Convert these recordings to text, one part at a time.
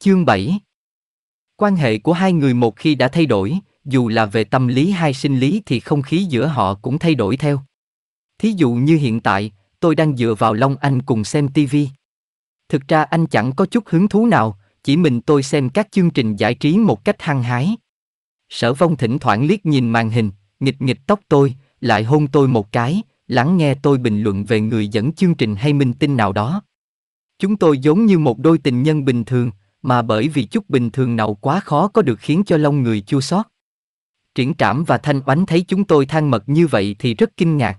Chương 7 Quan hệ của hai người một khi đã thay đổi, dù là về tâm lý hay sinh lý thì không khí giữa họ cũng thay đổi theo. Thí dụ như hiện tại, tôi đang dựa vào Long Anh cùng xem TV. Thực ra anh chẳng có chút hứng thú nào, chỉ mình tôi xem các chương trình giải trí một cách hăng hái. Sở vong thỉnh thoảng liếc nhìn màn hình, nghịch nghịch tóc tôi, lại hôn tôi một cái, lắng nghe tôi bình luận về người dẫn chương trình hay minh tinh nào đó. Chúng tôi giống như một đôi tình nhân bình thường, mà bởi vì chút bình thường nào quá khó có được khiến cho lông người chua xót. Triển trảm và thanh oánh thấy chúng tôi than mật như vậy thì rất kinh ngạc.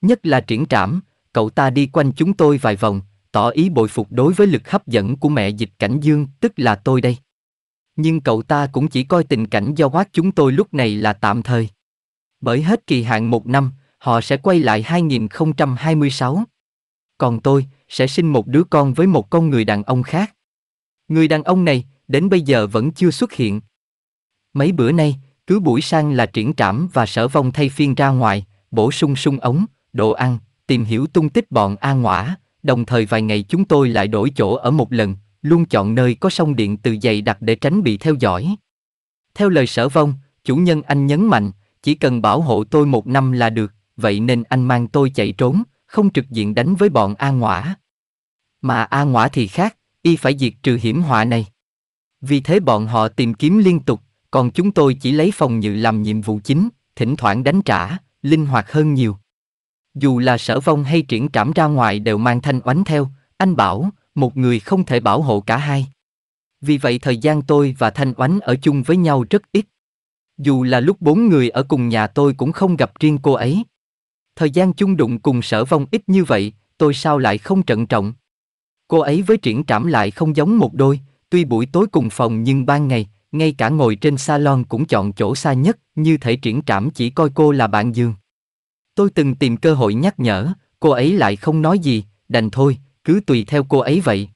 Nhất là triển trảm, cậu ta đi quanh chúng tôi vài vòng, tỏ ý bồi phục đối với lực hấp dẫn của mẹ dịch cảnh dương, tức là tôi đây. Nhưng cậu ta cũng chỉ coi tình cảnh do hoác chúng tôi lúc này là tạm thời. Bởi hết kỳ hạn một năm, họ sẽ quay lại 2026. Còn tôi, sẽ sinh một đứa con với một con người đàn ông khác. Người đàn ông này, đến bây giờ vẫn chưa xuất hiện. Mấy bữa nay, cứ buổi sang là triển trảm và sở vong thay phiên ra ngoài, bổ sung sung ống, đồ ăn, tìm hiểu tung tích bọn A ngõa, đồng thời vài ngày chúng tôi lại đổi chỗ ở một lần, luôn chọn nơi có sông điện từ dày đặc để tránh bị theo dõi. Theo lời sở vong, chủ nhân anh nhấn mạnh, chỉ cần bảo hộ tôi một năm là được, vậy nên anh mang tôi chạy trốn, không trực diện đánh với bọn A ngõa. Mà A ngõa thì khác, y phải diệt trừ hiểm họa này. Vì thế bọn họ tìm kiếm liên tục, còn chúng tôi chỉ lấy phòng nhự làm nhiệm vụ chính, thỉnh thoảng đánh trả, linh hoạt hơn nhiều. Dù là sở vong hay triển trảm ra ngoài đều mang thanh oánh theo, anh bảo, một người không thể bảo hộ cả hai. Vì vậy thời gian tôi và Thanh Oánh ở chung với nhau rất ít. Dù là lúc bốn người ở cùng nhà tôi cũng không gặp riêng cô ấy. Thời gian chung đụng cùng sở vong ít như vậy, tôi sao lại không trận trọng. Cô ấy với triển trảm lại không giống một đôi, tuy buổi tối cùng phòng nhưng ban ngày, ngay cả ngồi trên salon cũng chọn chỗ xa nhất, như thể triển trảm chỉ coi cô là bạn giường. Tôi từng tìm cơ hội nhắc nhở, cô ấy lại không nói gì, đành thôi, cứ tùy theo cô ấy vậy.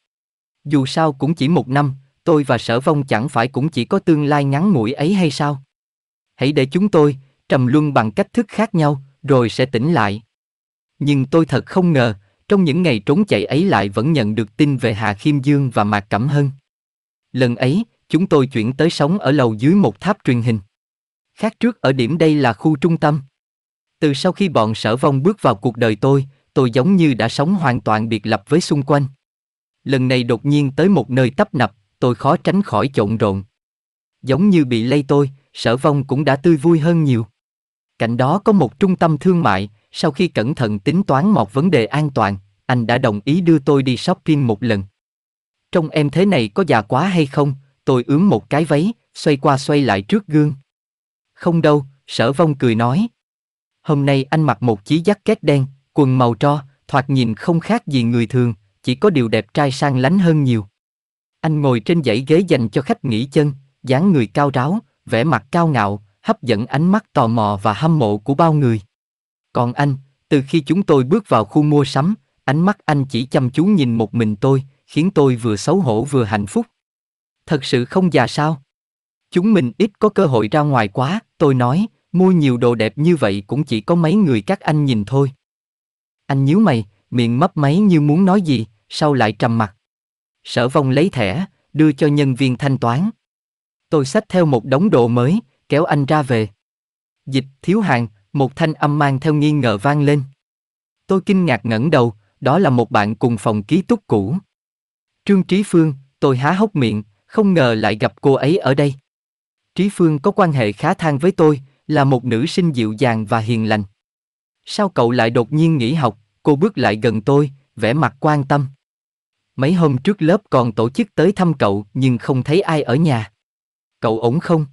Dù sao cũng chỉ một năm, tôi và sở vong chẳng phải cũng chỉ có tương lai ngắn ngủi ấy hay sao? Hãy để chúng tôi, trầm luân bằng cách thức khác nhau, rồi sẽ tỉnh lại. Nhưng tôi thật không ngờ, trong những ngày trốn chạy ấy lại vẫn nhận được tin về Hà Khiêm Dương và Mạc Cẩm Hân. Lần ấy, chúng tôi chuyển tới sống ở lầu dưới một tháp truyền hình. Khác trước ở điểm đây là khu trung tâm. Từ sau khi bọn sở vong bước vào cuộc đời tôi, tôi giống như đã sống hoàn toàn biệt lập với xung quanh. Lần này đột nhiên tới một nơi tấp nập, tôi khó tránh khỏi trộn rộn. Giống như bị lây tôi, sở vong cũng đã tươi vui hơn nhiều. Cạnh đó có một trung tâm thương mại, sau khi cẩn thận tính toán một vấn đề an toàn, anh đã đồng ý đưa tôi đi shopping một lần. Trong em thế này có già quá hay không? Tôi ướm một cái váy, xoay qua xoay lại trước gương. Không đâu, sở vong cười nói. Hôm nay anh mặc một chiếc jacket đen, quần màu tro, thoạt nhìn không khác gì người thường, chỉ có điều đẹp trai sang lánh hơn nhiều. Anh ngồi trên dãy ghế dành cho khách nghỉ chân, dáng người cao ráo, vẻ mặt cao ngạo, hấp dẫn ánh mắt tò mò và hâm mộ của bao người. Còn anh, từ khi chúng tôi bước vào khu mua sắm, ánh mắt anh chỉ chăm chú nhìn một mình tôi, khiến tôi vừa xấu hổ vừa hạnh phúc. Thật sự không già sao? Chúng mình ít có cơ hội ra ngoài quá, tôi nói, mua nhiều đồ đẹp như vậy cũng chỉ có mấy người các anh nhìn thôi. Anh nhíu mày, miệng mấp máy như muốn nói gì, sau lại trầm mặt. Sở vong lấy thẻ, đưa cho nhân viên thanh toán. Tôi xách theo một đống đồ mới, kéo anh ra về. Dịch thiếu hàng, một thanh âm mang theo nghi ngờ vang lên. Tôi kinh ngạc ngẩng đầu, đó là một bạn cùng phòng ký túc cũ. Trương Trí Phương, tôi há hốc miệng, không ngờ lại gặp cô ấy ở đây. Trí Phương có quan hệ khá thang với tôi, là một nữ sinh dịu dàng và hiền lành. Sao cậu lại đột nhiên nghỉ học, cô bước lại gần tôi, vẻ mặt quan tâm. Mấy hôm trước lớp còn tổ chức tới thăm cậu nhưng không thấy ai ở nhà. Cậu ổn không?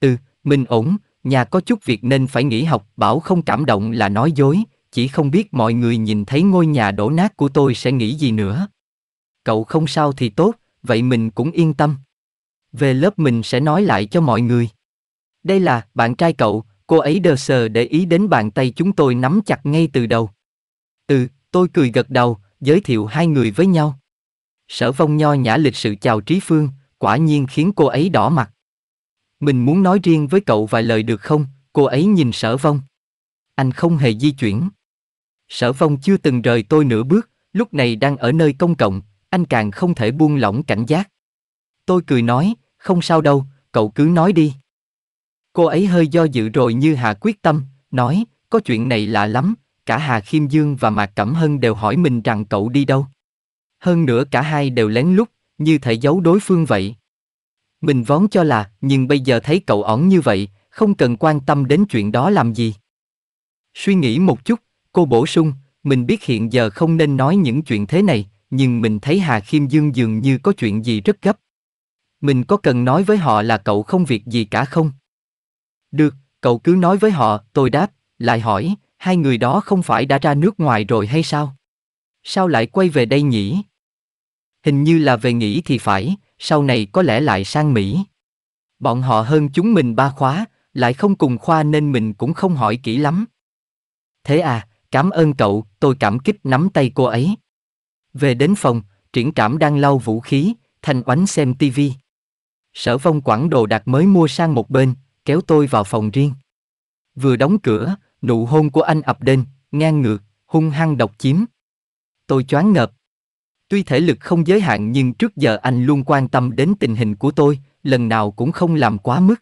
Ừ, mình ổn, nhà có chút việc nên phải nghỉ học, bảo không cảm động là nói dối, chỉ không biết mọi người nhìn thấy ngôi nhà đổ nát của tôi sẽ nghĩ gì nữa. Cậu không sao thì tốt, vậy mình cũng yên tâm. Về lớp mình sẽ nói lại cho mọi người. Đây là bạn trai cậu, cô ấy đờ sờ để ý đến bàn tay chúng tôi nắm chặt ngay từ đầu. Ừ, tôi cười gật đầu, giới thiệu hai người với nhau. Sở vong nho nhã lịch sự chào Trí Phương, quả nhiên khiến cô ấy đỏ mặt. Mình muốn nói riêng với cậu vài lời được không? Cô ấy nhìn sở vong. Anh không hề di chuyển. Sở vong chưa từng rời tôi nửa bước, lúc này đang ở nơi công cộng, anh càng không thể buông lỏng cảnh giác. Tôi cười nói, không sao đâu, cậu cứ nói đi. Cô ấy hơi do dự rồi như Hà quyết tâm, nói, có chuyện này lạ lắm, cả Hà Khiêm Dương và Mạc Cẩm Hân đều hỏi mình rằng cậu đi đâu. Hơn nữa cả hai đều lén lút, như thể giấu đối phương vậy. Mình vón cho là, nhưng bây giờ thấy cậu ổn như vậy, không cần quan tâm đến chuyện đó làm gì. Suy nghĩ một chút, cô bổ sung, mình biết hiện giờ không nên nói những chuyện thế này, nhưng mình thấy Hà Khiêm Dương dường như có chuyện gì rất gấp. Mình có cần nói với họ là cậu không việc gì cả không? Được, cậu cứ nói với họ, tôi đáp, lại hỏi, hai người đó không phải đã ra nước ngoài rồi hay sao? Sao lại quay về đây nhỉ? Hình như là về nghỉ thì phải, sau này có lẽ lại sang Mỹ. Bọn họ hơn chúng mình ba khóa, lại không cùng khoa nên mình cũng không hỏi kỹ lắm. Thế à, cảm ơn cậu, tôi cảm kích nắm tay cô ấy. Về đến phòng, triển cảm đang lau vũ khí, thanh oánh xem tivi. Sở phong quảng đồ đạc mới mua sang một bên, kéo tôi vào phòng riêng. Vừa đóng cửa, nụ hôn của anh ập đến, ngang ngược, hung hăng độc chiếm. Tôi choáng ngợp. Tuy thể lực không giới hạn nhưng trước giờ anh luôn quan tâm đến tình hình của tôi, lần nào cũng không làm quá mức.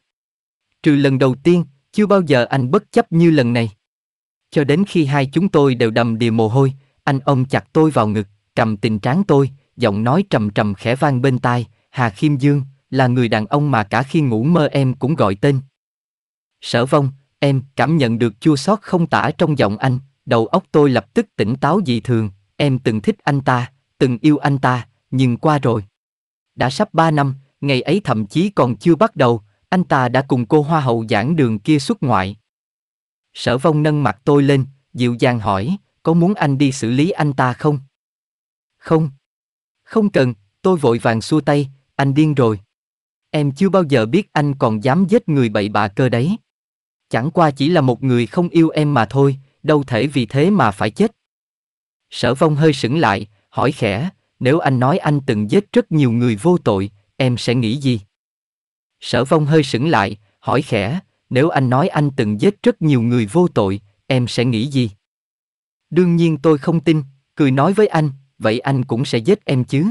Trừ lần đầu tiên, chưa bao giờ anh bất chấp như lần này. Cho đến khi hai chúng tôi đều đầm đìa mồ hôi, anh ôm chặt tôi vào ngực, cầm tình trán tôi, giọng nói trầm trầm khẽ vang bên tai, Hà Khiêm Dương, là người đàn ông mà cả khi ngủ mơ em cũng gọi tên. Sở vong, em cảm nhận được chua xót không tả trong giọng anh, đầu óc tôi lập tức tỉnh táo dị thường, em từng thích anh ta, từng yêu anh ta, nhưng qua rồi. Đã sắp 3 năm, ngày ấy thậm chí còn chưa bắt đầu, anh ta đã cùng cô hoa hậu giảng đường kia xuất ngoại. Sở vong nâng mặt tôi lên, dịu dàng hỏi, có muốn anh đi xử lý anh ta không? Không. Không cần, tôi vội vàng xua tay, anh điên rồi. Em chưa bao giờ biết anh còn dám giết người bậy bạ cơ đấy. Chẳng qua chỉ là một người không yêu em mà thôi, đâu thể vì thế mà phải chết. Sở vong hơi sững lại, hỏi khẽ, nếu anh nói anh từng giết rất nhiều người vô tội, em sẽ nghĩ gì? Sở vong hơi sững lại, hỏi khẽ, nếu anh nói anh từng giết rất nhiều người vô tội, em sẽ nghĩ gì? Đương nhiên tôi không tin, cười nói với anh, vậy anh cũng sẽ giết em chứ.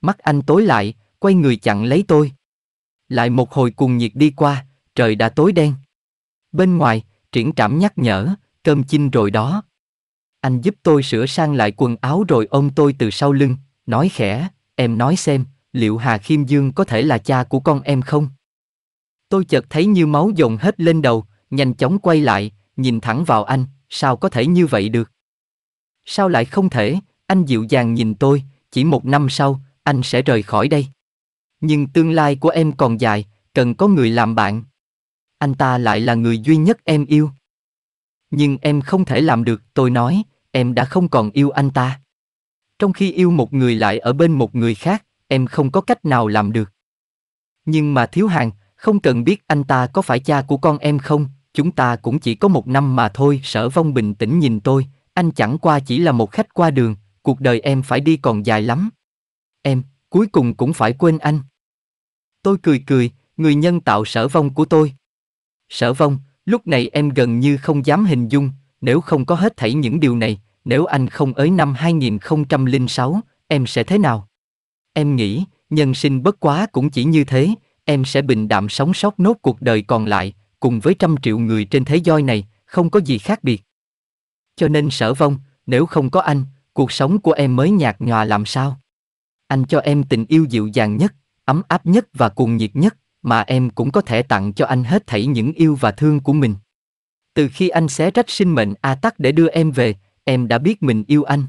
Mắt anh tối lại, quay người chặn lấy tôi. Lại một hồi cuồng nhiệt đi qua, trời đã tối đen. Bên ngoài, triển trảm nhắc nhở, cơm chinh rồi đó. Anh giúp tôi sửa sang lại quần áo rồi ôm tôi từ sau lưng, nói khẽ, em nói xem, liệu Hà Khiêm Dương có thể là cha của con em không? Tôi chợt thấy như máu dồn hết lên đầu, nhanh chóng quay lại, nhìn thẳng vào anh, sao có thể như vậy được? Sao lại không thể, anh dịu dàng nhìn tôi, chỉ một năm sau, anh sẽ rời khỏi đây. Nhưng tương lai của em còn dài, cần có người làm bạn. Anh ta lại là người duy nhất em yêu. Nhưng em không thể làm được, tôi nói, em đã không còn yêu anh ta. Trong khi yêu một người lại ở bên một người khác, em không có cách nào làm được. Nhưng mà thiếu hàng, không cần biết anh ta có phải cha của con em không, chúng ta cũng chỉ có một năm mà thôi. Sở vong bình tĩnh nhìn tôi, anh chẳng qua chỉ là một khách qua đường, cuộc đời em phải đi còn dài lắm. Em, cuối cùng cũng phải quên anh. Tôi cười cười, người nhân tạo sở vong của tôi. Sở vong, lúc này em gần như không dám hình dung, nếu không có hết thảy những điều này, nếu anh không ới năm 2006, em sẽ thế nào? Em nghĩ, nhân sinh bất quá cũng chỉ như thế, em sẽ bình đạm sống sót nốt cuộc đời còn lại, cùng với trăm triệu người trên thế giới này, không có gì khác biệt. Cho nên sở vong, nếu không có anh, cuộc sống của em mới nhạt nhòa làm sao? Anh cho em tình yêu dịu dàng nhất, ấm áp nhất và cuồng nhiệt nhất, mà em cũng có thể tặng cho anh hết thảy những yêu và thương của mình. Từ khi anh xé rách sinh mệnh A Tắc để đưa em về, em đã biết mình yêu anh.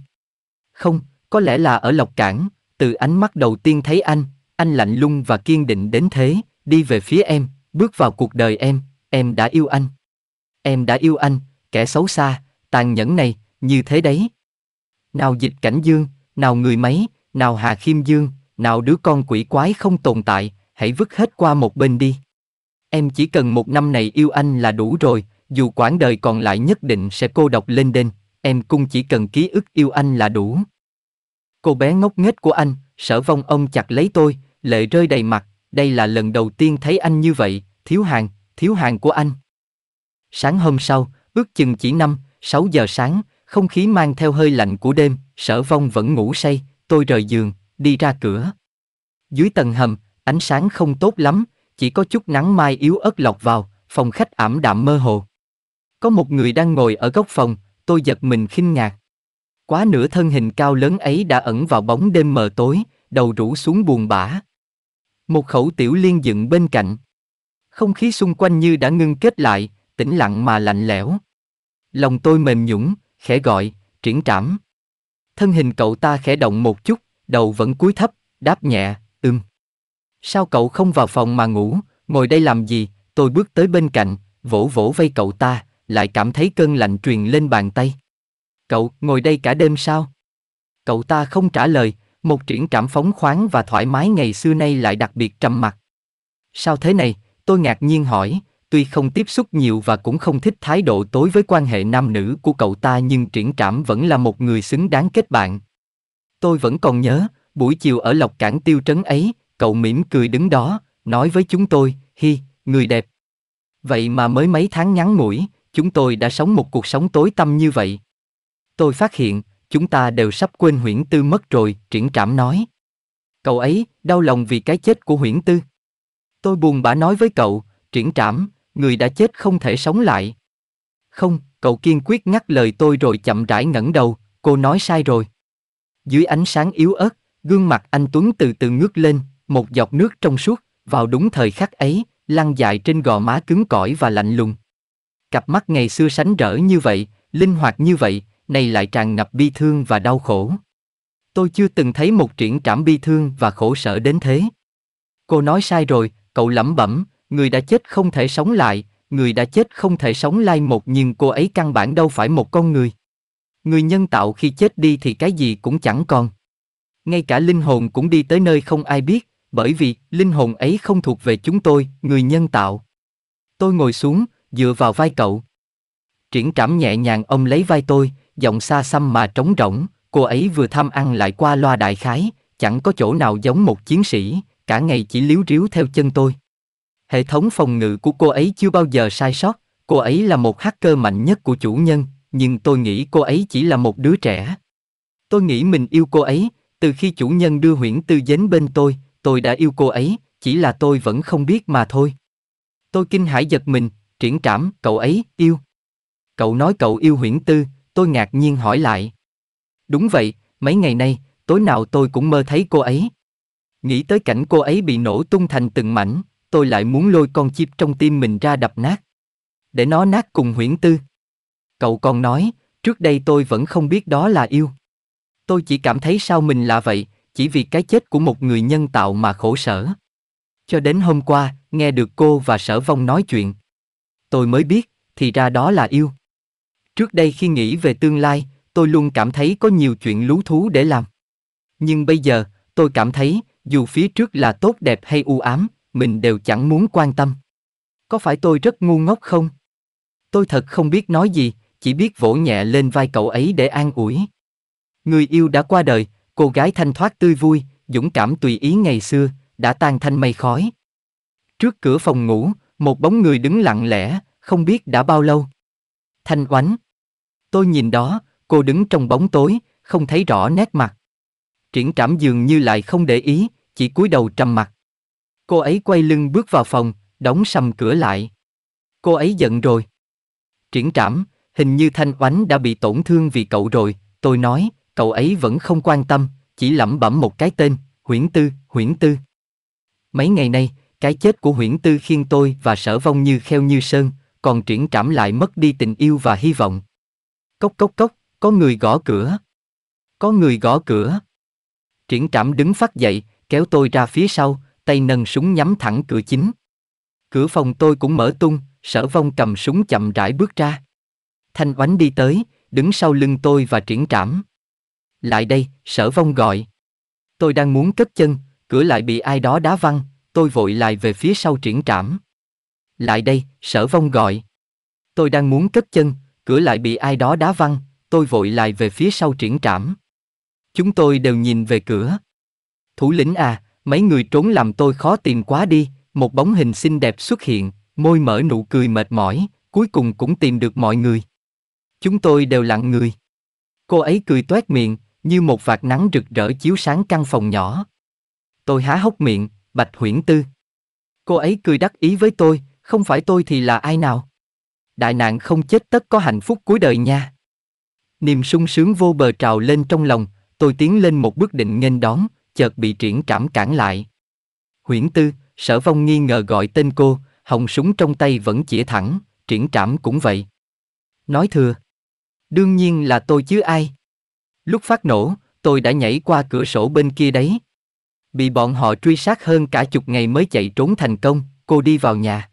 Không, có lẽ là ở Lộc Cảng, từ ánh mắt đầu tiên thấy anh, anh lạnh lùng và kiên định đến thế, đi về phía em, bước vào cuộc đời em, em đã yêu anh. Em đã yêu anh, kẻ xấu xa, tàn nhẫn này, như thế đấy. Nào dịch cảnh dương, nào người máy, nào hà khiêm dương, nào đứa con quỷ quái không tồn tại, hãy vứt hết qua một bên đi. Em chỉ cần một năm này yêu anh là đủ rồi, dù quãng đời còn lại nhất định sẽ cô độc lên đên, em cũng chỉ cần ký ức yêu anh là đủ. Cô bé ngốc nghếch của anh, sở vong ông chặt lấy tôi, lệ rơi đầy mặt, đây là lần đầu tiên thấy anh như vậy, thiếu hàng, thiếu hàng của anh. Sáng hôm sau, ước chừng chỉ 5, 6 giờ sáng, không khí mang theo hơi lạnh của đêm, sở vong vẫn ngủ say, tôi rời giường, đi ra cửa. Dưới tầng hầm, ánh sáng không tốt lắm, chỉ có chút nắng mai yếu ớt lọc vào, phòng khách ảm đạm mơ hồ. Có một người đang ngồi ở góc phòng, tôi giật mình khinh ngạc. Quá nửa thân hình cao lớn ấy đã ẩn vào bóng đêm mờ tối, đầu rũ xuống buồn bã. Một khẩu tiểu liên dựng bên cạnh. Không khí xung quanh như đã ngưng kết lại, tĩnh lặng mà lạnh lẽo. Lòng tôi mềm nhũng, khẽ gọi, triển trảm. Thân hình cậu ta khẽ động một chút, đầu vẫn cúi thấp, đáp nhẹ, ưm. Sao cậu không vào phòng mà ngủ, ngồi đây làm gì? Tôi bước tới bên cạnh, vỗ vỗ vây cậu ta, lại cảm thấy cơn lạnh truyền lên bàn tay. Cậu, ngồi đây cả đêm sao? Cậu ta không trả lời, một triển cảm phóng khoáng và thoải mái ngày xưa nay lại đặc biệt trầm mặc. Sao thế này? Tôi ngạc nhiên hỏi, tuy không tiếp xúc nhiều và cũng không thích thái độ tối với quan hệ nam nữ của cậu ta nhưng triển cảm vẫn là một người xứng đáng kết bạn. Tôi vẫn còn nhớ, buổi chiều ở lộc cảng tiêu trấn ấy, cậu mỉm cười đứng đó, nói với chúng tôi, hi, người đẹp. Vậy mà mới mấy tháng ngắn ngủi, chúng tôi đã sống một cuộc sống tối tăm như vậy. Tôi phát hiện, chúng ta đều sắp quên huyễn tư mất rồi, triển trảm nói. Cậu ấy, đau lòng vì cái chết của huyễn tư. Tôi buồn bã nói với cậu, triển trảm, người đã chết không thể sống lại. Không, cậu kiên quyết ngắt lời tôi rồi chậm rãi ngẩng đầu, cô nói sai rồi. Dưới ánh sáng yếu ớt, gương mặt anh Tuấn từ từ ngước lên, một giọt nước trong suốt, vào đúng thời khắc ấy, lăn dài trên gò má cứng cỏi và lạnh lùng. Cặp mắt ngày xưa sánh rỡ như vậy, linh hoạt như vậy, nay lại tràn ngập bi thương và đau khổ. Tôi chưa từng thấy một triển cảm bi thương và khổ sở đến thế. Cô nói sai rồi, cậu lẩm bẩm, người đã chết không thể sống lại, người đã chết không thể sống lại một nhưng cô ấy căn bản đâu phải một con người. Người nhân tạo khi chết đi thì cái gì cũng chẳng còn. Ngay cả linh hồn cũng đi tới nơi không ai biết, bởi vì linh hồn ấy không thuộc về chúng tôi, người nhân tạo. Tôi ngồi xuống, dựa vào vai cậu. Triển trảm nhẹ nhàng ông lấy vai tôi, giọng xa xăm mà trống rỗng, cô ấy vừa thăm ăn lại qua loa đại khái, chẳng có chỗ nào giống một chiến sĩ, cả ngày chỉ liếu ríu theo chân tôi. Hệ thống phòng ngự của cô ấy chưa bao giờ sai sót, cô ấy là một hacker mạnh nhất của chủ nhân, nhưng tôi nghĩ cô ấy chỉ là một đứa trẻ. Tôi nghĩ mình yêu cô ấy, từ khi chủ nhân đưa huyễn tư dến bên tôi, tôi đã yêu cô ấy, chỉ là tôi vẫn không biết mà thôi. Tôi kinh hãi giật mình, Triển trảm, cậu ấy, yêu. Cậu nói cậu yêu huyễn tư, tôi ngạc nhiên hỏi lại. Đúng vậy, mấy ngày nay, tối nào tôi cũng mơ thấy cô ấy. Nghĩ tới cảnh cô ấy bị nổ tung thành từng mảnh, tôi lại muốn lôi con chip trong tim mình ra đập nát. Để nó nát cùng huyễn tư. Cậu còn nói, trước đây tôi vẫn không biết đó là yêu. Tôi chỉ cảm thấy sao mình là vậy, chỉ vì cái chết của một người nhân tạo mà khổ sở. Cho đến hôm qua, nghe được cô và sở vong nói chuyện tôi mới biết, thì ra đó là yêu. Trước đây khi nghĩ về tương lai, tôi luôn cảm thấy có nhiều chuyện lú thú để làm. Nhưng bây giờ, tôi cảm thấy, dù phía trước là tốt đẹp hay u ám, mình đều chẳng muốn quan tâm. Có phải tôi rất ngu ngốc không? Tôi thật không biết nói gì, chỉ biết vỗ nhẹ lên vai cậu ấy để an ủi. Người yêu đã qua đời, cô gái thanh thoát tươi vui, dũng cảm tùy ý ngày xưa, đã tan thanh mây khói. Trước cửa phòng ngủ, một bóng người đứng lặng lẽ, không biết đã bao lâu. Thanh oánh. Tôi nhìn đó, cô đứng trong bóng tối, không thấy rõ nét mặt. Triển trảm dường như lại không để ý, chỉ cúi đầu trầm mặt. Cô ấy quay lưng bước vào phòng, đóng sầm cửa lại. Cô ấy giận rồi. Triển trảm, hình như Thanh Oánh đã bị tổn thương vì cậu rồi, tôi nói, cậu ấy vẫn không quan tâm, chỉ lẩm bẩm một cái tên, huyễn tư, huyễn tư. Mấy ngày nay, cái chết của Huyễn Tư khiên tôi và Sở Vong như kheo như sơn, còn triển trảm lại mất đi tình yêu và hy vọng. Cốc cốc cốc, có người gõ cửa. Có người gõ cửa. Triển trảm đứng phát dậy, kéo tôi ra phía sau, tay nâng súng nhắm thẳng cửa chính. Cửa phòng tôi cũng mở tung, sở vong cầm súng chậm rãi bước ra. Thanh oánh đi tới, đứng sau lưng tôi và triển trảm. Lại đây, sở vong gọi. Tôi đang muốn cất chân, cửa lại bị ai đó đá văng, tôi vội lại về phía sau triển trảm. Lại đây, sở vong gọi. Tôi đang muốn cất chân, cửa lại bị ai đó đá văng, tôi vội lại về phía sau triển trảm. Chúng tôi đều nhìn về cửa. Thủ lĩnh à, mấy người trốn làm tôi khó tìm quá đi, một bóng hình xinh đẹp xuất hiện, môi mở nụ cười mệt mỏi, cuối cùng cũng tìm được mọi người. Chúng tôi đều lặng người. Cô ấy cười toét miệng, như một vạt nắng rực rỡ chiếu sáng căn phòng nhỏ. Tôi há hốc miệng, Bạch Huyễn Tư. Cô ấy cười đắc ý với tôi, không phải tôi thì là ai nào? Đại nạn không chết tất có hạnh phúc cuối đời nha. Niềm sung sướng vô bờ trào lên trong lòng, tôi tiến lên một bước định nghênh đón, chợt bị triển trảm cản lại. Huyễn Tư, sở vong nghi ngờ gọi tên cô, hồng súng trong tay vẫn chĩa thẳng, triển trảm cũng vậy. Nói thừa. Đương nhiên là tôi chứ ai. Lúc phát nổ, tôi đã nhảy qua cửa sổ bên kia đấy bị bọn họ truy sát hơn cả chục ngày mới chạy trốn thành công, cô đi vào nhà.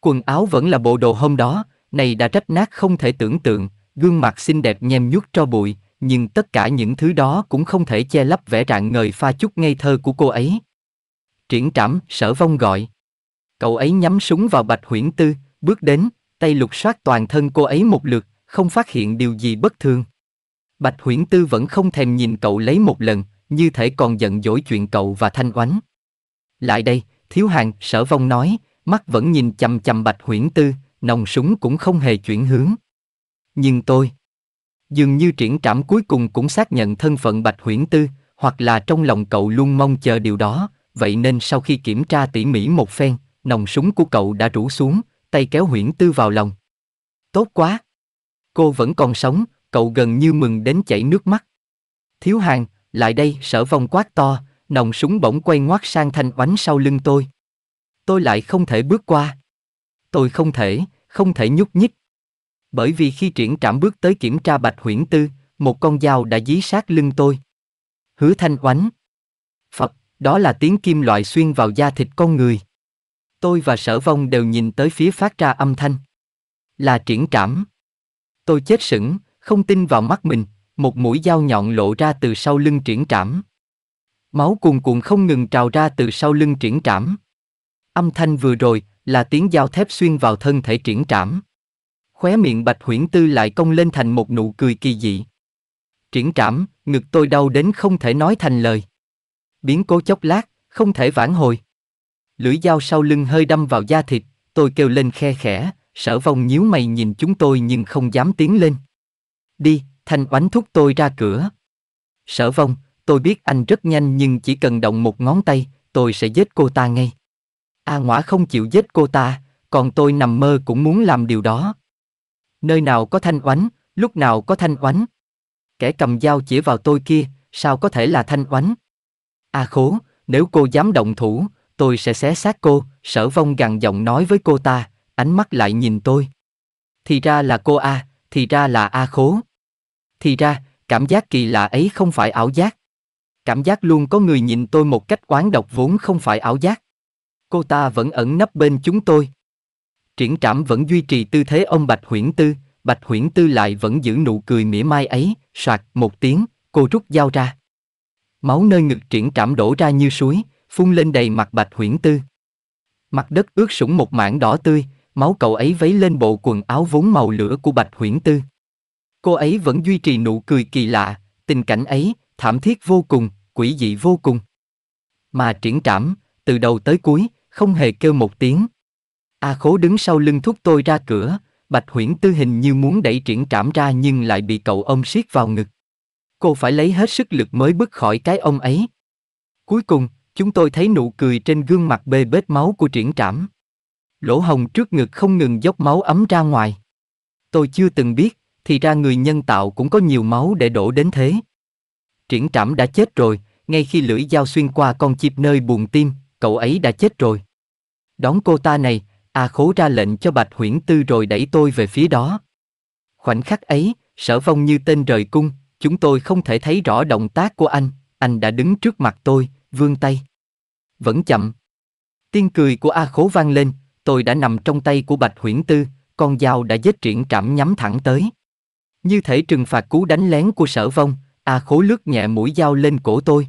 Quần áo vẫn là bộ đồ hôm đó, này đã rách nát không thể tưởng tượng, gương mặt xinh đẹp nhem nhút cho bụi, nhưng tất cả những thứ đó cũng không thể che lấp vẻ rạng ngời pha chút ngây thơ của cô ấy. Triển trảm, sở vong gọi. Cậu ấy nhắm súng vào bạch huyễn tư, bước đến, tay lục soát toàn thân cô ấy một lượt, không phát hiện điều gì bất thường. Bạch huyễn tư vẫn không thèm nhìn cậu lấy một lần, như thể còn giận dỗi chuyện cậu và Thanh Oánh. Lại đây, thiếu hàng, sở vong nói, mắt vẫn nhìn chằm chằm bạch huyễn tư, nòng súng cũng không hề chuyển hướng. Nhưng tôi, dường như triển trảm cuối cùng cũng xác nhận thân phận bạch huyễn tư, hoặc là trong lòng cậu luôn mong chờ điều đó, vậy nên sau khi kiểm tra tỉ mỉ một phen, nòng súng của cậu đã rủ xuống, tay kéo huyễn tư vào lòng. Tốt quá! Cô vẫn còn sống, cậu gần như mừng đến chảy nước mắt. Thiếu hàng, lại đây, sở phong quát to, nòng súng bỗng quay ngoắt sang thanh oánh sau lưng tôi. Tôi lại không thể bước qua. Tôi không thể, không thể nhúc nhích. Bởi vì khi triển trạm bước tới kiểm tra bạch huyễn tư, một con dao đã dí sát lưng tôi. Hứa thanh oánh. Phật, đó là tiếng kim loại xuyên vào da thịt con người. Tôi và sở vong đều nhìn tới phía phát ra âm thanh. Là triển trảm. Tôi chết sững, không tin vào mắt mình, một mũi dao nhọn lộ ra từ sau lưng triển trảm. Máu cuồn cuộn không ngừng trào ra từ sau lưng triển trảm. Âm thanh vừa rồi là tiếng dao thép xuyên vào thân thể triển trảm. Khóe miệng Bạch Huyễn Tư lại cong lên thành một nụ cười kỳ dị. Triển trảm, ngực tôi đau đến không thể nói thành lời. Biến cố chốc lát, không thể vãn hồi. Lưỡi dao sau lưng hơi đâm vào da thịt, tôi kêu lên khe khẽ, sở vong nhíu mày nhìn chúng tôi nhưng không dám tiến lên. Đi, Thanh oánh thúc tôi ra cửa. Sở vong, tôi biết anh rất nhanh nhưng chỉ cần động một ngón tay, tôi sẽ giết cô ta ngay. A à, ngoã không chịu giết cô ta, còn tôi nằm mơ cũng muốn làm điều đó. Nơi nào có thanh oánh, lúc nào có thanh oánh. Kẻ cầm dao chỉ vào tôi kia, sao có thể là thanh oánh? A khố, nếu cô dám động thủ, tôi sẽ xé xác cô, sở vong gằn giọng nói với cô ta, ánh mắt lại nhìn tôi. Thì ra là cô A, thì ra là A khố. Thì ra, cảm giác kỳ lạ ấy không phải ảo giác. Cảm giác luôn có người nhìn tôi một cách oán độc vốn không phải ảo giác. Cô ta vẫn ẩn nấp bên chúng tôi. Triển trảm vẫn duy trì tư thế ông Bạch huyễn Tư, Bạch huyễn Tư lại vẫn giữ nụ cười mỉa mai ấy, soạt một tiếng, cô rút dao ra. Máu nơi ngực triển trảm đổ ra như suối, phun lên đầy mặt Bạch huyễn Tư. Mặt đất ướt sũng một mảng đỏ tươi, máu cậu ấy vấy lên bộ quần áo vốn màu lửa của Bạch huyễn Tư cô ấy vẫn duy trì nụ cười kỳ lạ, tình cảnh ấy, thảm thiết vô cùng, quỷ dị vô cùng. Mà triển trảm, từ đầu tới cuối, không hề kêu một tiếng. A à khố đứng sau lưng thúc tôi ra cửa, bạch huyễn tư hình như muốn đẩy triển trảm ra nhưng lại bị cậu ôm siết vào ngực. Cô phải lấy hết sức lực mới bước khỏi cái ông ấy. Cuối cùng, chúng tôi thấy nụ cười trên gương mặt bê bết máu của triển trảm. Lỗ hồng trước ngực không ngừng dốc máu ấm ra ngoài. Tôi chưa từng biết, thì ra người nhân tạo cũng có nhiều máu để đổ đến thế. Triển trảm đã chết rồi, ngay khi lưỡi dao xuyên qua con chip nơi buồn tim, cậu ấy đã chết rồi. Đón cô ta này, A à khố ra lệnh cho Bạch Huyễn Tư rồi đẩy tôi về phía đó. Khoảnh khắc ấy, sở vong như tên rời cung, chúng tôi không thể thấy rõ động tác của anh, anh đã đứng trước mặt tôi, vươn tay. Vẫn chậm. Tiếng cười của A khố vang lên, tôi đã nằm trong tay của Bạch Huyễn Tư, con dao đã giết triển trảm nhắm thẳng tới. Như thể trừng phạt cú đánh lén của sở vong, A à Khố lướt nhẹ mũi dao lên cổ tôi.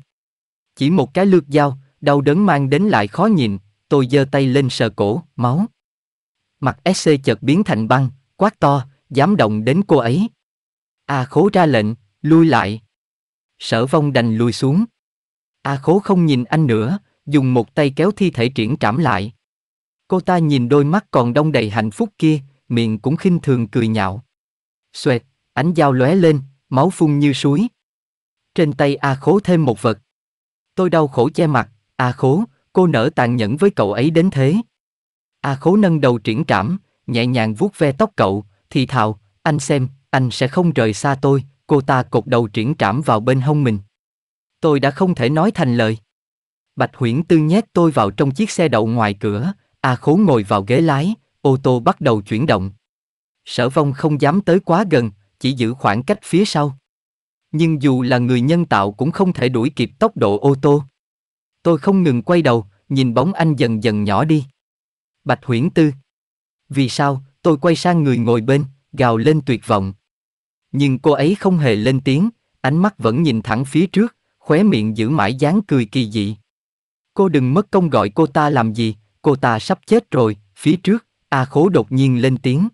Chỉ một cái lướt dao, đau đớn mang đến lại khó nhịn, tôi giơ tay lên sờ cổ, máu. Mặt SC chợt biến thành băng, quát to, dám động đến cô ấy. A à Khố ra lệnh, lui lại. Sở vong đành lùi xuống. A à Khố không nhìn anh nữa, dùng một tay kéo thi thể triển trảm lại. Cô ta nhìn đôi mắt còn đông đầy hạnh phúc kia, miệng cũng khinh thường cười nhạo. Xoẹt. Ánh dao lóe lên, máu phun như suối. Trên tay A Khố thêm một vật. Tôi đau khổ che mặt, A Khố, cô nở tàn nhẫn với cậu ấy đến thế. A Khố nâng đầu triển cảm, nhẹ nhàng vuốt ve tóc cậu, thì thào, anh xem, anh sẽ không rời xa tôi, cô ta cột đầu triển cảm vào bên hông mình. Tôi đã không thể nói thành lời. Bạch Huyễn Tư nhét tôi vào trong chiếc xe đậu ngoài cửa, A Khố ngồi vào ghế lái, ô tô bắt đầu chuyển động. Sở Vong không dám tới quá gần, chỉ giữ khoảng cách phía sau. Nhưng dù là người nhân tạo cũng không thể đuổi kịp tốc độ ô tô. Tôi không ngừng quay đầu, nhìn bóng anh dần dần nhỏ đi. Bạch Huyễn Tư. Vì sao, tôi quay sang người ngồi bên, gào lên tuyệt vọng. Nhưng cô ấy không hề lên tiếng, ánh mắt vẫn nhìn thẳng phía trước, khóe miệng giữ mãi dáng cười kỳ dị. Cô đừng mất công gọi cô ta làm gì, cô ta sắp chết rồi, phía trước, A Khố đột nhiên lên tiếng.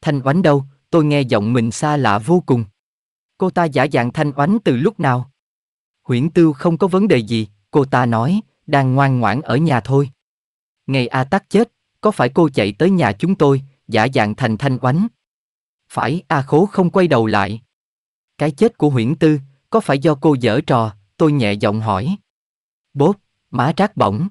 Thanh oánh đâu, tôi nghe giọng mình xa lạ vô cùng. Cô ta giả dạng thanh oánh từ lúc nào? Huyễn tư không có vấn đề gì, cô ta nói, đang ngoan ngoãn ở nhà thôi. Ngày A Tắc chết, có phải cô chạy tới nhà chúng tôi, giả dạng thành thanh oánh? Phải, A Khố không quay đầu lại. Cái chết của Huyễn Tư, có phải do cô dở trò, tôi nhẹ giọng hỏi. Bốp, má trác bỏng.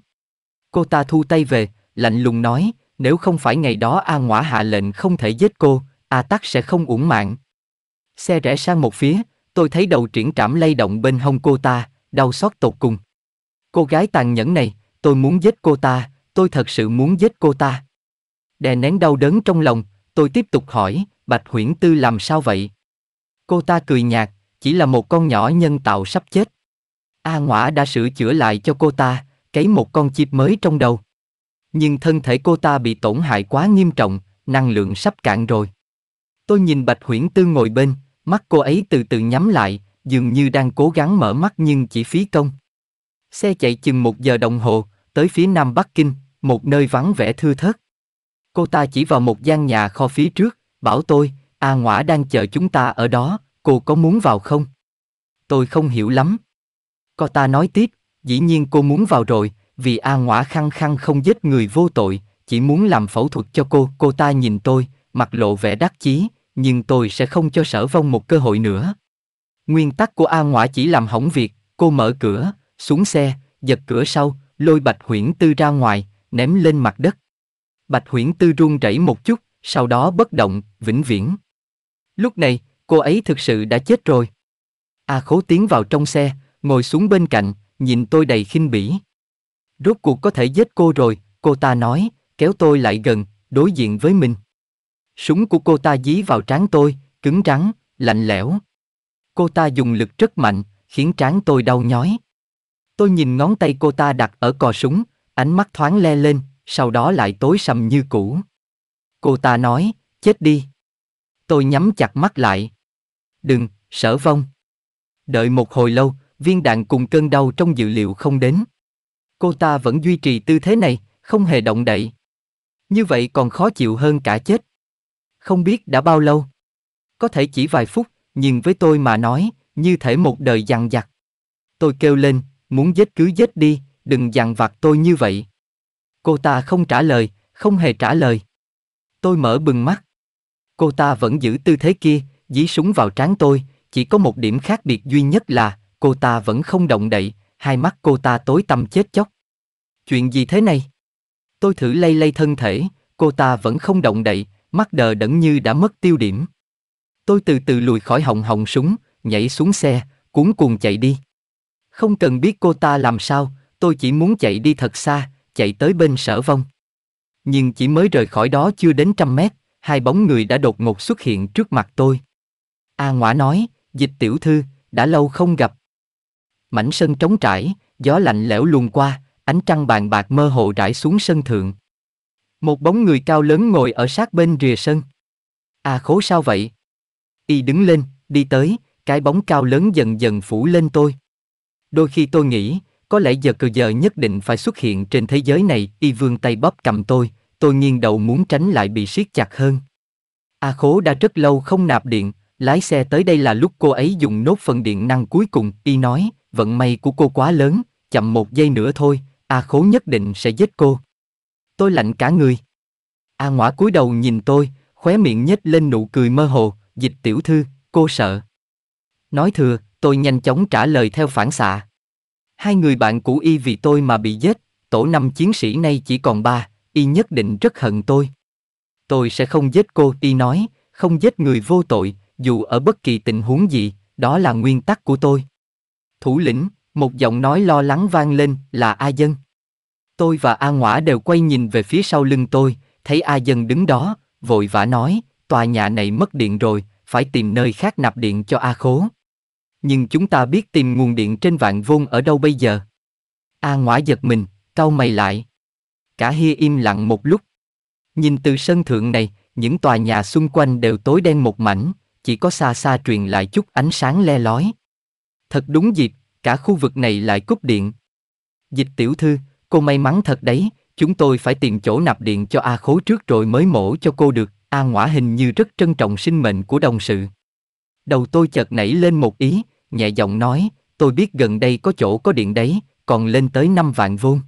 Cô ta thu tay về, lạnh lùng nói, nếu không phải ngày đó A Ngoã hạ lệnh không thể giết cô, A Tắc sẽ không uổng mạng. Xe rẽ sang một phía, tôi thấy đầu triển trảm lay động bên hông cô ta, đau xót tột cùng. Cô gái tàn nhẫn này, tôi muốn giết cô ta, tôi thật sự muốn giết cô ta. Đè nén đau đớn trong lòng, tôi tiếp tục hỏi, Bạch Huyễn Tư làm sao vậy? Cô ta cười nhạt, chỉ là một con nhỏ nhân tạo sắp chết. A Ngoã đã sửa chữa lại cho cô ta, cấy một con chip mới trong đầu. Nhưng thân thể cô ta bị tổn hại quá nghiêm trọng, năng lượng sắp cạn rồi. Tôi nhìn Bạch Huyễn Tư ngồi bên, mắt cô ấy từ từ nhắm lại, dường như đang cố gắng mở mắt nhưng chỉ phí công. Xe chạy chừng một giờ đồng hồ, tới phía nam Bắc Kinh, một nơi vắng vẻ thưa thớt. Cô ta chỉ vào một gian nhà kho phía trước, bảo tôi, A à Ngoã đang chờ chúng ta ở đó, cô có muốn vào không? Tôi không hiểu lắm. Cô ta nói tiếp, dĩ nhiên cô muốn vào rồi, vì A à Ngoã khăng khăng không giết người vô tội, chỉ muốn làm phẫu thuật cho cô. Cô ta nhìn tôi, mặt lộ vẻ đắc chí, nhưng tôi sẽ không cho sở vong một cơ hội nữa. Nguyên tắc của A Ngoã chỉ làm hỏng việc, cô mở cửa, xuống xe, giật cửa sau, lôi Bạch Huyễn Tư ra ngoài, ném lên mặt đất. Bạch Huyễn Tư run rẩy một chút, sau đó bất động, vĩnh viễn. Lúc này, cô ấy thực sự đã chết rồi. A Khố tiến vào trong xe, ngồi xuống bên cạnh, nhìn tôi đầy khinh bỉ. Rốt cuộc có thể giết cô rồi, cô ta nói, kéo tôi lại gần, đối diện với mình. Súng của cô ta dí vào trán tôi, cứng rắn, lạnh lẽo. Cô ta dùng lực rất mạnh, khiến trán tôi đau nhói. Tôi nhìn ngón tay cô ta đặt ở cò súng, ánh mắt thoáng le lên, sau đó lại tối sầm như cũ. Cô ta nói, chết đi. Tôi nhắm chặt mắt lại. Đừng, sở vong. Đợi một hồi lâu, viên đạn cùng cơn đau trong dự liệu không đến. Cô ta vẫn duy trì tư thế này, không hề động đậy. Như vậy còn khó chịu hơn cả chết không biết đã bao lâu. Có thể chỉ vài phút, nhưng với tôi mà nói, như thể một đời dằn vặt. Tôi kêu lên, muốn giết cứ giết đi, đừng dằn vặt tôi như vậy. Cô ta không trả lời, không hề trả lời. Tôi mở bừng mắt. Cô ta vẫn giữ tư thế kia, dí súng vào trán tôi, chỉ có một điểm khác biệt duy nhất là cô ta vẫn không động đậy, hai mắt cô ta tối tăm chết chóc. Chuyện gì thế này? Tôi thử lay lay thân thể, cô ta vẫn không động đậy, mắt đờ đẫn như đã mất tiêu điểm. Tôi từ từ lùi khỏi hồng hồng súng, nhảy xuống xe, cuốn cuồng chạy đi. Không cần biết cô ta làm sao, tôi chỉ muốn chạy đi thật xa, chạy tới bên sở vong. Nhưng chỉ mới rời khỏi đó chưa đến trăm mét, hai bóng người đã đột ngột xuất hiện trước mặt tôi. A à Ngoã nói, dịch tiểu thư, đã lâu không gặp. Mảnh sân trống trải, gió lạnh lẽo luồn qua, ánh trăng bàn bạc mơ hồ rải xuống sân thượng. Một bóng người cao lớn ngồi ở sát bên rìa sân. À khố sao vậy? Y đứng lên, đi tới, cái bóng cao lớn dần dần phủ lên tôi. Đôi khi tôi nghĩ, có lẽ giờ cờ giờ nhất định phải xuất hiện trên thế giới này, y vươn tay bóp cầm tôi, tôi nghiêng đầu muốn tránh lại bị siết chặt hơn. A à khố đã rất lâu không nạp điện, lái xe tới đây là lúc cô ấy dùng nốt phần điện năng cuối cùng, y nói, vận may của cô quá lớn, chậm một giây nữa thôi, A à khố nhất định sẽ giết cô tôi lạnh cả người. A à cúi đầu nhìn tôi, khóe miệng nhếch lên nụ cười mơ hồ, dịch tiểu thư, cô sợ. Nói thừa, tôi nhanh chóng trả lời theo phản xạ. Hai người bạn cũ y vì tôi mà bị giết, tổ năm chiến sĩ nay chỉ còn ba, y nhất định rất hận tôi. Tôi sẽ không giết cô, y nói, không giết người vô tội, dù ở bất kỳ tình huống gì, đó là nguyên tắc của tôi. Thủ lĩnh, một giọng nói lo lắng vang lên là A Dân. Tôi và A Ngoã đều quay nhìn về phía sau lưng tôi, thấy A Dân đứng đó, vội vã nói, tòa nhà này mất điện rồi, phải tìm nơi khác nạp điện cho A Khố. Nhưng chúng ta biết tìm nguồn điện trên vạn vôn ở đâu bây giờ? A Ngoã giật mình, cau mày lại. Cả Hia im lặng một lúc. Nhìn từ sân thượng này, những tòa nhà xung quanh đều tối đen một mảnh, chỉ có xa xa truyền lại chút ánh sáng le lói. Thật đúng dịp, cả khu vực này lại cúp điện. Dịch tiểu thư, Cô may mắn thật đấy, chúng tôi phải tìm chỗ nạp điện cho A Khố trước rồi mới mổ cho cô được, A Ngoã hình như rất trân trọng sinh mệnh của đồng sự. Đầu tôi chợt nảy lên một ý, nhẹ giọng nói, tôi biết gần đây có chỗ có điện đấy, còn lên tới năm vạn vôn.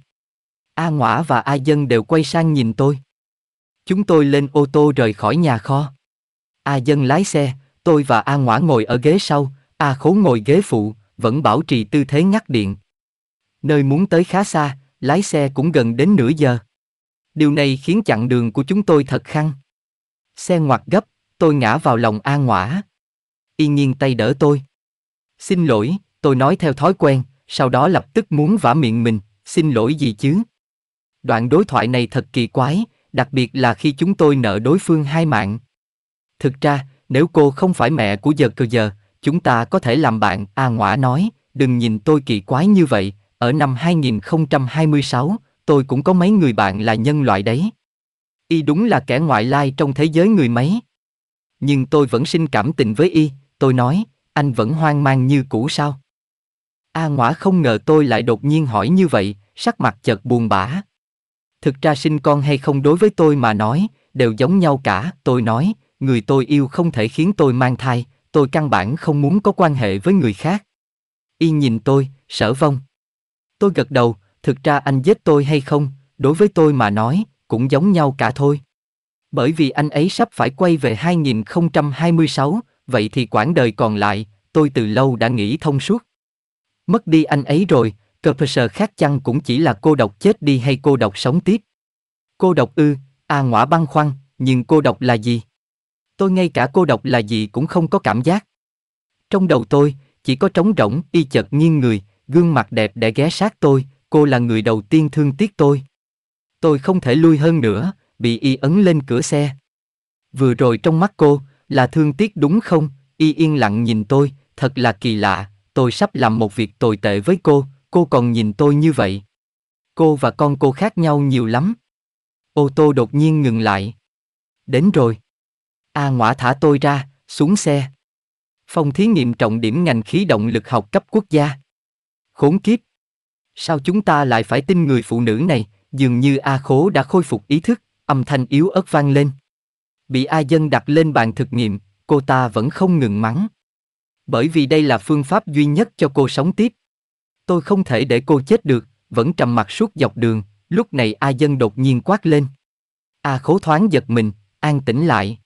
A Ngoã và A Dân đều quay sang nhìn tôi. Chúng tôi lên ô tô rời khỏi nhà kho. A Dân lái xe, tôi và A Ngoã ngồi ở ghế sau, A Khố ngồi ghế phụ, vẫn bảo trì tư thế ngắt điện. Nơi muốn tới khá xa, lái xe cũng gần đến nửa giờ. Điều này khiến chặng đường của chúng tôi thật khăn. Xe ngoặt gấp, tôi ngã vào lòng A Ngoã. Y nhiên tay đỡ tôi. Xin lỗi, tôi nói theo thói quen, sau đó lập tức muốn vả miệng mình, xin lỗi gì chứ. Đoạn đối thoại này thật kỳ quái, đặc biệt là khi chúng tôi nợ đối phương hai mạng. Thực ra, nếu cô không phải mẹ của giờ cơ giờ, chúng ta có thể làm bạn, A Ngoã nói, đừng nhìn tôi kỳ quái như vậy, ở năm 2026, tôi cũng có mấy người bạn là nhân loại đấy. Y đúng là kẻ ngoại lai trong thế giới người mấy. Nhưng tôi vẫn sinh cảm tình với Y, tôi nói, anh vẫn hoang mang như cũ sao? A à, ngoã không ngờ tôi lại đột nhiên hỏi như vậy, sắc mặt chợt buồn bã. Thực ra sinh con hay không đối với tôi mà nói, đều giống nhau cả, tôi nói, người tôi yêu không thể khiến tôi mang thai, tôi căn bản không muốn có quan hệ với người khác. Y nhìn tôi, sở vong. Tôi gật đầu, thực ra anh giết tôi hay không, đối với tôi mà nói, cũng giống nhau cả thôi. Bởi vì anh ấy sắp phải quay về 2026, vậy thì quãng đời còn lại, tôi từ lâu đã nghĩ thông suốt. Mất đi anh ấy rồi, cờ sờ khác chăng cũng chỉ là cô độc chết đi hay cô độc sống tiếp. Cô độc ư, a à ngõa băng khoăn, nhưng cô độc là gì? Tôi ngay cả cô độc là gì cũng không có cảm giác. Trong đầu tôi, chỉ có trống rỗng, y chợt nghiêng người, gương mặt đẹp để ghé sát tôi, cô là người đầu tiên thương tiếc tôi. Tôi không thể lui hơn nữa, bị y ấn lên cửa xe. Vừa rồi trong mắt cô, là thương tiếc đúng không? Y yên lặng nhìn tôi, thật là kỳ lạ, tôi sắp làm một việc tồi tệ với cô, cô còn nhìn tôi như vậy. Cô và con cô khác nhau nhiều lắm. Ô tô đột nhiên ngừng lại. Đến rồi. A à, thả tôi ra, xuống xe. Phòng thí nghiệm trọng điểm ngành khí động lực học cấp quốc gia. Khốn kiếp! Sao chúng ta lại phải tin người phụ nữ này, dường như A Khố đã khôi phục ý thức, âm thanh yếu ớt vang lên. Bị A Dân đặt lên bàn thực nghiệm, cô ta vẫn không ngừng mắng. Bởi vì đây là phương pháp duy nhất cho cô sống tiếp. Tôi không thể để cô chết được, vẫn trầm mặc suốt dọc đường, lúc này A Dân đột nhiên quát lên. A Khố thoáng giật mình, an tĩnh lại.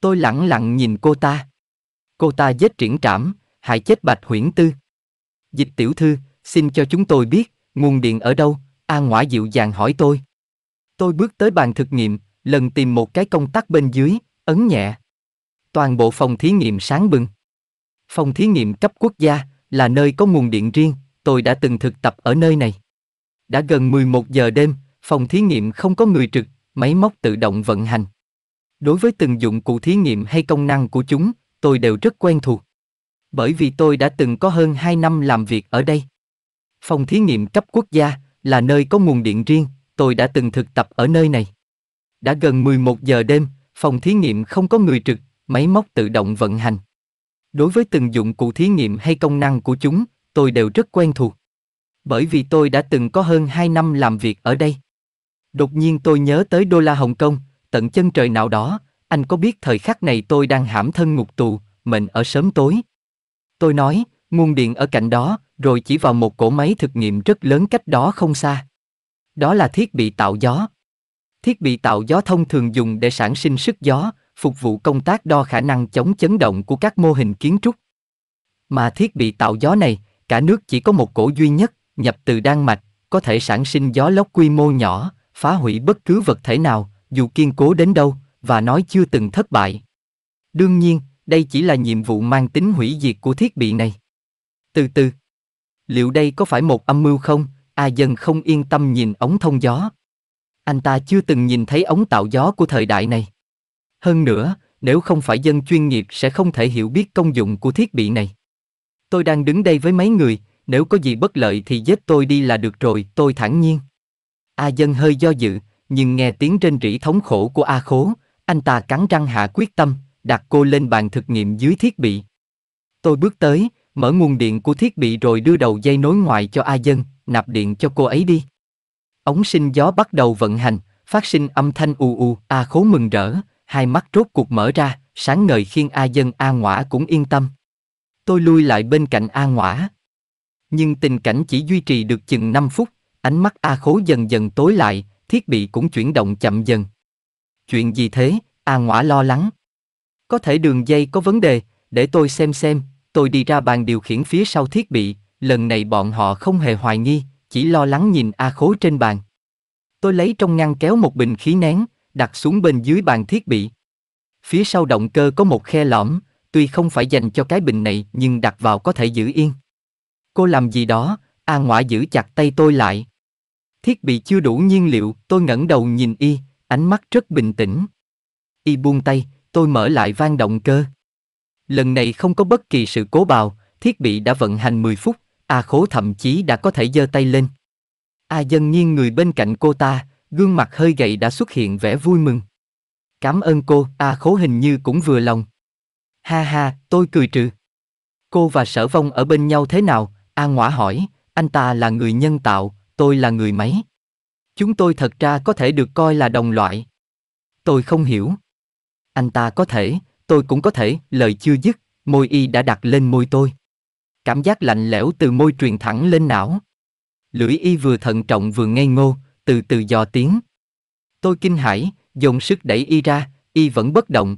Tôi lặng lặng nhìn cô ta. Cô ta giết triển trảm, hại chết bạch huyễn tư. Dịch tiểu thư, xin cho chúng tôi biết, nguồn điện ở đâu? A Ngoã dịu dàng hỏi tôi. Tôi bước tới bàn thực nghiệm, lần tìm một cái công tắc bên dưới, ấn nhẹ. Toàn bộ phòng thí nghiệm sáng bừng. Phòng thí nghiệm cấp quốc gia là nơi có nguồn điện riêng, tôi đã từng thực tập ở nơi này. Đã gần 11 giờ đêm, phòng thí nghiệm không có người trực, máy móc tự động vận hành. Đối với từng dụng cụ thí nghiệm hay công năng của chúng, tôi đều rất quen thuộc bởi vì tôi đã từng có hơn 2 năm làm việc ở đây. Phòng thí nghiệm cấp quốc gia là nơi có nguồn điện riêng, tôi đã từng thực tập ở nơi này. Đã gần 11 giờ đêm, phòng thí nghiệm không có người trực, máy móc tự động vận hành. Đối với từng dụng cụ thí nghiệm hay công năng của chúng, tôi đều rất quen thuộc. Bởi vì tôi đã từng có hơn 2 năm làm việc ở đây. Đột nhiên tôi nhớ tới đô la Hồng Kông, tận chân trời nào đó, anh có biết thời khắc này tôi đang hãm thân ngục tù, mình ở sớm tối. Tôi nói, nguồn điện ở cạnh đó, rồi chỉ vào một cỗ máy thực nghiệm rất lớn cách đó không xa. Đó là thiết bị tạo gió. Thiết bị tạo gió thông thường dùng để sản sinh sức gió, phục vụ công tác đo khả năng chống chấn động của các mô hình kiến trúc. Mà thiết bị tạo gió này, cả nước chỉ có một cổ duy nhất, nhập từ Đan Mạch, có thể sản sinh gió lốc quy mô nhỏ, phá hủy bất cứ vật thể nào, dù kiên cố đến đâu, và nói chưa từng thất bại. Đương nhiên, đây chỉ là nhiệm vụ mang tính hủy diệt của thiết bị này. Từ từ, liệu đây có phải một âm mưu không? A dân không yên tâm nhìn ống thông gió. Anh ta chưa từng nhìn thấy ống tạo gió của thời đại này. Hơn nữa, nếu không phải dân chuyên nghiệp sẽ không thể hiểu biết công dụng của thiết bị này. Tôi đang đứng đây với mấy người, nếu có gì bất lợi thì giết tôi đi là được rồi, tôi thản nhiên. A dân hơi do dự, nhưng nghe tiếng trên rỉ thống khổ của A khố, anh ta cắn răng hạ quyết tâm đặt cô lên bàn thực nghiệm dưới thiết bị. Tôi bước tới, mở nguồn điện của thiết bị rồi đưa đầu dây nối ngoại cho A Dân, nạp điện cho cô ấy đi. Ống sinh gió bắt đầu vận hành, phát sinh âm thanh u u, A Khố mừng rỡ, hai mắt rốt cuộc mở ra, sáng ngời khiến A Dân A Ngoã cũng yên tâm. Tôi lui lại bên cạnh A Ngoã. Nhưng tình cảnh chỉ duy trì được chừng 5 phút, ánh mắt A Khố dần dần tối lại, thiết bị cũng chuyển động chậm dần. Chuyện gì thế? A Ngoã lo lắng. Có thể đường dây có vấn đề, để tôi xem xem, tôi đi ra bàn điều khiển phía sau thiết bị, lần này bọn họ không hề hoài nghi, chỉ lo lắng nhìn A Khố trên bàn. Tôi lấy trong ngăn kéo một bình khí nén, đặt xuống bên dưới bàn thiết bị. Phía sau động cơ có một khe lõm, tuy không phải dành cho cái bình này nhưng đặt vào có thể giữ yên. Cô làm gì đó, A Ngoại giữ chặt tay tôi lại. Thiết bị chưa đủ nhiên liệu, tôi ngẩng đầu nhìn y, ánh mắt rất bình tĩnh. Y buông tay, tôi mở lại van động cơ. Lần này không có bất kỳ sự cố bào, thiết bị đã vận hành 10 phút, A à Khố thậm chí đã có thể giơ tay lên. A à Dân nghiêng người bên cạnh cô ta, gương mặt hơi gầy đã xuất hiện vẻ vui mừng. Cảm ơn cô, A à Khố hình như cũng vừa lòng. Ha ha, tôi cười trừ. Cô và Sở Vong ở bên nhau thế nào? A ngọa hỏi, anh ta là người nhân tạo, tôi là người máy. Chúng tôi thật ra có thể được coi là đồng loại. Tôi không hiểu, anh ta có thể, tôi cũng có thể, lời chưa dứt, môi y đã đặt lên môi tôi. Cảm giác lạnh lẽo từ môi truyền thẳng lên não. Lưỡi y vừa thận trọng vừa ngây ngô, từ từ dò tiếng. Tôi kinh hãi, dùng sức đẩy y ra, y vẫn bất động.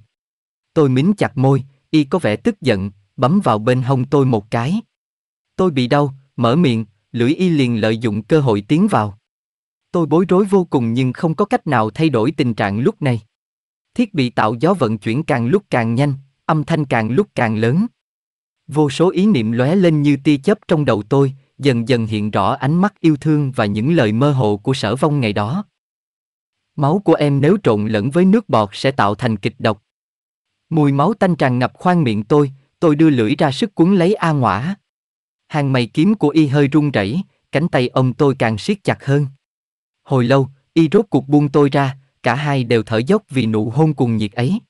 Tôi mím chặt môi, y có vẻ tức giận, bấm vào bên hông tôi một cái. Tôi bị đau, mở miệng, lưỡi y liền lợi dụng cơ hội tiến vào. Tôi bối rối vô cùng nhưng không có cách nào thay đổi tình trạng lúc này. Thiết bị tạo gió vận chuyển càng lúc càng nhanh, âm thanh càng lúc càng lớn. Vô số ý niệm lóe lên như tia chớp trong đầu tôi, dần dần hiện rõ ánh mắt yêu thương và những lời mơ hồ của sở vong ngày đó. Máu của em nếu trộn lẫn với nước bọt sẽ tạo thành kịch độc. Mùi máu tanh tràn ngập khoang miệng tôi, tôi đưa lưỡi ra sức cuốn lấy A ngõa. Hàng mày kiếm của y hơi run rẩy, cánh tay ông tôi càng siết chặt hơn. Hồi lâu, y rốt cuộc buông tôi ra, cả hai đều thở dốc vì nụ hôn cùng nhiệt ấy.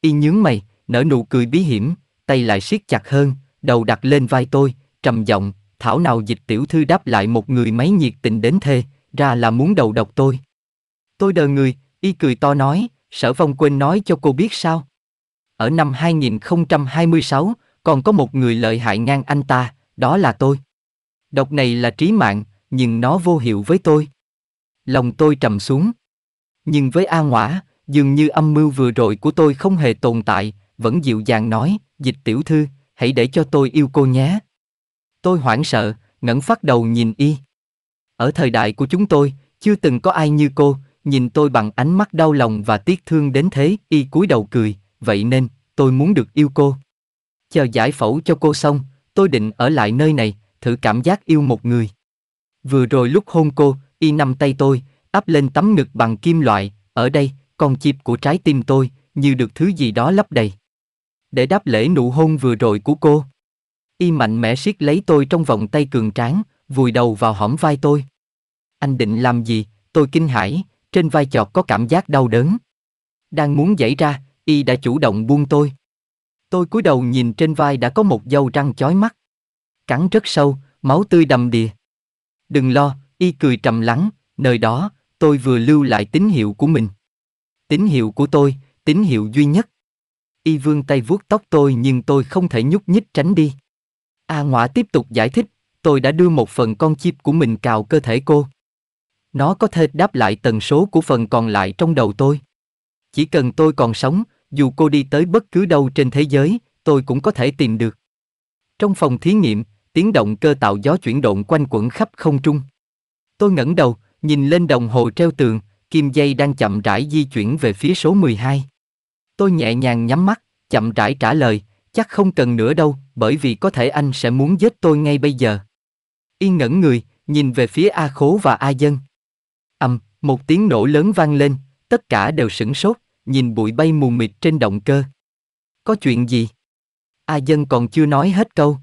Y nhướng mày, nở nụ cười bí hiểm, tay lại siết chặt hơn, đầu đặt lên vai tôi, trầm giọng, thảo nào dịch tiểu thư đáp lại một người mấy nhiệt tình đến thê, ra là muốn đầu độc tôi. Tôi đờ người, y cười to nói, sở vong quên nói cho cô biết sao. Ở năm 2026, còn có một người lợi hại ngang anh ta, đó là tôi. Độc này là trí mạng, nhưng nó vô hiệu với tôi. Lòng tôi trầm xuống, nhưng với A Ngoã, dường như âm mưu vừa rồi của tôi không hề tồn tại, vẫn dịu dàng nói, dịch tiểu thư, hãy để cho tôi yêu cô nhé. Tôi hoảng sợ, ngẩng phát đầu nhìn y. Ở thời đại của chúng tôi, chưa từng có ai như cô, nhìn tôi bằng ánh mắt đau lòng và tiếc thương đến thế, y cúi đầu cười, vậy nên, tôi muốn được yêu cô. Chờ giải phẫu cho cô xong, tôi định ở lại nơi này, thử cảm giác yêu một người. Vừa rồi lúc hôn cô, y nắm tay tôi, áp lên tấm ngực bằng kim loại, ở đây, con chip của trái tim tôi, như được thứ gì đó lấp đầy. Để đáp lễ nụ hôn vừa rồi của cô. Y mạnh mẽ siết lấy tôi trong vòng tay cường tráng, vùi đầu vào hõm vai tôi. Anh định làm gì? Tôi kinh hãi, trên vai chọt có cảm giác đau đớn. Đang muốn dãy ra, Y đã chủ động buông tôi. Tôi cúi đầu nhìn trên vai đã có một dâu răng chói mắt. Cắn rất sâu, máu tươi đầm đìa. Đừng lo, Y cười trầm lắng, nơi đó, tôi vừa lưu lại tín hiệu của mình. Tín hiệu của tôi, tín hiệu duy nhất. Y vương tay vuốt tóc tôi nhưng tôi không thể nhúc nhích tránh đi. A ngọa tiếp tục giải thích, tôi đã đưa một phần con chip của mình cào cơ thể cô. Nó có thể đáp lại tần số của phần còn lại trong đầu tôi. Chỉ cần tôi còn sống, dù cô đi tới bất cứ đâu trên thế giới, tôi cũng có thể tìm được. Trong phòng thí nghiệm, tiếng động cơ tạo gió chuyển động quanh quẩn khắp không trung. Tôi ngẩng đầu, Nhìn lên đồng hồ treo tường, kim dây đang chậm rãi di chuyển về phía số 12. Tôi nhẹ nhàng nhắm mắt, chậm rãi trả lời, chắc không cần nữa đâu, bởi vì có thể anh sẽ muốn giết tôi ngay bây giờ. Yên ngẩn người, nhìn về phía A Khố và A Dân. ầm, một tiếng nổ lớn vang lên, tất cả đều sửng sốt, nhìn bụi bay mù mịt trên động cơ. Có chuyện gì? A Dân còn chưa nói hết câu.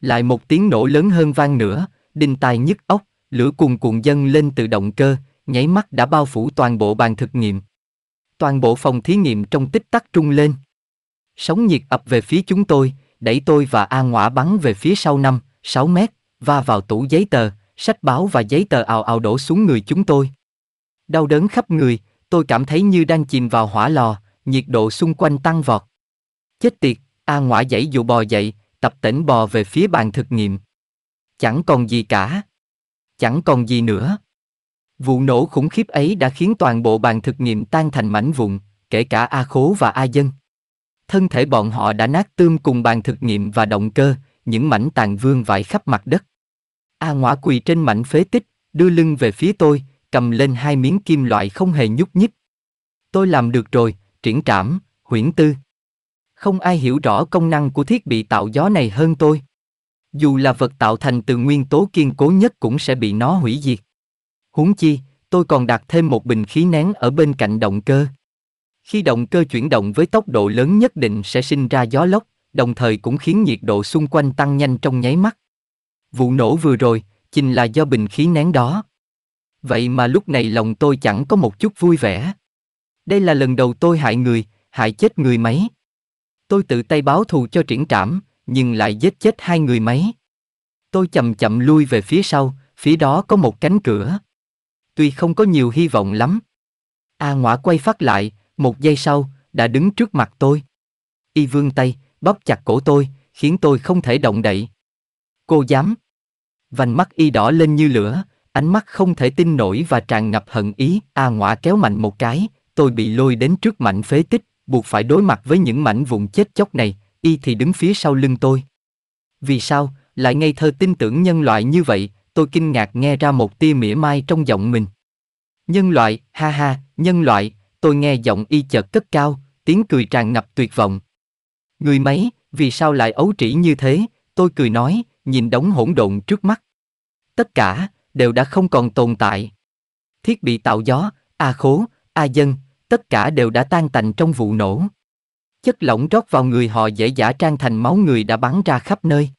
Lại một tiếng nổ lớn hơn vang nữa, đinh tai nhức óc, Lửa cuồn cuộn dâng lên từ động cơ, nháy mắt đã bao phủ toàn bộ bàn thực nghiệm. Toàn bộ phòng thí nghiệm trong tích tắc trung lên. Sóng nhiệt ập về phía chúng tôi, đẩy tôi và A Ngoã bắn về phía sau 5, 6 mét, va vào tủ giấy tờ, sách báo và giấy tờ ào ào đổ xuống người chúng tôi. Đau đớn khắp người, tôi cảm thấy như đang chìm vào hỏa lò, nhiệt độ xung quanh tăng vọt. Chết tiệt, A Ngoã dãy dụ bò dậy, tập tỉnh bò về phía bàn thực nghiệm. Chẳng còn gì cả chẳng còn gì nữa. Vụ nổ khủng khiếp ấy đã khiến toàn bộ bàn thực nghiệm tan thành mảnh vụn, kể cả A Khố và A Dân. Thân thể bọn họ đã nát tương cùng bàn thực nghiệm và động cơ, những mảnh tàn vương vãi khắp mặt đất. A Ngoã quỳ trên mảnh phế tích, đưa lưng về phía tôi, cầm lên hai miếng kim loại không hề nhúc nhích. Tôi làm được rồi, triển trảm, huyễn tư. Không ai hiểu rõ công năng của thiết bị tạo gió này hơn tôi dù là vật tạo thành từ nguyên tố kiên cố nhất cũng sẽ bị nó hủy diệt. Huống chi, tôi còn đặt thêm một bình khí nén ở bên cạnh động cơ. Khi động cơ chuyển động với tốc độ lớn nhất định sẽ sinh ra gió lốc, đồng thời cũng khiến nhiệt độ xung quanh tăng nhanh trong nháy mắt. Vụ nổ vừa rồi, chính là do bình khí nén đó. Vậy mà lúc này lòng tôi chẳng có một chút vui vẻ. Đây là lần đầu tôi hại người, hại chết người mấy. Tôi tự tay báo thù cho triển trảm, nhưng lại giết chết hai người mấy. Tôi chậm chậm lui về phía sau, phía đó có một cánh cửa. Tuy không có nhiều hy vọng lắm. A à quay phát lại, một giây sau, đã đứng trước mặt tôi. Y vương tay, bóp chặt cổ tôi, khiến tôi không thể động đậy. Cô dám. Vành mắt y đỏ lên như lửa, ánh mắt không thể tin nổi và tràn ngập hận ý. A à kéo mạnh một cái, tôi bị lôi đến trước mảnh phế tích, buộc phải đối mặt với những mảnh vụn chết chóc này, y thì đứng phía sau lưng tôi. Vì sao, lại ngây thơ tin tưởng nhân loại như vậy, tôi kinh ngạc nghe ra một tia mỉa mai trong giọng mình. Nhân loại, ha ha, nhân loại, tôi nghe giọng y chợt cất cao, tiếng cười tràn ngập tuyệt vọng. Người mấy, vì sao lại ấu trĩ như thế, tôi cười nói, nhìn đống hỗn độn trước mắt. Tất cả, đều đã không còn tồn tại. Thiết bị tạo gió, a khố, a dân, tất cả đều đã tan tành trong vụ nổ chất lỏng rót vào người họ dễ dã trang thành máu người đã bắn ra khắp nơi.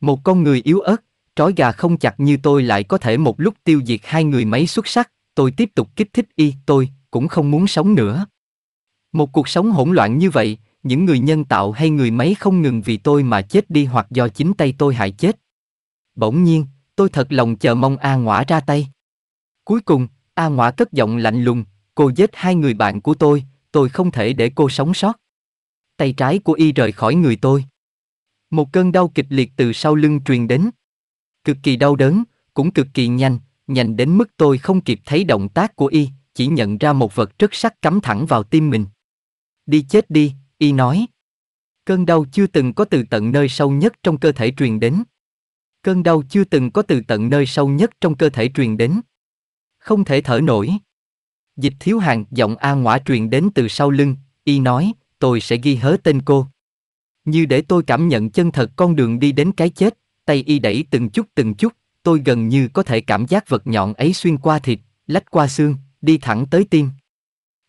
Một con người yếu ớt, trói gà không chặt như tôi lại có thể một lúc tiêu diệt hai người mấy xuất sắc, tôi tiếp tục kích thích y, tôi cũng không muốn sống nữa. Một cuộc sống hỗn loạn như vậy, những người nhân tạo hay người máy không ngừng vì tôi mà chết đi hoặc do chính tay tôi hại chết. Bỗng nhiên, tôi thật lòng chờ mong A Ngoã ra tay. Cuối cùng, A Ngoã cất giọng lạnh lùng, cô giết hai người bạn của tôi, tôi không thể để cô sống sót. Tay trái của y rời khỏi người tôi. Một cơn đau kịch liệt từ sau lưng truyền đến. Cực kỳ đau đớn, cũng cực kỳ nhanh, nhanh đến mức tôi không kịp thấy động tác của y, chỉ nhận ra một vật rất sắc cắm thẳng vào tim mình. Đi chết đi, y nói. Cơn đau chưa từng có từ tận nơi sâu nhất trong cơ thể truyền đến. Cơn đau chưa từng có từ tận nơi sâu nhất trong cơ thể truyền đến. Không thể thở nổi. Dịch thiếu hàng giọng A ngoã truyền đến từ sau lưng, y nói, tôi sẽ ghi hớ tên cô. Như để tôi cảm nhận chân thật con đường đi đến cái chết, tay y đẩy từng chút từng chút, tôi gần như có thể cảm giác vật nhọn ấy xuyên qua thịt, lách qua xương, đi thẳng tới tim.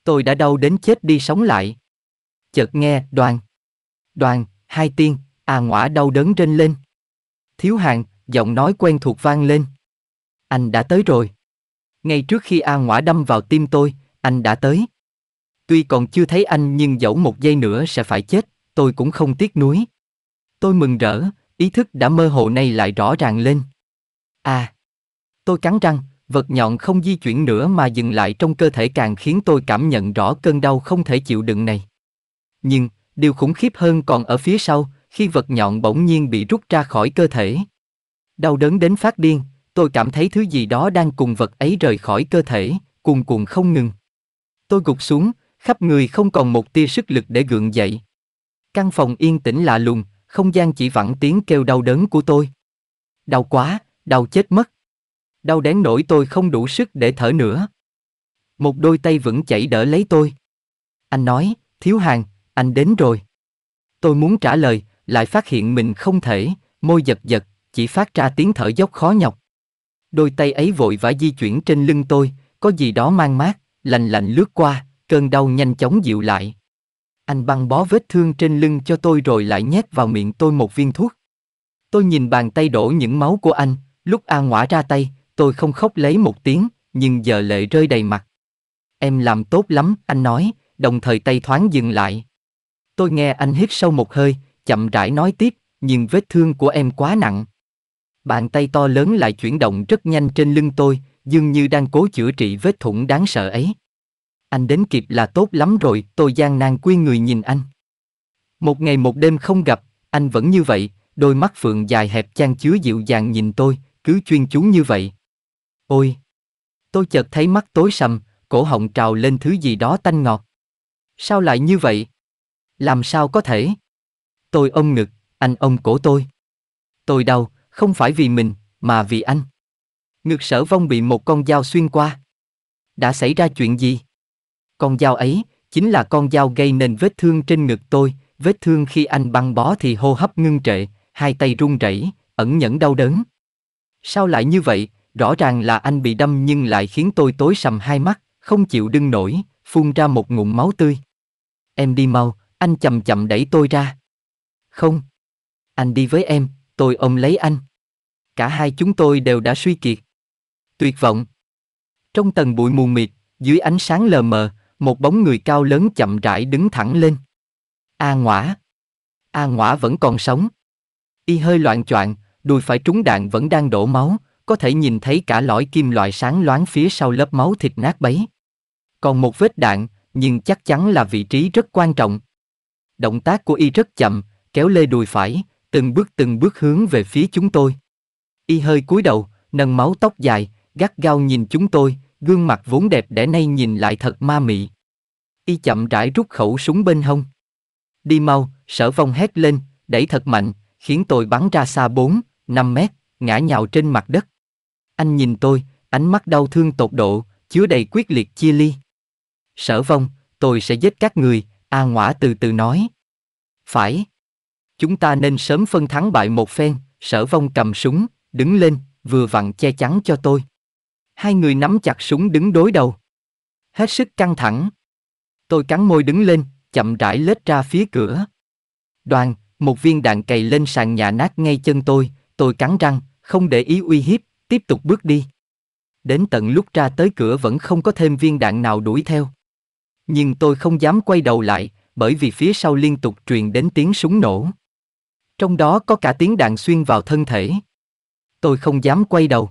Tôi đã đau đến chết đi sống lại. Chợt nghe, đoàn. Đoàn, hai tiên, à ngõa đau đớn rên lên. Thiếu hàng, giọng nói quen thuộc vang lên. Anh đã tới rồi. Ngay trước khi A Ngoã đâm vào tim tôi, anh đã tới. Tuy còn chưa thấy anh nhưng dẫu một giây nữa sẽ phải chết, tôi cũng không tiếc nuối. Tôi mừng rỡ, ý thức đã mơ hồ nay lại rõ ràng lên. À, tôi cắn răng, vật nhọn không di chuyển nữa mà dừng lại trong cơ thể càng khiến tôi cảm nhận rõ cơn đau không thể chịu đựng này. Nhưng, điều khủng khiếp hơn còn ở phía sau, khi vật nhọn bỗng nhiên bị rút ra khỏi cơ thể. Đau đớn đến phát điên, tôi cảm thấy thứ gì đó đang cùng vật ấy rời khỏi cơ thể, cuồn cuộn không ngừng. Tôi gục xuống, khắp người không còn một tia sức lực để gượng dậy. Căn phòng yên tĩnh lạ lùng, không gian chỉ vẳng tiếng kêu đau đớn của tôi. Đau quá, đau chết mất. Đau đến nỗi tôi không đủ sức để thở nữa. Một đôi tay vững chảy đỡ lấy tôi. Anh nói, thiếu hàng, anh đến rồi. Tôi muốn trả lời, lại phát hiện mình không thể, môi giật giật, chỉ phát ra tiếng thở dốc khó nhọc. Đôi tay ấy vội vã di chuyển trên lưng tôi, có gì đó mang mát, lành lạnh lướt qua, cơn đau nhanh chóng dịu lại. Anh băng bó vết thương trên lưng cho tôi rồi lại nhét vào miệng tôi một viên thuốc. Tôi nhìn bàn tay đổ những máu của anh, lúc A ngõa ra tay, tôi không khóc lấy một tiếng, nhưng giờ lệ rơi đầy mặt. Em làm tốt lắm, anh nói, đồng thời tay thoáng dừng lại. Tôi nghe anh hít sâu một hơi, chậm rãi nói tiếp, nhưng vết thương của em quá nặng. Bàn tay to lớn lại chuyển động rất nhanh trên lưng tôi, dường như đang cố chữa trị vết thủng đáng sợ ấy. Anh đến kịp là tốt lắm rồi, tôi gian nan quy người nhìn anh. Một ngày một đêm không gặp, anh vẫn như vậy, đôi mắt phượng dài hẹp chan chứa dịu dàng nhìn tôi, cứ chuyên chú như vậy. Ôi! Tôi chợt thấy mắt tối sầm, cổ họng trào lên thứ gì đó tanh ngọt. Sao lại như vậy? Làm sao có thể? Tôi ôm ngực, anh ôm cổ tôi. Tôi đau, không phải vì mình, mà vì anh. Ngực sở vong bị một con dao xuyên qua. Đã xảy ra chuyện gì? Con dao ấy, chính là con dao gây nên vết thương trên ngực tôi, vết thương khi anh băng bó thì hô hấp ngưng trệ, hai tay run rẩy, ẩn nhẫn đau đớn. Sao lại như vậy, rõ ràng là anh bị đâm nhưng lại khiến tôi tối sầm hai mắt, không chịu đưng nổi, phun ra một ngụm máu tươi. Em đi mau, anh chậm chậm đẩy tôi ra. Không. Anh đi với em, tôi ôm lấy anh. Cả hai chúng tôi đều đã suy kiệt. Tuyệt vọng. Trong tầng bụi mù mịt, dưới ánh sáng lờ mờ, một bóng người cao lớn chậm rãi đứng thẳng lên. A ngõa. A ngõa vẫn còn sống. Y hơi loạn choạng, đùi phải trúng đạn vẫn đang đổ máu, có thể nhìn thấy cả lõi kim loại sáng loáng phía sau lớp máu thịt nát bấy. Còn một vết đạn, nhưng chắc chắn là vị trí rất quan trọng. Động tác của y rất chậm, kéo lê đùi phải, từng bước từng bước hướng về phía chúng tôi. Y hơi cúi đầu, nâng máu tóc dài, gắt gao nhìn chúng tôi, gương mặt vốn đẹp đẽ nay nhìn lại thật ma mị. Y chậm rãi rút khẩu súng bên hông. Đi mau, sở vong hét lên, đẩy thật mạnh, khiến tôi bắn ra xa 4, 5 mét, ngã nhào trên mặt đất. Anh nhìn tôi, ánh mắt đau thương tột độ, chứa đầy quyết liệt chia ly. Sở vong, tôi sẽ giết các người, A Ngoã từ từ nói. Phải. Chúng ta nên sớm phân thắng bại một phen, sở vong cầm súng, đứng lên, vừa vặn che chắn cho tôi. Hai người nắm chặt súng đứng đối đầu. Hết sức căng thẳng. Tôi cắn môi đứng lên, chậm rãi lết ra phía cửa. Đoàn, một viên đạn cày lên sàn nhà nát ngay chân tôi, tôi cắn răng, không để ý uy hiếp, tiếp tục bước đi. Đến tận lúc ra tới cửa vẫn không có thêm viên đạn nào đuổi theo. Nhưng tôi không dám quay đầu lại, bởi vì phía sau liên tục truyền đến tiếng súng nổ. Trong đó có cả tiếng đạn xuyên vào thân thể. Tôi không dám quay đầu.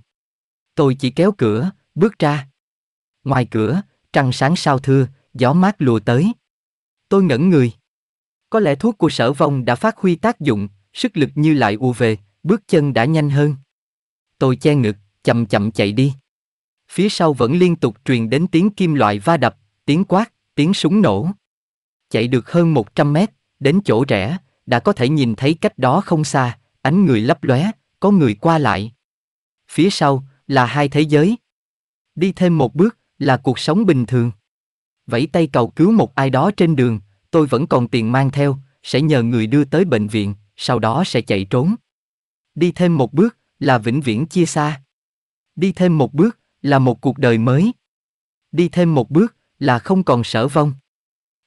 Tôi chỉ kéo cửa, bước ra. Ngoài cửa, trăng sáng sao thưa, gió mát lùa tới. Tôi ngẩn người. Có lẽ thuốc của sở vong đã phát huy tác dụng, sức lực như lại u về, bước chân đã nhanh hơn. Tôi che ngực, chậm chậm chạy đi. Phía sau vẫn liên tục truyền đến tiếng kim loại va đập, tiếng quát, tiếng súng nổ. Chạy được hơn 100 mét, đến chỗ rẽ, đã có thể nhìn thấy cách đó không xa, ánh người lấp lóe, có người qua lại. Phía sau, là hai thế giới. Đi thêm một bước là cuộc sống bình thường. Vẫy tay cầu cứu một ai đó trên đường, tôi vẫn còn tiền mang theo, sẽ nhờ người đưa tới bệnh viện, sau đó sẽ chạy trốn. Đi thêm một bước là vĩnh viễn chia xa. Đi thêm một bước là một cuộc đời mới. Đi thêm một bước là không còn sở vong.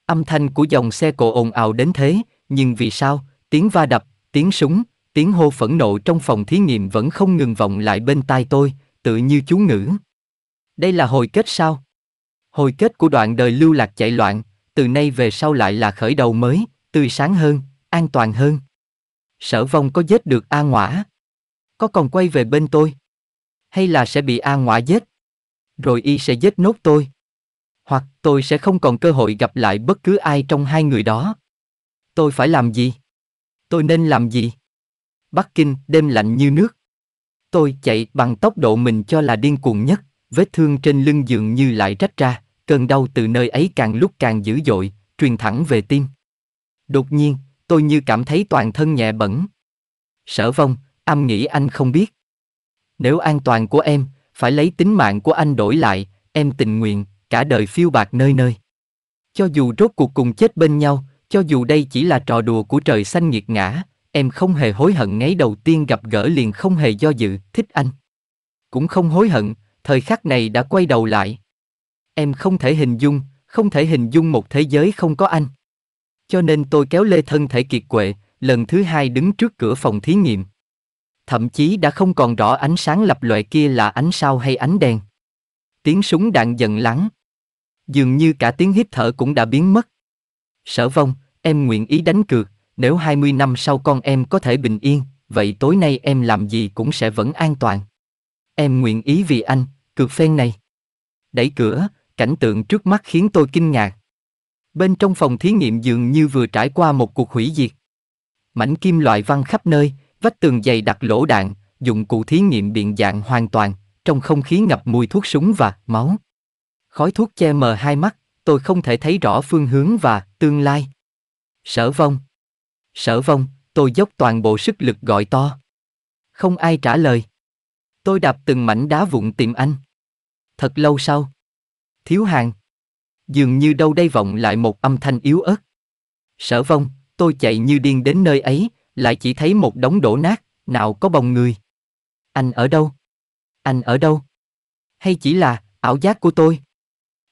Âm thanh của dòng xe cộ ồn ào đến thế, nhưng vì sao, tiếng va đập, tiếng súng, tiếng hô phẫn nộ trong phòng thí nghiệm vẫn không ngừng vọng lại bên tai tôi, tự như chú ngữ. Đây là hồi kết sao? Hồi kết của đoạn đời lưu lạc chạy loạn, từ nay về sau lại là khởi đầu mới, tươi sáng hơn, an toàn hơn. Sở vong có giết được A Ngoã? Có còn quay về bên tôi? Hay là sẽ bị A Ngoã giết? Rồi y sẽ giết nốt tôi. Hoặc tôi sẽ không còn cơ hội gặp lại bất cứ ai trong hai người đó. Tôi phải làm gì? Tôi nên làm gì? Bắc Kinh, đêm lạnh như nước. Tôi chạy bằng tốc độ mình cho là điên cuồng nhất, vết thương trên lưng dường như lại rách ra, cơn đau từ nơi ấy càng lúc càng dữ dội, truyền thẳng về tim. Đột nhiên, tôi như cảm thấy toàn thân nhẹ bẩn. Sở vong, âm nghĩ anh không biết. Nếu an toàn của em, phải lấy tính mạng của anh đổi lại, em tình nguyện, cả đời phiêu bạc nơi nơi. Cho dù rốt cuộc cùng chết bên nhau, cho dù đây chỉ là trò đùa của trời xanh nghiệt ngã, em không hề hối hận ngay đầu tiên gặp gỡ liền không hề do dự, thích anh. Cũng không hối hận, thời khắc này đã quay đầu lại. Em không thể hình dung, không thể hình dung một thế giới không có anh. Cho nên tôi kéo lê thân thể kiệt quệ, lần thứ hai đứng trước cửa phòng thí nghiệm. Thậm chí đã không còn rõ ánh sáng lập loại kia là ánh sao hay ánh đèn. Tiếng súng đạn dần lắng. Dường như cả tiếng hít thở cũng đã biến mất. Sở vong, em nguyện ý đánh cược, nếu 20 năm sau con em có thể bình yên, vậy tối nay em làm gì cũng sẽ vẫn an toàn. Em nguyện ý vì anh, cược phen này. Đẩy cửa, cảnh tượng trước mắt khiến tôi kinh ngạc. Bên trong phòng thí nghiệm dường như vừa trải qua một cuộc hủy diệt. Mảnh kim loại văng khắp nơi, vách tường dày đặc lỗ đạn, dụng cụ thí nghiệm điện dạng hoàn toàn, trong không khí ngập mùi thuốc súng và máu. Khói thuốc che mờ hai mắt, tôi không thể thấy rõ phương hướng và tương lai. Sở vong, Sở vong, tôi dốc toàn bộ sức lực gọi to. Không ai trả lời. Tôi đạp từng mảnh đá vụn tìm anh. Thật lâu sau. Thiếu hàng. Dường như đâu đây vọng lại một âm thanh yếu ớt. Sở vong, tôi chạy như điên đến nơi ấy, lại chỉ thấy một đống đổ nát, nào có bóng người. Anh ở đâu? Anh ở đâu? Hay chỉ là ảo giác của tôi?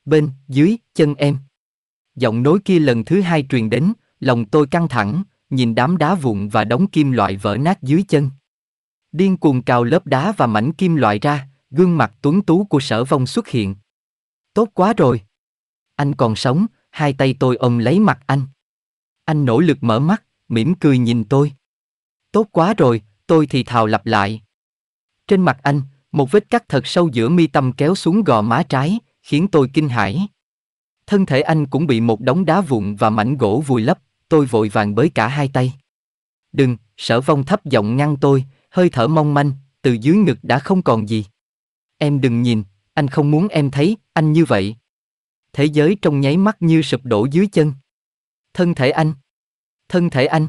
Bên, dưới, chân em. Giọng nói kia lần thứ hai truyền đến, lòng tôi căng thẳng, nhìn đám đá vụn và đống kim loại vỡ nát dưới chân. Điên cuồng cào lớp đá và mảnh kim loại ra, gương mặt tuấn tú của sở vong xuất hiện. Tốt quá rồi. Anh còn sống, hai tay tôi ôm lấy mặt anh. Anh nỗ lực mở mắt, mỉm cười nhìn tôi. Tốt quá rồi, tôi thì thào lặp lại. Trên mặt anh, một vết cắt thật sâu giữa mi tâm kéo xuống gò má trái, khiến tôi kinh hãi. Thân thể anh cũng bị một đống đá vụn và mảnh gỗ vùi lấp, tôi vội vàng bới cả hai tay. Đừng, sở vong thấp giọng ngăn tôi, hơi thở mong manh, từ dưới ngực đã không còn gì. Em đừng nhìn, anh không muốn em thấy, anh như vậy. Thế giới trong nháy mắt như sụp đổ dưới chân. Thân thể anh. Thân thể anh.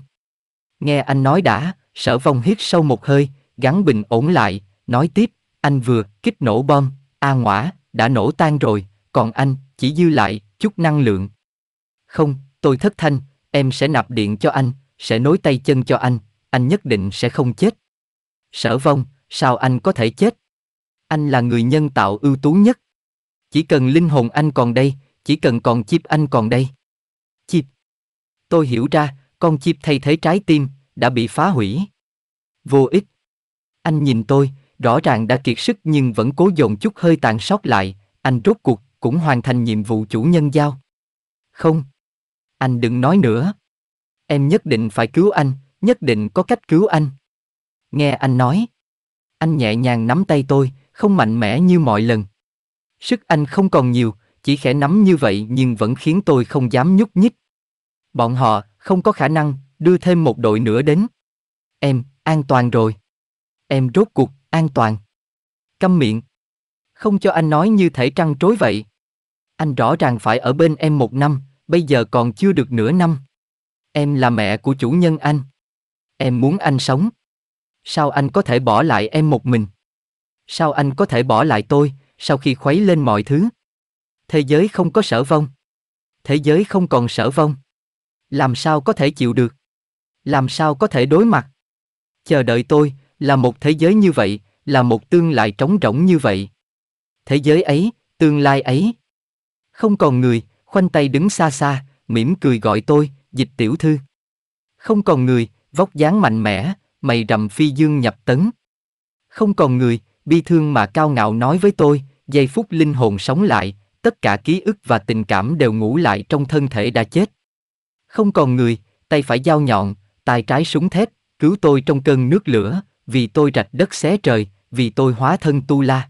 Nghe anh nói đã, sở vong hít sâu một hơi, gắn bình ổn lại, nói tiếp, anh vừa kích nổ bom, a à ngoả, đã nổ tan rồi, còn anh, chỉ dư lại, chút năng lượng. Không, tôi thất thanh, Em sẽ nạp điện cho anh, sẽ nối tay chân cho anh, anh nhất định sẽ không chết. Sở vong, sao anh có thể chết? Anh là người nhân tạo ưu tú nhất. Chỉ cần linh hồn anh còn đây, chỉ cần còn chip anh còn đây. Chip. Tôi hiểu ra, con chip thay thế trái tim, đã bị phá hủy. Vô ích. Anh nhìn tôi, rõ ràng đã kiệt sức nhưng vẫn cố dồn chút hơi tàn sót lại, anh rốt cuộc cũng hoàn thành nhiệm vụ chủ nhân giao. Không. Anh đừng nói nữa. Em nhất định phải cứu anh, nhất định có cách cứu anh. Nghe anh nói. Anh nhẹ nhàng nắm tay tôi, không mạnh mẽ như mọi lần. Sức anh không còn nhiều, chỉ khẽ nắm như vậy nhưng vẫn khiến tôi không dám nhúc nhích. Bọn họ không có khả năng đưa thêm một đội nữa đến. Em, an toàn rồi. Em rốt cuộc, an toàn. Câm miệng. Không cho anh nói như thể trăng trối vậy. Anh rõ ràng phải ở bên em một năm, bây giờ còn chưa được nửa năm. Em là mẹ của chủ nhân anh. Em muốn anh sống. Sao anh có thể bỏ lại em một mình? Sao anh có thể bỏ lại tôi, sau khi khuấy lên mọi thứ? Thế giới không có sở vong. Thế giới không còn sở vong. Làm sao có thể chịu được? Làm sao có thể đối mặt? Chờ đợi tôi là một thế giới như vậy, là một tương lai trống rỗng như vậy. Thế giới ấy, tương lai ấy. Không còn người, khoanh tay đứng xa xa, mỉm cười gọi tôi, dịch tiểu thư. Không còn người, vóc dáng mạnh mẽ, mày rầm phi dương nhập tấn. Không còn người, bi thương mà cao ngạo nói với tôi, giây phút linh hồn sống lại, tất cả ký ức và tình cảm đều ngủ lại trong thân thể đã chết. Không còn người, tay phải dao nhọn, tay trái súng thép, cứu tôi trong cơn nước lửa, vì tôi rạch đất xé trời, vì tôi hóa thân tu la.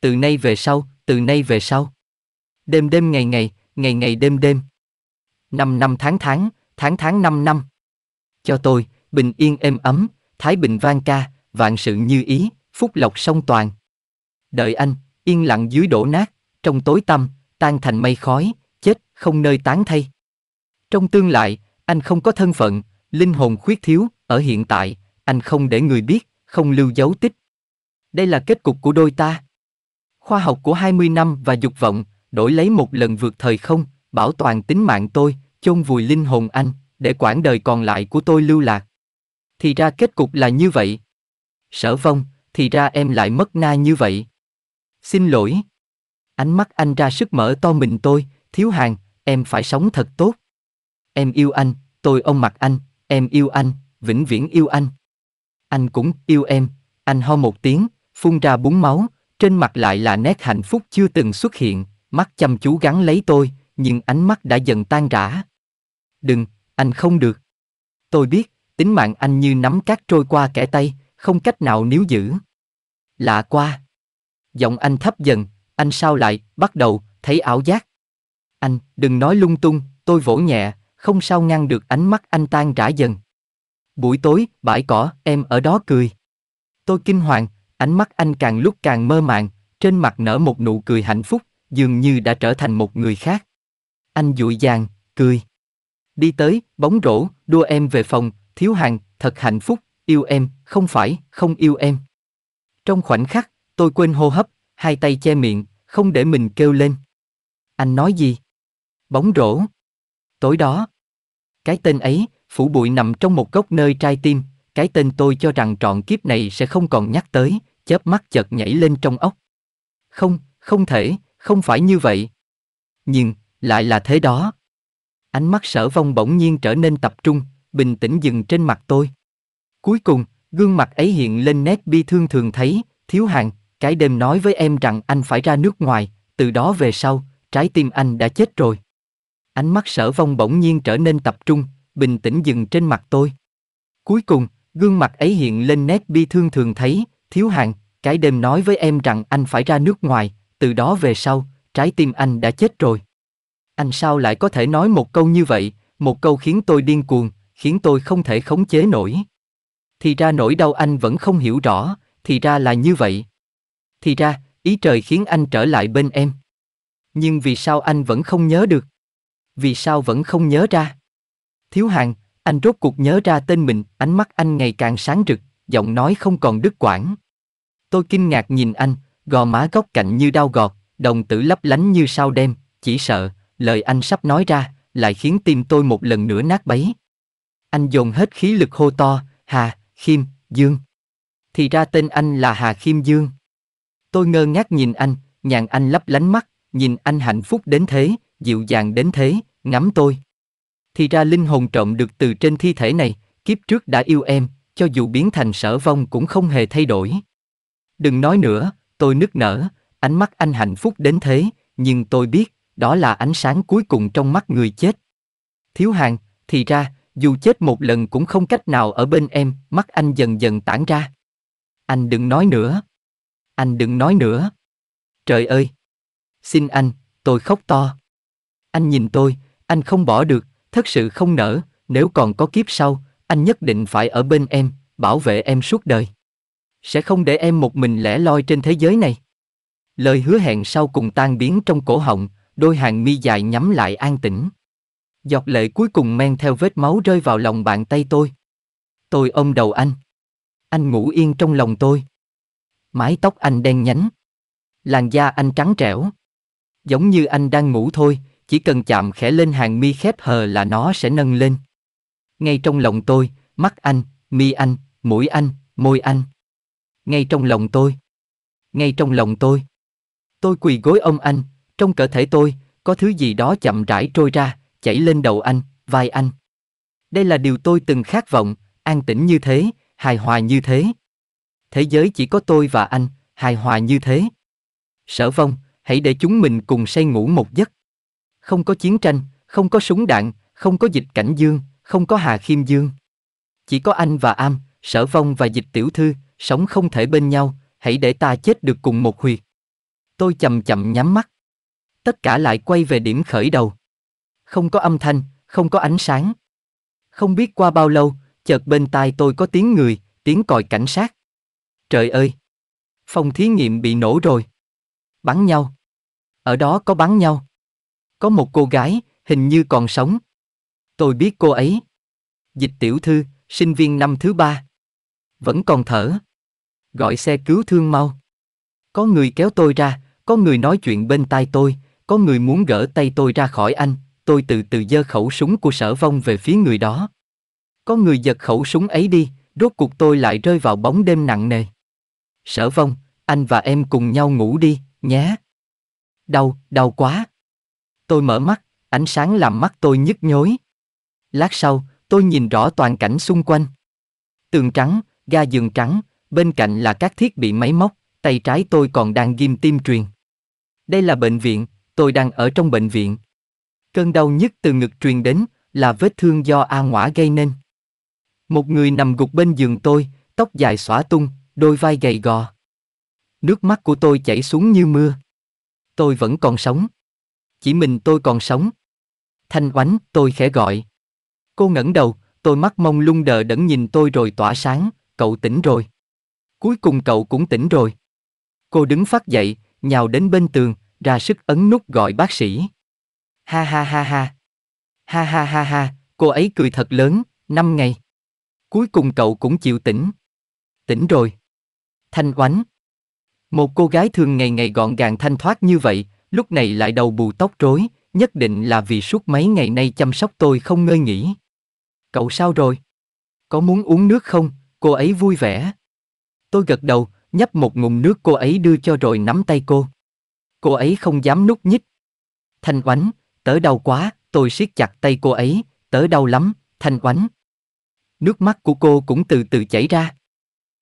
Từ nay về sau, từ nay về sau. Đêm đêm ngày ngày, ngày ngày đêm đêm. Năm năm tháng tháng, tháng tháng năm năm. Cho tôi, bình yên êm ấm, thái bình vang ca, vạn sự như ý, phúc lộc song toàn. Đợi anh, yên lặng dưới đổ nát, trong tối tâm tan thành mây khói, chết không nơi tán thay. Trong tương lai, anh không có thân phận, linh hồn khuyết thiếu, ở hiện tại, anh không để người biết, không lưu dấu tích. Đây là kết cục của đôi ta. Khoa học của 20 năm và dục vọng, đổi lấy một lần vượt thời không, bảo toàn tính mạng tôi, chôn vùi linh hồn anh, để quãng đời còn lại của tôi lưu lạc. Thì ra kết cục là như vậy. Sở vong, thì ra em lại mất na như vậy. Xin lỗi. Ánh mắt anh ra sức mở to mình tôi, thiếu hàng, em phải sống thật tốt. Em yêu anh, tôi ông mặt anh, em yêu anh, vĩnh viễn yêu anh. Anh cũng yêu em, anh ho một tiếng, phun ra bún máu, trên mặt lại là nét hạnh phúc chưa từng xuất hiện, mắt chăm chú gắn lấy tôi, nhưng ánh mắt đã dần tan rã. Đừng, anh không được. Tôi biết, tính mạng anh như nắm cát trôi qua kẻ tay, không cách nào níu giữ. Lạ qua. Giọng anh thấp dần, anh sao lại, bắt đầu, thấy ảo giác. Anh, đừng nói lung tung, tôi vỗ nhẹ, không sao ngăn được ánh mắt anh tan rã dần. Buổi tối, bãi cỏ, em ở đó cười. Tôi kinh hoàng, ánh mắt anh càng lúc càng mơ màng, trên mặt nở một nụ cười hạnh phúc, dường như đã trở thành một người khác. Anh dụi dàng, cười. Đi tới, bóng rổ, đua em về phòng, thiếu hàng, thật hạnh phúc, yêu em, không phải, không yêu em. Trong khoảnh khắc, tôi quên hô hấp, hai tay che miệng, không để mình kêu lên. Anh nói gì? Bóng rổ. Tối đó. Cái tên ấy, phủ bụi nằm trong một góc nơi trai tim, cái tên tôi cho rằng trọn kiếp này sẽ không còn nhắc tới, chớp mắt chợt nhảy lên trong óc. Không, không thể, không phải như vậy. Nhưng, lại là thế đó. Ánh mắt sở vong bỗng nhiên trở nên tập trung, bình tĩnh dừng trên mặt tôi. Cuối cùng, gương mặt ấy hiện lên nét bi thương thường thấy, thiếu hàng, cái đêm nói với em rằng anh phải ra nước ngoài, từ đó về sau, trái tim anh đã chết rồi. Ánh mắt sở vong bỗng nhiên trở nên tập trung, bình tĩnh dừng trên mặt tôi. Cuối cùng, gương mặt ấy hiện lên nét bi thương thường thấy, thiếu hàng, cái đêm nói với em rằng anh phải ra nước ngoài, từ đó về sau, trái tim anh đã chết rồi. Anh sao lại có thể nói một câu như vậy, một câu khiến tôi điên cuồng, khiến tôi không thể khống chế nổi. Thì ra nỗi đau anh vẫn không hiểu rõ, thì ra là như vậy. Thì ra, ý trời khiến anh trở lại bên em. Nhưng vì sao anh vẫn không nhớ được? Vì sao vẫn không nhớ ra? Thiếu hàng, anh rốt cuộc nhớ ra tên mình, ánh mắt anh ngày càng sáng rực, giọng nói không còn đứt quãng. Tôi kinh ngạc nhìn anh, gò má góc cạnh như đau gọt, đồng tử lấp lánh như sao đêm, chỉ sợ, lời anh sắp nói ra, lại khiến tim tôi một lần nữa nát bấy. Anh dồn hết khí lực hô to, Hà, Khiêm, Dương. Thì ra tên anh là Hà Khiêm Dương. Tôi ngơ ngác nhìn anh, nhàn anh lấp lánh mắt, nhìn anh hạnh phúc đến thế, dịu dàng đến thế, ngắm tôi. Thì ra linh hồn trộm được từ trên thi thể này, kiếp trước đã yêu em, cho dù biến thành sở vong cũng không hề thay đổi. Đừng nói nữa, Tôi nức nở, ánh mắt anh hạnh phúc đến thế, nhưng tôi biết, đó là ánh sáng cuối cùng trong mắt người chết. Thiếu hàng, thì ra, dù chết một lần cũng không cách nào ở bên em, mắt anh dần dần tản ra. Anh đừng nói nữa. Anh đừng nói nữa. Trời ơi! Xin anh, tôi khóc to. Anh nhìn tôi, anh không bỏ được, thật sự không nỡ, nếu còn có kiếp sau, anh nhất định phải ở bên em, bảo vệ em suốt đời sẽ không để em một mình lẻ loi trên thế giới này. Lời hứa hẹn sau cùng tan biến trong cổ họng, đôi hàng mi dài nhắm lại an tĩnh. Giọt lệ cuối cùng men theo vết máu rơi vào lòng bàn tay tôi. Tôi ôm đầu anh. Anh ngủ yên trong lòng tôi. Mái tóc anh đen nhánh. Làn da anh trắng trẻo. Giống như anh đang ngủ thôi, chỉ cần chạm khẽ lên hàng mi khép hờ là nó sẽ nâng lên. Ngay trong lòng tôi, mắt anh, mi anh, mũi anh, môi anh ngay trong lòng tôi. Ngay trong lòng tôi. Tôi quỳ gối ông anh, trong cơ thể tôi, có thứ gì đó chậm rãi trôi ra, chảy lên đầu anh, vai anh. Đây là điều tôi từng khát vọng, an tĩnh như thế, hài hòa như thế. Thế giới chỉ có tôi và anh, hài hòa như thế. Sở vong, hãy để chúng mình cùng say ngủ một giấc. Không có chiến tranh, không có súng đạn, không có dịch cảnh dương, không có hà khiêm dương. Chỉ có anh và am, sở vong và dịch tiểu thư, sống không thể bên nhau, hãy để ta chết được cùng một huyệt. Tôi chậm chậm nhắm mắt. Tất cả lại quay về điểm khởi đầu. Không có âm thanh, không có ánh sáng. Không biết qua bao lâu, chợt bên tai tôi có tiếng người, tiếng còi cảnh sát. Trời ơi! Phòng thí nghiệm bị nổ rồi. Bắn nhau. Ở đó có bắn nhau. Có một cô gái, hình như còn sống. Tôi biết cô ấy. Dịch tiểu thư, sinh viên năm thứ ba. Vẫn còn thở gọi xe cứu thương mau. Có người kéo tôi ra, có người nói chuyện bên tai tôi, có người muốn gỡ tay tôi ra khỏi anh, tôi từ từ giơ khẩu súng của sở vong về phía người đó. Có người giật khẩu súng ấy đi, rốt cuộc tôi lại rơi vào bóng đêm nặng nề. Sở vong, anh và em cùng nhau ngủ đi, nhé. Đau, đau quá. Tôi mở mắt, ánh sáng làm mắt tôi nhức nhối. Lát sau, tôi nhìn rõ toàn cảnh xung quanh. Tường trắng, ga giường trắng, bên cạnh là các thiết bị máy móc, tay trái tôi còn đang ghim tim truyền. Đây là bệnh viện, tôi đang ở trong bệnh viện. Cơn đau nhất từ ngực truyền đến là vết thương do A Ngoã gây nên. Một người nằm gục bên giường tôi, tóc dài xõa tung, đôi vai gầy gò. Nước mắt của tôi chảy xuống như mưa. Tôi vẫn còn sống. Chỉ mình tôi còn sống. Thanh oánh, tôi khẽ gọi. Cô ngẩng đầu, tôi mắt mong lung đờ đẫn nhìn tôi rồi tỏa sáng, cậu tỉnh rồi. Cuối cùng cậu cũng tỉnh rồi. Cô đứng phát dậy, nhào đến bên tường, ra sức ấn nút gọi bác sĩ. Ha ha ha ha. Ha ha ha ha, cô ấy cười thật lớn, năm ngày. Cuối cùng cậu cũng chịu tỉnh. Tỉnh rồi. Thanh oánh. Một cô gái thường ngày ngày gọn gàng thanh thoát như vậy, lúc này lại đầu bù tóc rối, nhất định là vì suốt mấy ngày nay chăm sóc tôi không ngơi nghỉ. Cậu sao rồi? Có muốn uống nước không? Cô ấy vui vẻ. Tôi gật đầu, nhấp một ngụm nước cô ấy đưa cho rồi nắm tay cô. Cô ấy không dám nút nhích. Thanh oánh, tớ đau quá, tôi siết chặt tay cô ấy, tớ đau lắm, thanh oánh. Nước mắt của cô cũng từ từ chảy ra.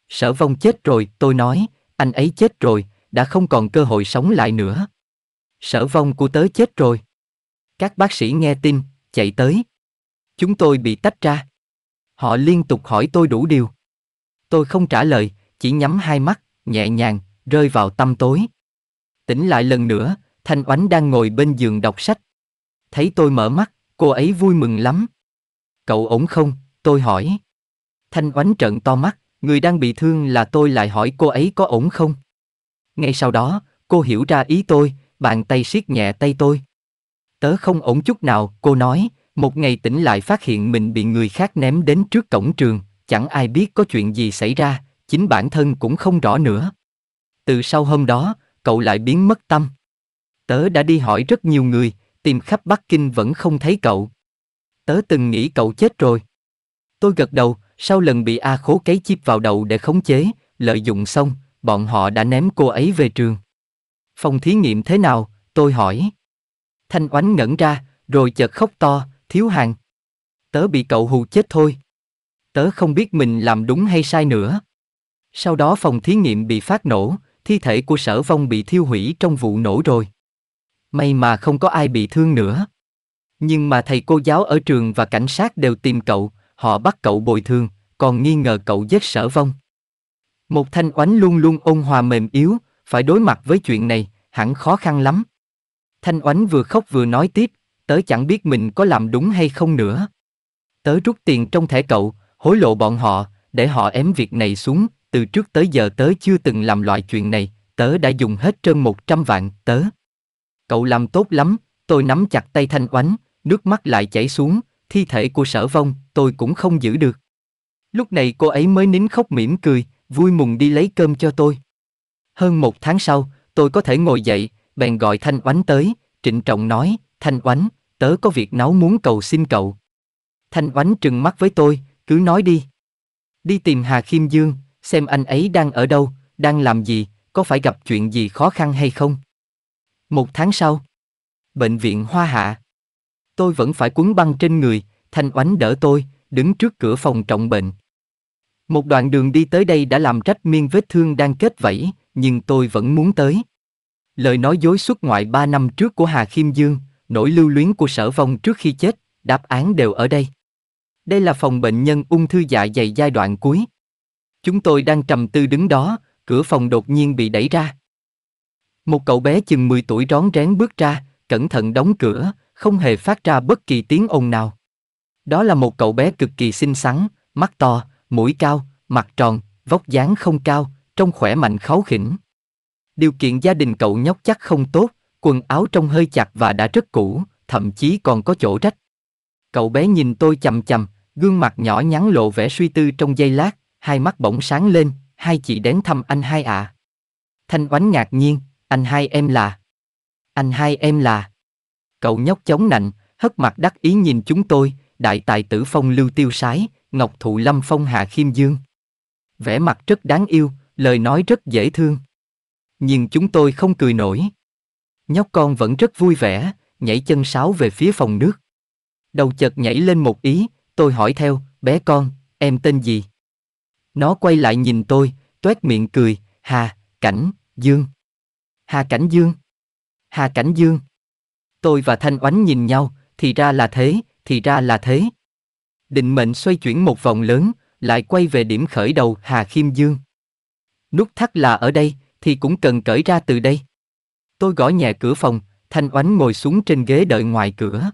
Sở vong chết rồi, tôi nói, anh ấy chết rồi, đã không còn cơ hội sống lại nữa. Sở vong của tớ chết rồi. Các bác sĩ nghe tin, chạy tới. Chúng tôi bị tách ra. Họ liên tục hỏi tôi đủ điều. Tôi không trả lời, chỉ nhắm hai mắt, nhẹ nhàng, rơi vào tâm tối. Tỉnh lại lần nữa, Thanh Oánh đang ngồi bên giường đọc sách. Thấy tôi mở mắt, cô ấy vui mừng lắm. Cậu ổn không? Tôi hỏi. Thanh Oánh trợn to mắt, người đang bị thương là tôi lại hỏi cô ấy có ổn không? Ngay sau đó, cô hiểu ra ý tôi, bàn tay siết nhẹ tay tôi. Tớ không ổn chút nào, cô nói, một ngày tỉnh lại phát hiện mình bị người khác ném đến trước cổng trường, chẳng ai biết có chuyện gì xảy ra, chính bản thân cũng không rõ nữa. Từ sau hôm đó, cậu lại biến mất tâm. Tớ đã đi hỏi rất nhiều người, tìm khắp Bắc Kinh vẫn không thấy cậu. Tớ từng nghĩ cậu chết rồi. Tôi gật đầu, sau lần bị A khố cấy chip vào đầu để khống chế, lợi dụng xong, bọn họ đã ném cô ấy về trường. Phòng thí nghiệm thế nào, tôi hỏi. Thanh oánh ngẩn ra, rồi chợt khóc to, thiếu hàng. Tớ bị cậu hù chết thôi. Tớ không biết mình làm đúng hay sai nữa. Sau đó phòng thí nghiệm bị phát nổ, thi thể của sở vong bị thiêu hủy trong vụ nổ rồi. May mà không có ai bị thương nữa. Nhưng mà thầy cô giáo ở trường và cảnh sát đều tìm cậu, họ bắt cậu bồi thường, còn nghi ngờ cậu giết sở vong. Một thanh oánh luôn luôn ôn hòa mềm yếu, phải đối mặt với chuyện này, hẳn khó khăn lắm. Thanh oánh vừa khóc vừa nói tiếp, tớ chẳng biết mình có làm đúng hay không nữa. Tớ rút tiền trong thẻ cậu, hối lộ bọn họ, để họ ém việc này xuống, từ trước tới giờ tớ chưa từng làm loại chuyện này, tớ đã dùng hết trơn 100 vạn, tớ. Cậu làm tốt lắm, tôi nắm chặt tay Thanh Oánh, nước mắt lại chảy xuống, thi thể của sở vong, tôi cũng không giữ được. Lúc này cô ấy mới nín khóc mỉm cười, vui mừng đi lấy cơm cho tôi. Hơn một tháng sau, tôi có thể ngồi dậy, bèn gọi Thanh Oánh tới, trịnh trọng nói, Thanh Oánh, tớ có việc náu muốn cầu xin cậu. Thanh Oánh trừng mắt với tôi, cứ nói đi. Đi tìm Hà kim Dương, xem anh ấy đang ở đâu, đang làm gì, có phải gặp chuyện gì khó khăn hay không. Một tháng sau, bệnh viện Hoa Hạ. Tôi vẫn phải quấn băng trên người, Thanh Oánh đỡ tôi, đứng trước cửa phòng trọng bệnh. Một đoạn đường đi tới đây đã làm rách miên vết thương đang kết vẫy, nhưng tôi vẫn muốn tới. Lời nói dối xuất ngoại 3 năm trước của Hà Khiêm Dương, nỗi lưu luyến của sở vong trước khi chết, đáp án đều ở đây. Đây là phòng bệnh nhân ung thư dạ dày giai đoạn cuối. Chúng tôi đang trầm tư đứng đó, cửa phòng đột nhiên bị đẩy ra. Một cậu bé chừng 10 tuổi rón rén bước ra, cẩn thận đóng cửa, không hề phát ra bất kỳ tiếng ồn nào. Đó là một cậu bé cực kỳ xinh xắn, mắt to, mũi cao, mặt tròn, vóc dáng không cao, trông khỏe mạnh kháu khỉnh. Điều kiện gia đình cậu nhóc chắc không tốt, quần áo trông hơi chặt và đã rất cũ, thậm chí còn có chỗ rách. Cậu bé nhìn tôi chầm chầm, gương mặt nhỏ nhắn lộ vẻ suy tư trong giây lát, hai mắt bỗng sáng lên, hai chị đến thăm anh hai ạ. Thanh oánh ngạc nhiên, anh hai em là... Anh hai em là... Cậu nhóc chống nạnh, hất mặt đắc ý nhìn chúng tôi, đại tài tử phong lưu tiêu sái, ngọc thụ lâm phong hạ khiêm dương. Vẻ mặt rất đáng yêu, lời nói rất dễ thương. Nhưng chúng tôi không cười nổi. Nhóc con vẫn rất vui vẻ, nhảy chân sáo về phía phòng nước. Đầu chợt nhảy lên một ý, tôi hỏi theo, bé con, em tên gì? Nó quay lại nhìn tôi, tuét miệng cười, Hà, Cảnh, Dương. Hà Cảnh Dương. Hà Cảnh Dương. Tôi và Thanh Oánh nhìn nhau, thì ra là thế, thì ra là thế. Định mệnh xoay chuyển một vòng lớn, lại quay về điểm khởi đầu Hà Khiêm Dương. Nút thắt là ở đây, thì cũng cần cởi ra từ đây. Tôi gõ nhẹ cửa phòng, Thanh Oánh ngồi xuống trên ghế đợi ngoài cửa.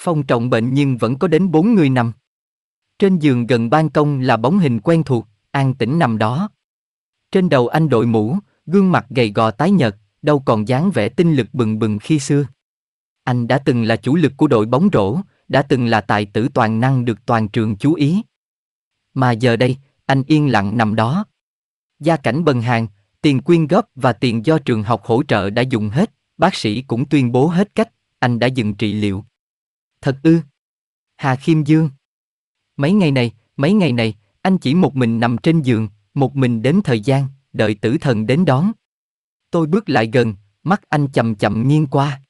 Phòng trọng bệnh nhưng vẫn có đến bốn người nằm. Trên giường gần ban công là bóng hình quen thuộc, an tĩnh nằm đó. Trên đầu anh đội mũ, gương mặt gầy gò tái nhợt, đâu còn dáng vẻ tinh lực bừng bừng khi xưa. Anh đã từng là chủ lực của đội bóng rổ, đã từng là tài tử toàn năng được toàn trường chú ý. Mà giờ đây, anh yên lặng nằm đó. Gia cảnh bần hàng, tiền quyên góp và tiền do trường học hỗ trợ đã dùng hết, bác sĩ cũng tuyên bố hết cách, anh đã dừng trị liệu. Thật ư? Hà Khiêm Dương Mấy ngày này, mấy ngày này, anh chỉ một mình nằm trên giường, một mình đến thời gian, đợi tử thần đến đón. Tôi bước lại gần, mắt anh chậm chậm nghiêng qua.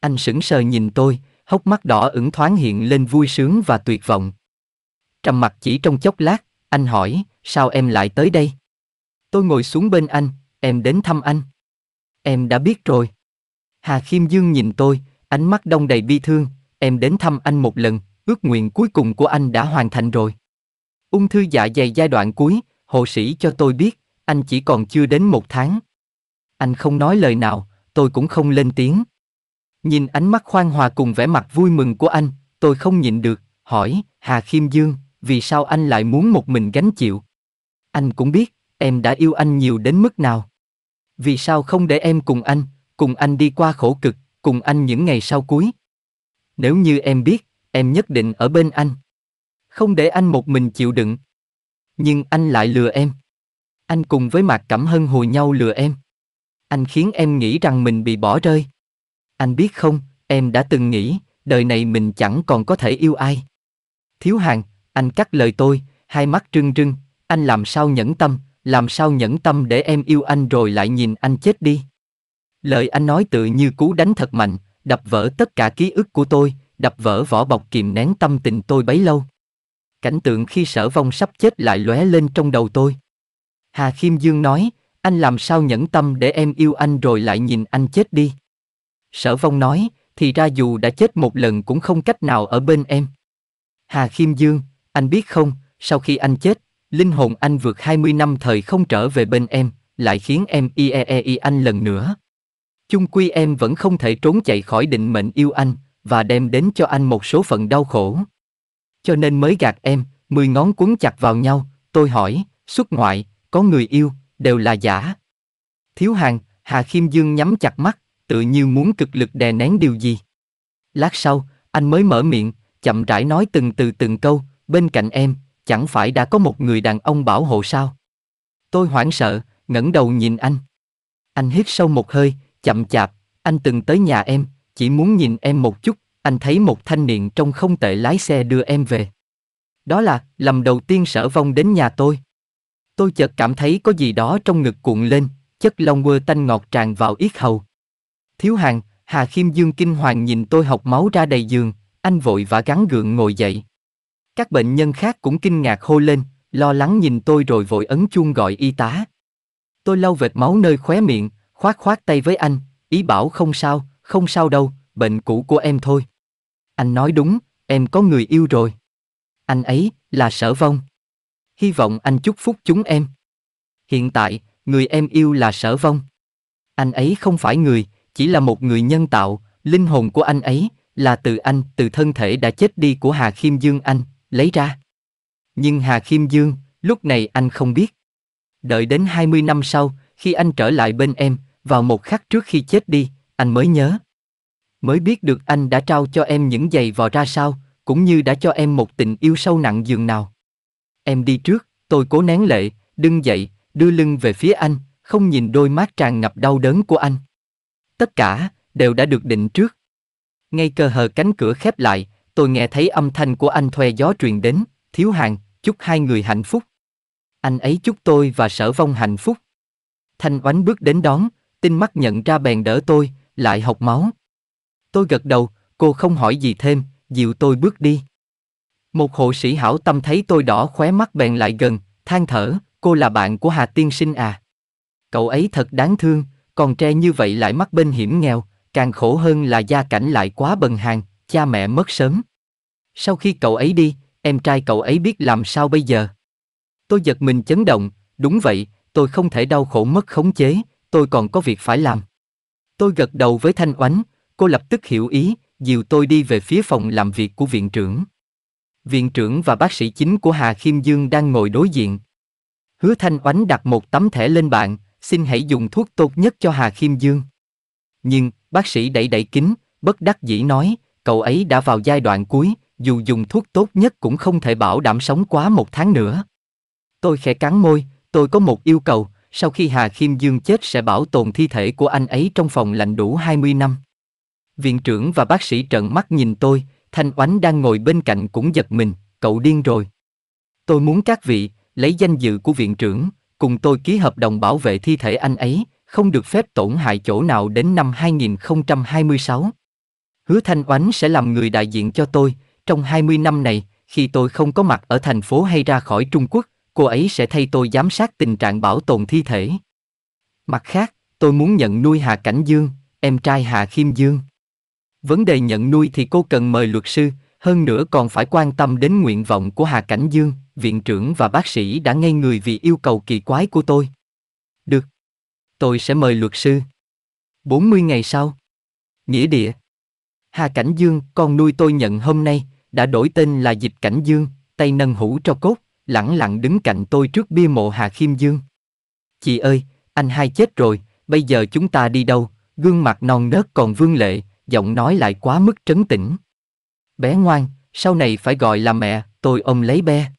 Anh sững sờ nhìn tôi, hốc mắt đỏ ửng thoáng hiện lên vui sướng và tuyệt vọng. Trầm mặt chỉ trong chốc lát, anh hỏi, sao em lại tới đây? Tôi ngồi xuống bên anh, em đến thăm anh. Em đã biết rồi. Hà Khiêm Dương nhìn tôi, ánh mắt đông đầy bi thương, em đến thăm anh một lần, Ước nguyện cuối cùng của anh đã hoàn thành rồi. Ung thư dạ dày giai đoạn cuối, hộ sĩ cho tôi biết, anh chỉ còn chưa đến một tháng. Anh không nói lời nào, tôi cũng không lên tiếng. Nhìn ánh mắt khoan hòa cùng vẻ mặt vui mừng của anh, tôi không nhịn được, hỏi, Hà Khiêm Dương, vì sao anh lại muốn một mình gánh chịu? Anh cũng biết, em đã yêu anh nhiều đến mức nào. Vì sao không để em cùng anh, cùng anh đi qua khổ cực, cùng anh những ngày sau cuối? Nếu như em biết, em nhất định ở bên anh. Không để anh một mình chịu đựng. Nhưng anh lại lừa em. Anh cùng với Mạc Cẩm Hân hồi nhau lừa em. Anh khiến em nghĩ rằng mình bị bỏ rơi. Anh biết không, em đã từng nghĩ, đời này mình chẳng còn có thể yêu ai. Thiếu hàng, anh cắt lời tôi, hai mắt trưng trưng, anh làm sao nhẫn tâm, làm sao nhẫn tâm để em yêu anh rồi lại nhìn anh chết đi. Lời anh nói tự như cú đánh thật mạnh, đập vỡ tất cả ký ức của tôi, đập vỡ vỏ bọc kìm nén tâm tình tôi bấy lâu. Cảnh tượng khi sở vong sắp chết lại lóe lên trong đầu tôi. Hà Khiêm Dương nói, anh làm sao nhẫn tâm để em yêu anh rồi lại nhìn anh chết đi. Sở vong nói, thì ra dù đã chết một lần cũng không cách nào ở bên em. Hà Khiêm Dương, anh biết không, sau khi anh chết, linh hồn anh vượt 20 năm thời không trở về bên em, lại khiến em e e ie anh lần nữa. Chung quy em vẫn không thể trốn chạy khỏi định mệnh yêu anh, và đem đến cho anh một số phận đau khổ. Cho nên mới gạt em, mười ngón quấn chặt vào nhau, tôi hỏi, xuất ngoại, có người yêu, đều là giả. Thiếu hàng, Hà Khiêm Dương nhắm chặt mắt, tự như muốn cực lực đè nén điều gì. Lát sau, anh mới mở miệng, chậm rãi nói từng từ từng câu, bên cạnh em, chẳng phải đã có một người đàn ông bảo hộ sao? Tôi hoảng sợ, ngẩng đầu nhìn anh. Anh hít sâu một hơi, chậm chạp, anh từng tới nhà em, chỉ muốn nhìn em một chút, anh thấy một thanh niên trông không tệ lái xe đưa em về. Đó là, lần đầu tiên sở vong đến nhà tôi. Tôi chợt cảm thấy có gì đó trong ngực cuộn lên, chất long quơ tanh ngọt tràn vào yết hầu. Thiếu hàn Hà Khiêm Dương kinh hoàng nhìn tôi học máu ra đầy giường, anh vội vã gắn gượng ngồi dậy. Các bệnh nhân khác cũng kinh ngạc hô lên, lo lắng nhìn tôi rồi vội ấn chuông gọi y tá. Tôi lau vệt máu nơi khóe miệng, khoát khoát tay với anh, ý bảo không sao, không sao đâu, bệnh cũ của em thôi. Anh nói đúng, em có người yêu rồi. Anh ấy là Sở Vong. Hy vọng anh chúc phúc chúng em. Hiện tại, người em yêu là Sở Vong. Anh ấy không phải người, chỉ là một người nhân tạo, linh hồn của anh ấy là từ anh, từ thân thể đã chết đi của Hà Khiêm Dương anh, lấy ra. Nhưng Hà Khiêm Dương, lúc này anh không biết. Đợi đến 20 năm sau, khi anh trở lại bên em, vào một khắc trước khi chết đi, anh mới nhớ. Mới biết được anh đã trao cho em những giày vò ra sao, cũng như đã cho em một tình yêu sâu nặng dường nào. Em đi trước, tôi cố nén lệ, đứng dậy, đưa lưng về phía anh, không nhìn đôi mắt tràn ngập đau đớn của anh. Tất cả đều đã được định trước. Ngay cơ hờ cánh cửa khép lại, tôi nghe thấy âm thanh của anh thoe gió truyền đến, thiếu hàng, chúc hai người hạnh phúc. Anh ấy chúc tôi và sở vong hạnh phúc. Thanh oánh bước đến đón, tinh mắt nhận ra bèn đỡ tôi, lại học máu. Tôi gật đầu, cô không hỏi gì thêm, dịu tôi bước đi. Một hộ sĩ hảo tâm thấy tôi đỏ khóe mắt bèn lại gần, than thở, cô là bạn của Hà Tiên Sinh à. Cậu ấy thật đáng thương, còn tre như vậy lại mắc bên hiểm nghèo, càng khổ hơn là gia cảnh lại quá bần hàng, cha mẹ mất sớm. Sau khi cậu ấy đi, em trai cậu ấy biết làm sao bây giờ. Tôi giật mình chấn động, đúng vậy, tôi không thể đau khổ mất khống chế, tôi còn có việc phải làm. Tôi gật đầu với Thanh Oánh, cô lập tức hiểu ý, dìu tôi đi về phía phòng làm việc của viện trưởng. Viện trưởng và bác sĩ chính của Hà Khiêm Dương đang ngồi đối diện. Hứa Thanh Oánh đặt một tấm thẻ lên bàn xin hãy dùng thuốc tốt nhất cho Hà Khiêm Dương. Nhưng, bác sĩ đẩy đẩy kính, bất đắc dĩ nói, cậu ấy đã vào giai đoạn cuối, dù dùng thuốc tốt nhất cũng không thể bảo đảm sống quá một tháng nữa. Tôi khẽ cắn môi, tôi có một yêu cầu, sau khi Hà Khiêm Dương chết sẽ bảo tồn thi thể của anh ấy trong phòng lạnh đủ 20 năm. Viện trưởng và bác sĩ trợn mắt nhìn tôi, Thanh Oánh đang ngồi bên cạnh cũng giật mình, cậu điên rồi. Tôi muốn các vị, lấy danh dự của viện trưởng, cùng tôi ký hợp đồng bảo vệ thi thể anh ấy, không được phép tổn hại chỗ nào đến năm 2026. Hứa Thanh Oánh sẽ làm người đại diện cho tôi, trong 20 năm này, khi tôi không có mặt ở thành phố hay ra khỏi Trung Quốc, cô ấy sẽ thay tôi giám sát tình trạng bảo tồn thi thể. Mặt khác, tôi muốn nhận nuôi Hà Cảnh Dương, em trai Hà Khiêm Dương. Vấn đề nhận nuôi thì cô cần mời luật sư, hơn nữa còn phải quan tâm đến nguyện vọng của Hà Cảnh Dương, viện trưởng và bác sĩ đã ngây người vì yêu cầu kỳ quái của tôi. Được. Tôi sẽ mời luật sư. 40 ngày sau. Nghĩa địa. Hà Cảnh Dương, con nuôi tôi nhận hôm nay, đã đổi tên là Dịch Cảnh Dương, tay nâng hũ cho cốt lẳng lặng đứng cạnh tôi trước bia mộ Hà Khiêm Dương. Chị ơi, anh hai chết rồi, bây giờ chúng ta đi đâu? Gương mặt non nớt còn vương lệ, giọng nói lại quá mức trấn tĩnh. Bé ngoan, sau này phải gọi là mẹ, tôi ôm lấy bé.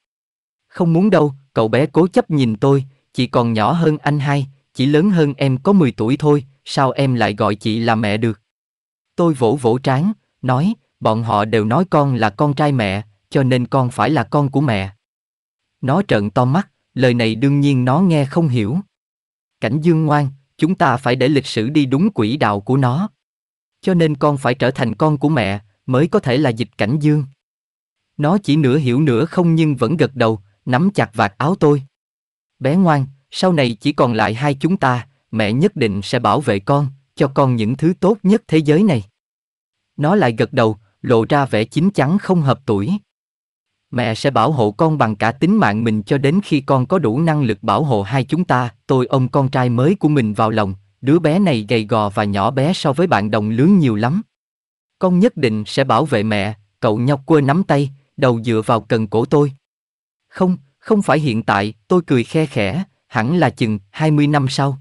Không muốn đâu, cậu bé cố chấp nhìn tôi, chị còn nhỏ hơn anh hai, chỉ lớn hơn em có 10 tuổi thôi, sao em lại gọi chị là mẹ được? Tôi vỗ vỗ trán, nói, bọn họ đều nói con là con trai mẹ, cho nên con phải là con của mẹ. Nó trợn to mắt, lời này đương nhiên nó nghe không hiểu. Cảnh dương ngoan, chúng ta phải để lịch sử đi đúng quỹ đạo của nó. Cho nên con phải trở thành con của mẹ, mới có thể là dịch cảnh dương. Nó chỉ nửa hiểu nửa không nhưng vẫn gật đầu, nắm chặt vạt áo tôi. Bé ngoan, sau này chỉ còn lại hai chúng ta, mẹ nhất định sẽ bảo vệ con, cho con những thứ tốt nhất thế giới này. Nó lại gật đầu, lộ ra vẻ chín chắn không hợp tuổi. Mẹ sẽ bảo hộ con bằng cả tính mạng mình cho đến khi con có đủ năng lực bảo hộ hai chúng ta, tôi ôm con trai mới của mình vào lòng, đứa bé này gầy gò và nhỏ bé so với bạn đồng lứa nhiều lắm. Con nhất định sẽ bảo vệ mẹ, cậu nhóc quơ nắm tay, đầu dựa vào cần cổ tôi. Không, không phải hiện tại, tôi cười khe khẽ, hẳn là chừng 20 năm sau.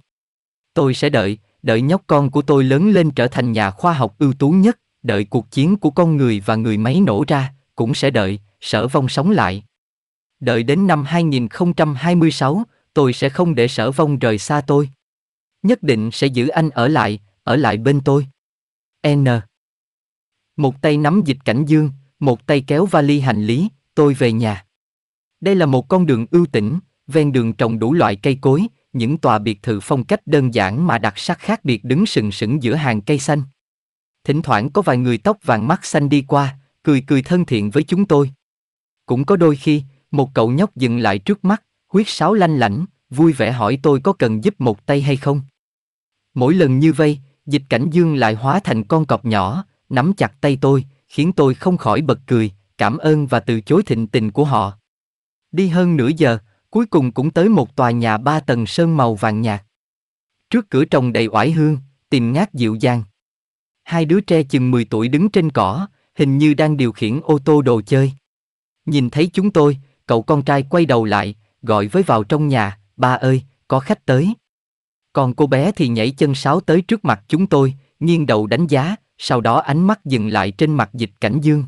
Tôi sẽ đợi, đợi nhóc con của tôi lớn lên trở thành nhà khoa học ưu tú nhất, đợi cuộc chiến của con người và người máy nổ ra, cũng sẽ đợi, sở vong sống lại. Đợi đến năm 2026, tôi sẽ không để sở vong rời xa tôi. Nhất định sẽ giữ anh ở lại, ở lại bên tôi. N. Một tay nắm dịch cảnh dương, một tay kéo vali hành lý, tôi về nhà. Đây là một con đường ưu tĩnh, ven đường trồng đủ loại cây cối, những tòa biệt thự phong cách đơn giản mà đặc sắc khác biệt đứng sừng sững giữa hàng cây xanh. Thỉnh thoảng có vài người tóc vàng mắt xanh đi qua, cười cười thân thiện với chúng tôi. Cũng có đôi khi, một cậu nhóc dừng lại trước mắt, huyết sáo lanh lảnh, vui vẻ hỏi tôi có cần giúp một tay hay không. Mỗi lần như vậy, dịch cảnh dương lại hóa thành con cọp nhỏ, nắm chặt tay tôi, khiến tôi không khỏi bật cười, cảm ơn và từ chối thịnh tình của họ. Đi hơn nửa giờ, cuối cùng cũng tới một tòa nhà ba tầng sơn màu vàng nhạt. Trước cửa trồng đầy oải hương, tìm ngát dịu dàng. Hai đứa tre chừng 10 tuổi đứng trên cỏ, hình như đang điều khiển ô tô đồ chơi. Nhìn thấy chúng tôi, cậu con trai quay đầu lại, gọi với vào trong nhà, ba ơi, có khách tới. Còn cô bé thì nhảy chân sáo tới trước mặt chúng tôi, nghiêng đầu đánh giá, sau đó ánh mắt dừng lại trên mặt dịch cảnh dương.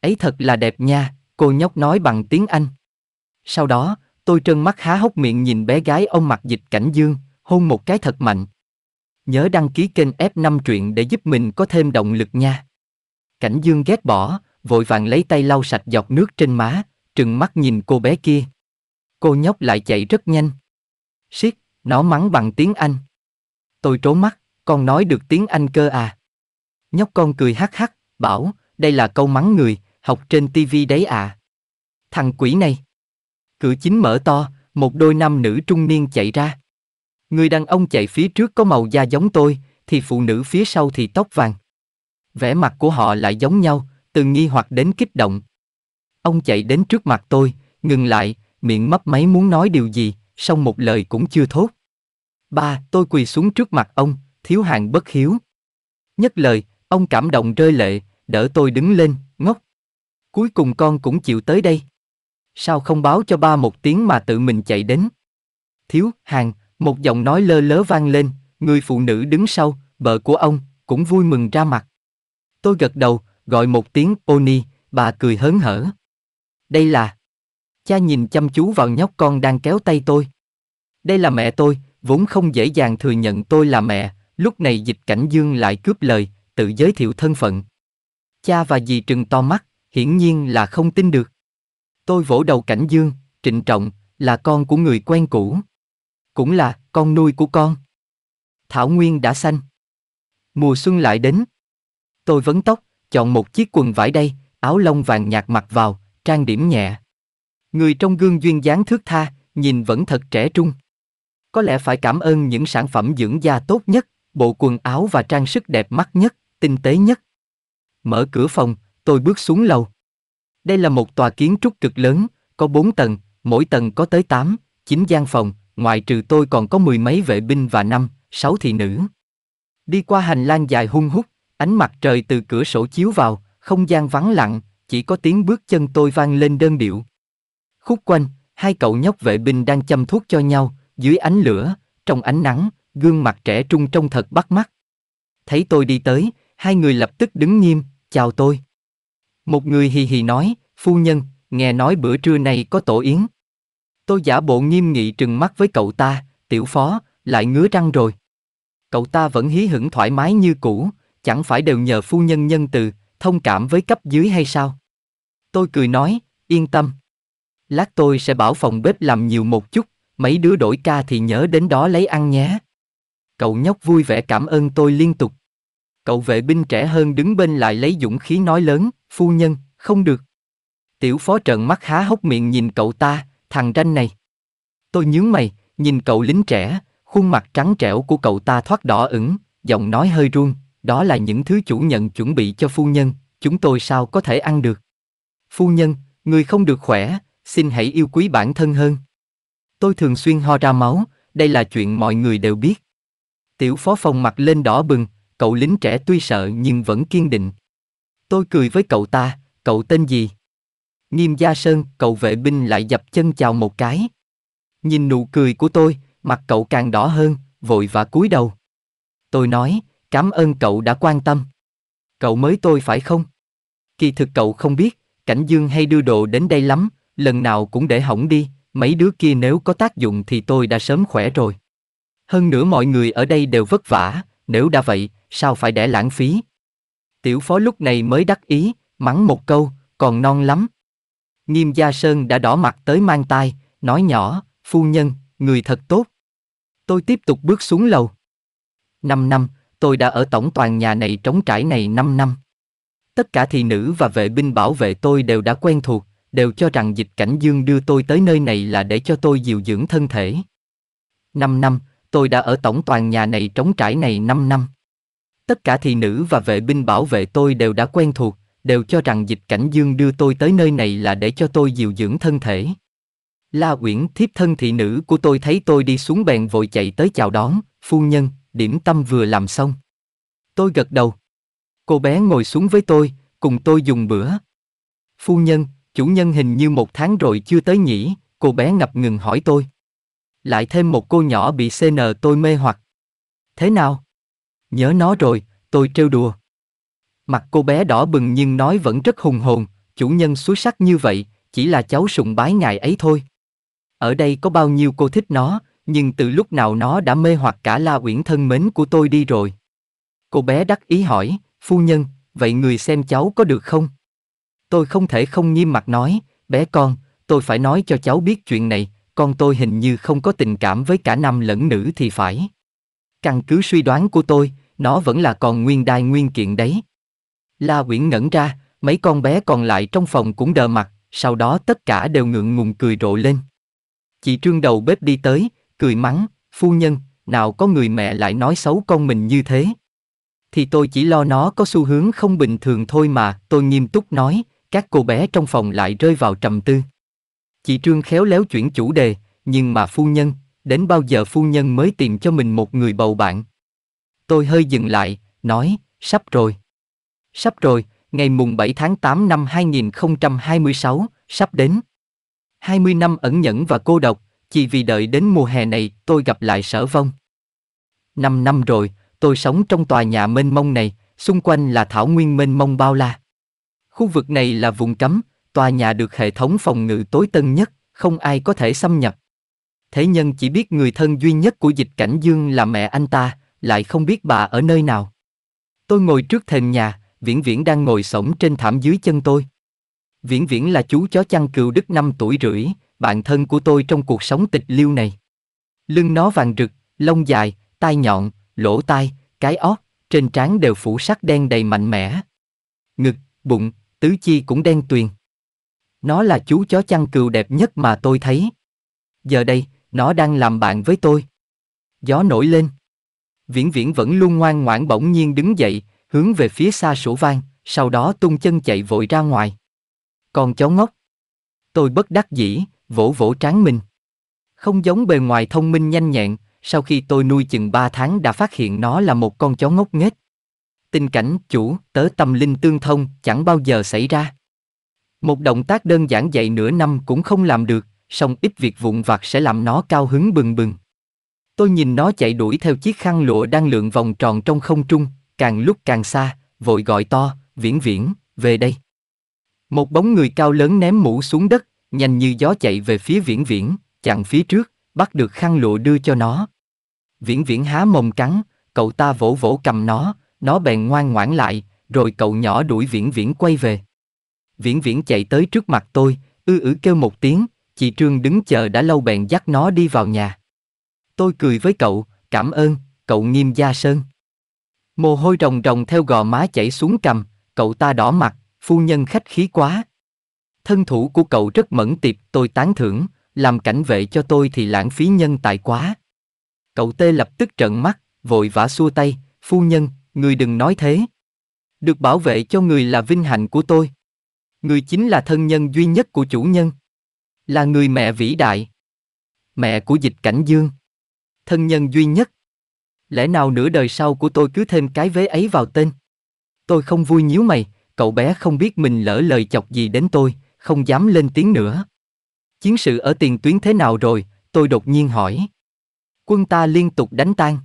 Ấy thật là đẹp nha, cô nhóc nói bằng tiếng Anh. Sau đó, tôi trân mắt há hốc miệng nhìn bé gái ông mặt dịch cảnh dương, hôn một cái thật mạnh. Nhớ đăng ký kênh F5 truyện để giúp mình có thêm động lực nha. Cảnh dương ghét bỏ, vội vàng lấy tay lau sạch giọt nước trên má, trừng mắt nhìn cô bé kia. Cô nhóc lại chạy rất nhanh. Siết, nó mắng bằng tiếng Anh. Tôi trố mắt, con nói được tiếng Anh cơ à. Nhóc con cười hắc hắc, bảo, đây là câu mắng người, học trên tivi đấy à. Thằng quỷ này. Cửa chính mở to, một đôi nam nữ trung niên chạy ra. Người đàn ông chạy phía trước có màu da giống tôi, thì phụ nữ phía sau thì tóc vàng. Vẻ mặt của họ lại giống nhau, từ nghi hoặc đến kích động. Ông chạy đến trước mặt tôi, ngừng lại, miệng mấp máy muốn nói điều gì, song một lời cũng chưa thốt. Ba, tôi quỳ xuống trước mặt ông, thiếu hàng bất hiếu. Nhất lời, ông cảm động rơi lệ, đỡ tôi đứng lên, ngốc. Cuối cùng con cũng chịu tới đây. Sao không báo cho ba một tiếng mà tự mình chạy đến? Thiếu, hàng, một giọng nói lơ lớ vang lên, người phụ nữ đứng sau, vợ của ông, cũng vui mừng ra mặt. Tôi gật đầu, gọi một tiếng Oni, bà cười hớn hở. Đây là... Cha nhìn chăm chú vào nhóc con đang kéo tay tôi. Đây là mẹ tôi, vốn không dễ dàng thừa nhận tôi là mẹ, lúc này dịch cảnh dương lại cướp lời, tự giới thiệu thân phận. Cha và dì trừng to mắt, hiển nhiên là không tin được. Tôi vỗ đầu cảnh dương, trịnh trọng, là con của người quen cũ. Cũng là con nuôi của con. Thảo Nguyên đã xanh. Mùa xuân lại đến. Tôi vấn tóc, Chọn một chiếc quần vải đây, áo lông vàng nhạt mặc vào, trang điểm nhẹ. Người trong gương duyên dáng thước tha, nhìn vẫn thật trẻ trung. Có lẽ phải cảm ơn những sản phẩm dưỡng da tốt nhất, bộ quần áo và trang sức đẹp mắt nhất, tinh tế nhất. Mở cửa phòng, tôi bước xuống lầu. Đây là một tòa kiến trúc cực lớn, có 4 tầng, mỗi tầng có tới 8, 9 gian phòng, ngoài trừ tôi còn có mười mấy vệ binh và năm, sáu thị nữ. Đi qua hành lang dài hung hút, Ánh mặt trời từ cửa sổ chiếu vào, không gian vắng lặng, chỉ có tiếng bước chân tôi vang lên đơn điệu. Khúc quanh, hai cậu nhóc vệ binh đang chăm thuốc cho nhau, dưới ánh lửa, trong ánh nắng, gương mặt trẻ trung trông thật bắt mắt. Thấy tôi đi tới, hai người lập tức đứng nghiêm, chào tôi. Một người hì hì nói, phu nhân, nghe nói bữa trưa này có tổ yến. Tôi giả bộ nghiêm nghị trừng mắt với cậu ta, tiểu phó, lại ngứa răng rồi. Cậu ta vẫn hí hửng thoải mái như cũ, chẳng phải đều nhờ phu nhân nhân từ, thông cảm với cấp dưới hay sao? Tôi cười nói, yên tâm. Lát tôi sẽ bảo phòng bếp làm nhiều một chút, mấy đứa đổi ca thì nhớ đến đó lấy ăn nhé. Cậu nhóc vui vẻ cảm ơn tôi liên tục. Cậu vệ binh trẻ hơn đứng bên lại lấy dũng khí nói lớn, phu nhân, không được. Tiểu phó trợn mắt há hốc miệng nhìn cậu ta, thằng ranh này. Tôi nhướng mày, nhìn cậu lính trẻ, khuôn mặt trắng trẻo của cậu ta thoát đỏ ửng, giọng nói hơi run, đó là những thứ chủ nhận chuẩn bị cho phu nhân, chúng tôi sao có thể ăn được. Phu nhân, người không được khỏe, xin hãy yêu quý bản thân hơn. Tôi thường xuyên ho ra máu, đây là chuyện mọi người đều biết. Tiểu phó phòng mặt lên đỏ bừng, cậu lính trẻ tuy sợ nhưng vẫn kiên định. Tôi cười với cậu ta, cậu tên gì? Nghiêm Gia Sơn, cậu vệ binh lại dập chân chào một cái. Nhìn nụ cười của tôi, mặt cậu càng đỏ hơn, vội và cúi đầu. Tôi nói, Cảm ơn cậu đã quan tâm. Cậu mới tôi phải không? Kỳ thực cậu không biết, Cảnh Dương hay đưa đồ đến đây lắm, lần nào cũng để hỏng đi, mấy đứa kia nếu có tác dụng thì tôi đã sớm khỏe rồi. Hơn nữa mọi người ở đây đều vất vả, nếu đã vậy, sao phải để lãng phí? Tiểu phó lúc này mới đắc ý, mắng một câu, còn non lắm. Nghiêm Gia Sơn đã đỏ mặt tới mang tai, nói nhỏ, phu nhân, người thật tốt. Tôi tiếp tục bước xuống lầu. Năm năm, tôi đã ở tổng toàn nhà này trống trải này 5 năm. Tất cả thị nữ và vệ binh bảo vệ tôi đều đã quen thuộc, đều cho rằng dịch cảnh dương đưa tôi tới nơi này là để cho tôi dịu dưỡng thân thể. 5 năm, tôi đã ở tổng toàn nhà này trống trải này 5 năm. Tất cả thị nữ và vệ binh bảo vệ tôi đều đã quen thuộc, đều cho rằng dịch cảnh dương đưa tôi tới nơi này là để cho tôi dịu dưỡng thân thể. La Uyển thiếp thân thị nữ của tôi thấy tôi đi xuống bèn vội chạy tới chào đón, phu nhân, điểm tâm vừa làm xong. Tôi gật đầu. Cô bé ngồi xuống với tôi, cùng tôi dùng bữa. Phu nhân, chủ nhân hình như một tháng rồi chưa tới nhỉ, cô bé ngập ngừng hỏi tôi. Lại thêm một cô nhỏ bị CN tôi mê hoặc. Thế nào? Nhớ nó rồi, tôi trêu đùa. Mặt cô bé đỏ bừng nhưng nói vẫn rất hùng hồn, chủ nhân xuất sắc như vậy, chỉ là cháu sùng bái ngài ấy thôi. Ở đây có bao nhiêu cô thích nó, nhưng từ lúc nào nó đã mê hoặc cả La Uyển thân mến của tôi đi rồi. Cô bé đắc ý hỏi, phu nhân, vậy người xem cháu có được không? Tôi không thể không nghiêm mặt nói, bé con, tôi phải nói cho cháu biết chuyện này, con tôi hình như không có tình cảm với cả nam lẫn nữ thì phải. Căn cứ suy đoán của tôi, nó vẫn là còn nguyên đai nguyên kiện đấy. La Uyển ngẩn ra, mấy con bé còn lại trong phòng cũng đờ mặt, sau đó tất cả đều ngượng ngùng cười rộ lên. Chị Trương đầu bếp đi tới, cười mắng, phu nhân, nào có người mẹ lại nói xấu con mình như thế. Thì tôi chỉ lo nó có xu hướng không bình thường thôi mà, tôi nghiêm túc nói, các cô bé trong phòng lại rơi vào trầm tư. Chị Trương khéo léo chuyển chủ đề, nhưng mà phu nhân, đến bao giờ phu nhân mới tìm cho mình một người bầu bạn? Tôi hơi dừng lại, nói, sắp rồi. Sắp rồi, ngày mùng 7 tháng 8 năm 2026, sắp đến. 20 năm ẩn nhẫn và cô độc, chỉ vì đợi đến mùa hè này tôi gặp lại sở vong. Năm năm rồi, tôi sống trong tòa nhà mênh mông này, xung quanh là thảo nguyên mênh mông bao la. Khu vực này là vùng cấm, tòa nhà được hệ thống phòng ngự tối tân nhất, không ai có thể xâm nhập. Thế nhân chỉ biết người thân duy nhất của dịch cảnh dương là mẹ anh ta, lại không biết bà ở nơi nào. Tôi ngồi trước thềm nhà, Viễn Viễn đang ngồi sổng trên thảm dưới chân tôi. Viễn Viễn là chú chó chăn cừu đức 5 tuổi rưỡi, bạn thân của tôi trong cuộc sống tịch liêu này. Lưng nó vàng rực, lông dài, tai nhọn, lỗ tai, cái ót, trên trán đều phủ sắc đen đầy mạnh mẽ. Ngực, bụng, tứ chi cũng đen tuyền. Nó là chú chó chăn cừu đẹp nhất mà tôi thấy. Giờ đây, nó đang làm bạn với tôi. Gió nổi lên. Viễn viễn vẫn luôn ngoan ngoãn bỗng nhiên đứng dậy, hướng về phía xa sổ vang, sau đó tung chân chạy vội ra ngoài. Còn chó ngốc. Tôi bất đắc dĩ, vỗ vỗ trán mình. Không giống bề ngoài thông minh nhanh nhẹn, sau khi tôi nuôi chừng 3 tháng đã phát hiện nó là một con chó ngốc nghếch. Tình cảnh chủ, tớ tâm linh tương thông chẳng bao giờ xảy ra. Một động tác đơn giản dạy nửa năm cũng không làm được, song ít việc vụn vặt sẽ làm nó cao hứng bừng bừng. Tôi nhìn nó chạy đuổi theo chiếc khăn lụa đang lượn vòng tròn trong không trung, càng lúc càng xa, vội gọi to, viễn viễn, về đây. Một bóng người cao lớn ném mũ xuống đất, nhanh như gió chạy về phía viễn viễn, chặn phía trước, bắt được khăn lụa đưa cho nó. Viễn viễn há mồm cắn, cậu ta vỗ vỗ cầm nó, nó bèn ngoan ngoãn lại, rồi cậu nhỏ đuổi viễn viễn quay về. Viễn viễn chạy tới trước mặt tôi, ư ử kêu một tiếng, chị Trương đứng chờ đã lâu bèn dắt nó đi vào nhà. Tôi cười với cậu, cảm ơn, cậu nghiêm gia sơn. Mồ hôi rồng rồng theo gò má chảy xuống cầm, cậu ta đỏ mặt, phu nhân khách khí quá. Thân thủ của cậu rất mẫn tiệp, tôi tán thưởng, làm cảnh vệ cho tôi thì lãng phí nhân tài quá. Cậu tê lập tức trợn mắt, vội vã xua tay, phu nhân, người đừng nói thế. Được bảo vệ cho người là vinh hạnh của tôi. Người chính là thân nhân duy nhất của chủ nhân. Là người mẹ vĩ đại. Mẹ của dịch cảnh dương. Thân nhân duy nhất. Lẽ nào nửa đời sau của tôi cứ thêm cái vế ấy vào tên? Tôi không vui nhíu mày, cậu bé không biết mình lỡ lời chọc gì đến tôi, không dám lên tiếng nữa. Chiến sự ở tiền tuyến thế nào rồi, tôi đột nhiên hỏi. Quân ta liên tục đánh tan.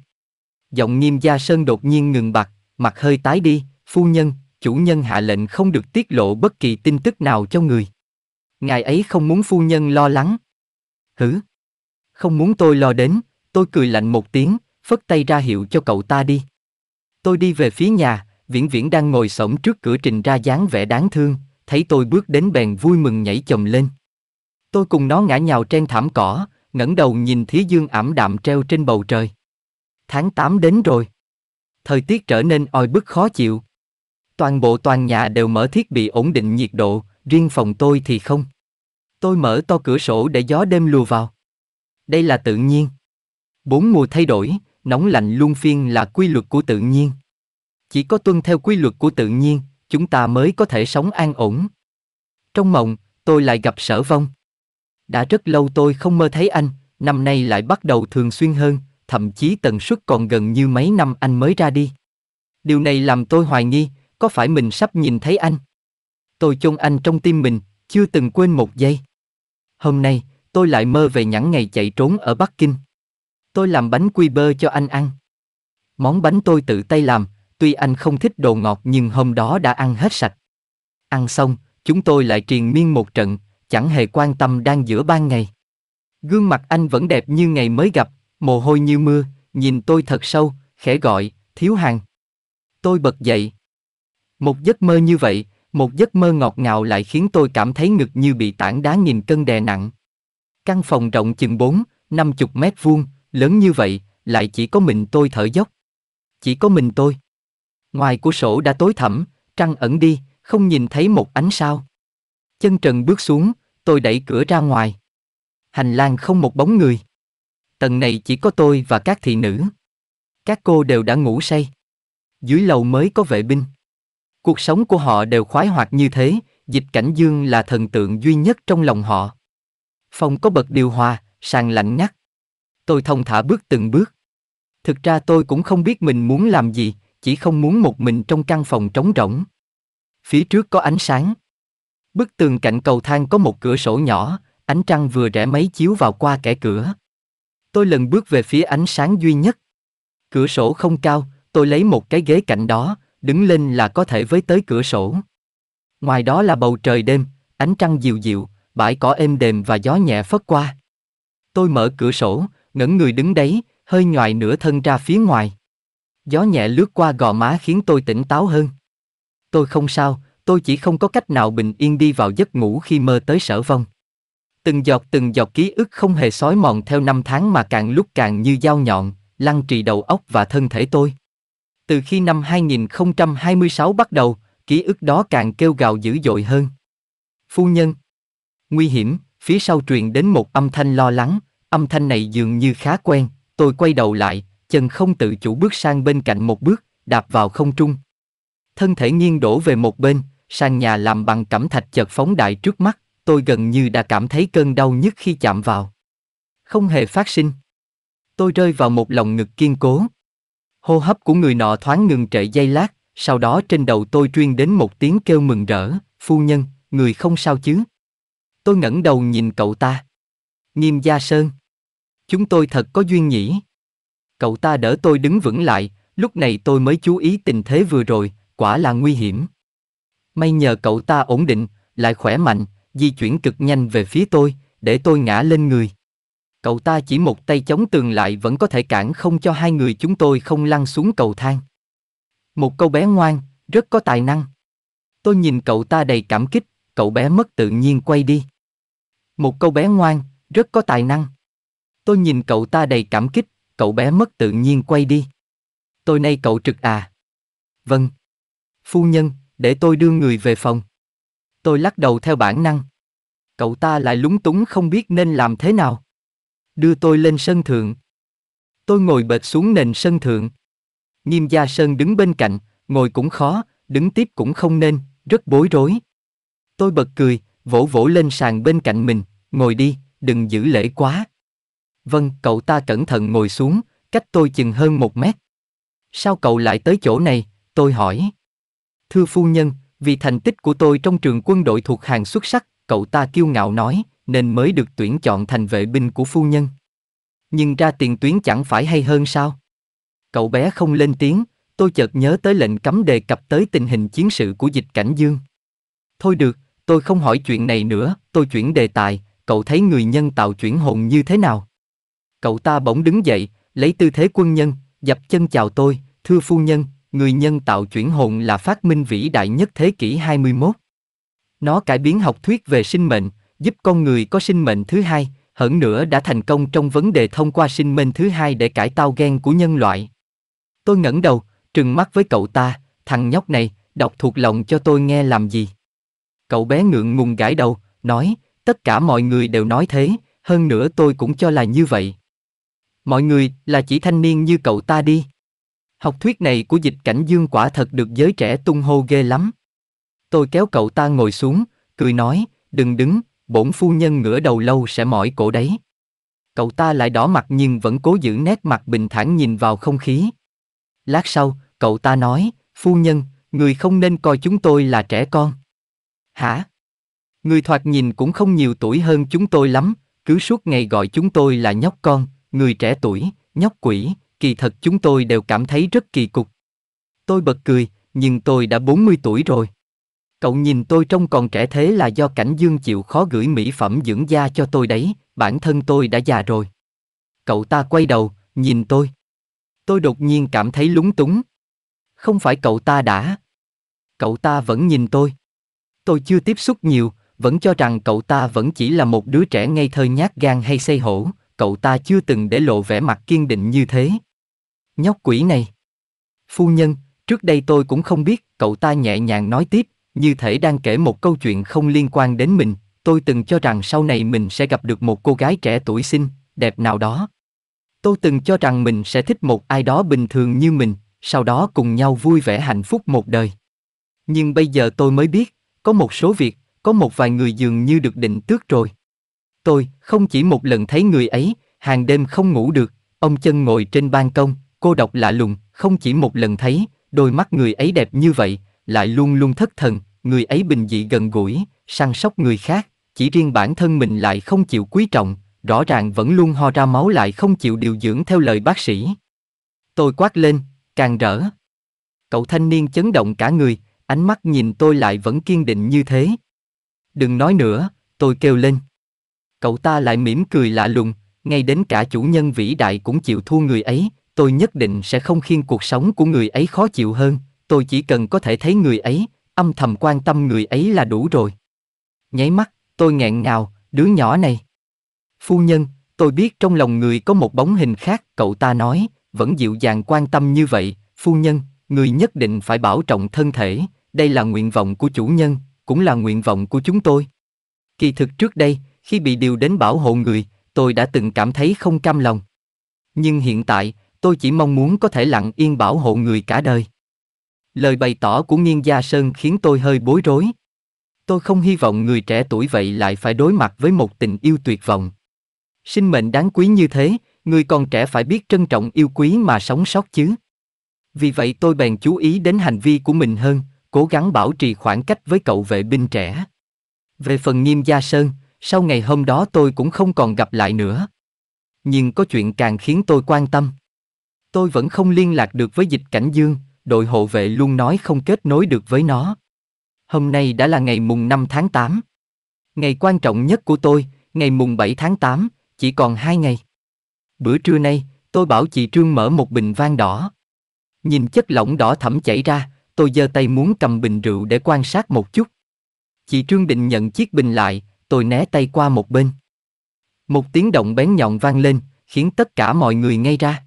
Giọng nghiêm gia sơn đột nhiên ngừng bặt, mặt hơi tái đi, phu nhân, chủ nhân hạ lệnh không được tiết lộ bất kỳ tin tức nào cho người. Ngài ấy không muốn phu nhân lo lắng. Hử? Không muốn tôi lo đến, tôi cười lạnh một tiếng, phất tay ra hiệu cho cậu ta đi. Tôi đi về phía nhà, viễn viễn đang ngồi sổng trước cửa trình ra dáng vẻ đáng thương, thấy tôi bước đến bèn vui mừng nhảy chồm lên. Tôi cùng nó ngã nhào trên thảm cỏ, ngẩng đầu nhìn thí dương ảm đạm treo trên bầu trời. Tháng 8 đến rồi. Thời tiết trở nên oi bức khó chịu. Toàn bộ toàn nhà đều mở thiết bị ổn định nhiệt độ, riêng phòng tôi thì không. Tôi mở to cửa sổ để gió đêm lùa vào. Đây là tự nhiên. Bốn mùa thay đổi, nóng lạnh luôn phiên là quy luật của tự nhiên. Chỉ có tuân theo quy luật của tự nhiên, chúng ta mới có thể sống an ổn. Trong mộng, tôi lại gặp sở vong. Đã rất lâu tôi không mơ thấy anh, năm nay lại bắt đầu thường xuyên hơn, thậm chí tần suất còn gần như mấy năm anh mới ra đi. Điều này làm tôi hoài nghi, có phải mình sắp nhìn thấy anh? Tôi chôn anh trong tim mình, chưa từng quên một giây. Hôm nay, tôi lại mơ về nhẵn ngày chạy trốn ở Bắc Kinh. Tôi làm bánh quy bơ cho anh ăn. Món bánh tôi tự tay làm, tuy anh không thích đồ ngọt nhưng hôm đó đã ăn hết sạch. Ăn xong, chúng tôi lại triền miên một trận, chẳng hề quan tâm đang giữa ban ngày. Gương mặt anh vẫn đẹp như ngày mới gặp, mồ hôi như mưa, nhìn tôi thật sâu, khẽ gọi, thiếu hàng. Tôi bật dậy. Một giấc mơ như vậy, một giấc mơ ngọt ngào lại khiến tôi cảm thấy ngực như bị tảng đá nghìn cân đè nặng. Căn phòng rộng chừng 4, 50 mét vuông, lớn như vậy, lại chỉ có mình tôi thở dốc. Chỉ có mình tôi. Ngoài của sổ đã tối thẳm, trăng ẩn đi, không nhìn thấy một ánh sao. Chân trần bước xuống, tôi đẩy cửa ra ngoài. Hành lang không một bóng người. Tầng này chỉ có tôi và các thị nữ. Các cô đều đã ngủ say. Dưới lầu mới có vệ binh. Cuộc sống của họ đều khoái hoạt như thế, dịch cảnh dương là thần tượng duy nhất trong lòng họ. Phòng có bật điều hòa, sàn lạnh ngắt. Tôi thông thả bước từng bước. Thực ra tôi cũng không biết mình muốn làm gì, chỉ không muốn một mình trong căn phòng trống rỗng. Phía trước có ánh sáng. Bức tường cạnh cầu thang có một cửa sổ nhỏ, ánh trăng vừa rẽ mấy chiếu vào qua kẻ cửa. Tôi lần bước về phía ánh sáng duy nhất. Cửa sổ không cao, tôi lấy một cái ghế cạnh đó, đứng lên là có thể với tới cửa sổ. Ngoài đó là bầu trời đêm, ánh trăng dịu dịu, bãi cỏ êm đềm và gió nhẹ phất qua. Tôi mở cửa sổ, ngẩng người đứng đấy, hơi ngoài nửa thân ra phía ngoài. Gió nhẹ lướt qua gò má khiến tôi tỉnh táo hơn. Tôi không sao, tôi chỉ không có cách nào bình yên đi vào giấc ngủ khi mơ tới sở vong. Từng giọt từng giọt ký ức không hề sói mòn theo năm tháng mà càng lúc càng như dao nhọn, lăn trì đầu óc và thân thể tôi. Từ khi năm 2026 bắt đầu, ký ức đó càng kêu gào dữ dội hơn. Phu nhân. Nguy hiểm, phía sau truyền đến một âm thanh lo lắng, âm thanh này dường như khá quen, tôi quay đầu lại, chân không tự chủ bước sang bên cạnh một bước, đạp vào không trung. Thân thể nghiêng đổ về một bên, sàn nhà làm bằng cẩm thạch chợt phóng đại trước mắt, tôi gần như đã cảm thấy cơn đau nhất khi chạm vào. Không hề phát sinh. Tôi rơi vào một lòng ngực kiên cố. Hô hấp của người nọ thoáng ngừng trệ giây lát, sau đó trên đầu tôi truyền đến một tiếng kêu mừng rỡ, phu nhân, người không sao chứ. Tôi ngẩng đầu nhìn cậu ta. Nghiêm Gia Sơn. Chúng tôi thật có duyên nhỉ. Cậu ta đỡ tôi đứng vững lại, lúc này tôi mới chú ý tình thế vừa rồi, quả là nguy hiểm. May nhờ cậu ta ổn định, lại khỏe mạnh, di chuyển cực nhanh về phía tôi, để tôi ngã lên người. Cậu ta chỉ một tay chống tường lại vẫn có thể cản không cho hai người chúng tôi không lăn xuống cầu thang. Một câu bé ngoan, rất có tài năng. Tôi nhìn cậu ta đầy cảm kích, cậu bé mất tự nhiên quay đi. Một câu bé ngoan, rất có tài năng. Tôi nhìn cậu ta đầy cảm kích, cậu bé mất tự nhiên quay đi. Tôi nay cậu trực à? Vâng. Phu nhân, để tôi đưa người về phòng. Tôi lắc đầu theo bản năng. Cậu ta lại lúng túng không biết nên làm thế nào. Đưa tôi lên sân thượng. Tôi ngồi bệt xuống nền sân thượng. Nghiêm gia sơn đứng bên cạnh, ngồi cũng khó, đứng tiếp cũng không nên, rất bối rối. Tôi bật cười, vỗ vỗ lên sàn bên cạnh mình, ngồi đi, đừng giữ lễ quá. Vâng, cậu ta cẩn thận ngồi xuống, cách tôi chừng hơn một mét. Sao cậu lại tới chỗ này, tôi hỏi. Thưa phu nhân, vì thành tích của tôi trong trường quân đội thuộc hàng xuất sắc, cậu ta kiêu ngạo nói, nên mới được tuyển chọn thành vệ binh của phu nhân. Nhưng ra tiền tuyến chẳng phải hay hơn sao? Cậu bé không lên tiếng, tôi chợt nhớ tới lệnh cấm đề cập tới tình hình chiến sự của dịch cảnh dương. Thôi được, tôi không hỏi chuyện này nữa, tôi chuyển đề tài, cậu thấy người nhân tạo chuyển hồn như thế nào? Cậu ta bỗng đứng dậy, lấy tư thế quân nhân, dập chân chào tôi, thưa phu nhân, người nhân tạo chuyển hồn là phát minh vĩ đại nhất thế kỷ 21. Nó cải biến học thuyết về sinh mệnh, giúp con người có sinh mệnh thứ hai, hơn nữa đã thành công trong vấn đề thông qua sinh mệnh thứ hai để cải tạo gen của nhân loại. Tôi ngẩng đầu, trừng mắt với cậu ta, thằng nhóc này, đọc thuộc lòng cho tôi nghe làm gì. Cậu bé ngượng ngùng gãi đầu, nói, tất cả mọi người đều nói thế, hơn nữa tôi cũng cho là như vậy. Mọi người là chỉ thanh niên như cậu ta đi. Học thuyết này của dịch cảnh dương quả thật được giới trẻ tung hô ghê lắm. Tôi kéo cậu ta ngồi xuống, cười nói, đừng đứng, bổn phu nhân ngửa đầu lâu sẽ mỏi cổ đấy. Cậu ta lại đỏ mặt nhưng vẫn cố giữ nét mặt bình thản nhìn vào không khí. Lát sau, cậu ta nói, phu nhân, người không nên coi chúng tôi là trẻ con. Hả? Người thoạt nhìn cũng không nhiều tuổi hơn chúng tôi lắm, cứ suốt ngày gọi chúng tôi là nhóc con, người trẻ tuổi, nhóc quỷ, kỳ thật chúng tôi đều cảm thấy rất kỳ cục. Tôi bật cười, nhưng tôi đã 40 tuổi rồi. Cậu nhìn tôi trông còn trẻ thế là do cảnh dương chịu khó gửi mỹ phẩm dưỡng da cho tôi đấy, bản thân tôi đã già rồi. Cậu ta quay đầu, nhìn tôi. Tôi đột nhiên cảm thấy lúng túng. Không phải cậu ta đã. Cậu ta vẫn nhìn tôi. Tôi chưa tiếp xúc nhiều, vẫn cho rằng cậu ta vẫn chỉ là một đứa trẻ ngây thơ nhát gan hay say hổ, cậu ta chưa từng để lộ vẻ mặt kiên định như thế. Nhóc quỷ này. Phu nhân, trước đây tôi cũng không biết, cậu ta nhẹ nhàng nói tiếp, như thể đang kể một câu chuyện không liên quan đến mình, tôi từng cho rằng sau này mình sẽ gặp được một cô gái trẻ tuổi xinh, đẹp nào đó. Tôi từng cho rằng mình sẽ thích một ai đó bình thường như mình, sau đó cùng nhau vui vẻ hạnh phúc một đời. Nhưng bây giờ tôi mới biết, có một số việc, có một vài người dường như được định tước rồi. Tôi, không chỉ một lần thấy người ấy, hàng đêm không ngủ được, ông chân ngồi trên ban công, cô độc lạ lùng, không chỉ một lần thấy, đôi mắt người ấy đẹp như vậy, lại luôn luôn thất thần, người ấy bình dị gần gũi, săn sóc người khác, chỉ riêng bản thân mình lại không chịu quý trọng, rõ ràng vẫn luôn ho ra máu lại không chịu điều dưỡng theo lời bác sĩ. Tôi quát lên, càng rỡ. Cậu thanh niên chấn động cả người, ánh mắt nhìn tôi lại vẫn kiên định như thế. Đừng nói nữa, tôi kêu lên cậu ta lại mỉm cười lạ lùng, ngay đến cả chủ nhân vĩ đại cũng chịu thua người ấy, tôi nhất định sẽ không khiến cuộc sống của người ấy khó chịu hơn, tôi chỉ cần có thể thấy người ấy, âm thầm quan tâm người ấy là đủ rồi. Nháy mắt, tôi nghẹn ngào, đứa nhỏ này. Phu nhân, tôi biết trong lòng người có một bóng hình khác, cậu ta nói, vẫn dịu dàng quan tâm như vậy, phu nhân, người nhất định phải bảo trọng thân thể, đây là nguyện vọng của chủ nhân, cũng là nguyện vọng của chúng tôi. Kỳ thực trước đây, khi bị điều đến bảo hộ người, tôi đã từng cảm thấy không cam lòng. Nhưng hiện tại, tôi chỉ mong muốn có thể lặng yên bảo hộ người cả đời. Lời bày tỏ của Nghiên Gia Sơn khiến tôi hơi bối rối. Tôi không hy vọng người trẻ tuổi vậy lại phải đối mặt với một tình yêu tuyệt vọng. Sinh mệnh đáng quý như thế, người còn trẻ phải biết trân trọng yêu quý mà sống sót chứ. Vì vậy tôi bèn chú ý đến hành vi của mình hơn, cố gắng bảo trì khoảng cách với cậu vệ binh trẻ. Về phần Nghiêm Gia Sơn, sau ngày hôm đó tôi cũng không còn gặp lại nữa. Nhưng có chuyện càng khiến tôi quan tâm. Tôi vẫn không liên lạc được với dịch cảnh dương, đội hộ vệ luôn nói không kết nối được với nó. Hôm nay đã là ngày mùng 5 tháng 8. Ngày quan trọng nhất của tôi, ngày mùng 7 tháng 8, chỉ còn 2 ngày. Bữa trưa nay, tôi bảo chị Trương mở một bình vang đỏ. Nhìn chất lỏng đỏ thẫm chảy ra, tôi giơ tay muốn cầm bình rượu để quan sát một chút. Chị Trương định nhận chiếc bình lại, tôi né tay qua một bên. Một tiếng động bén nhọn vang lên, khiến tất cả mọi người ngay ra.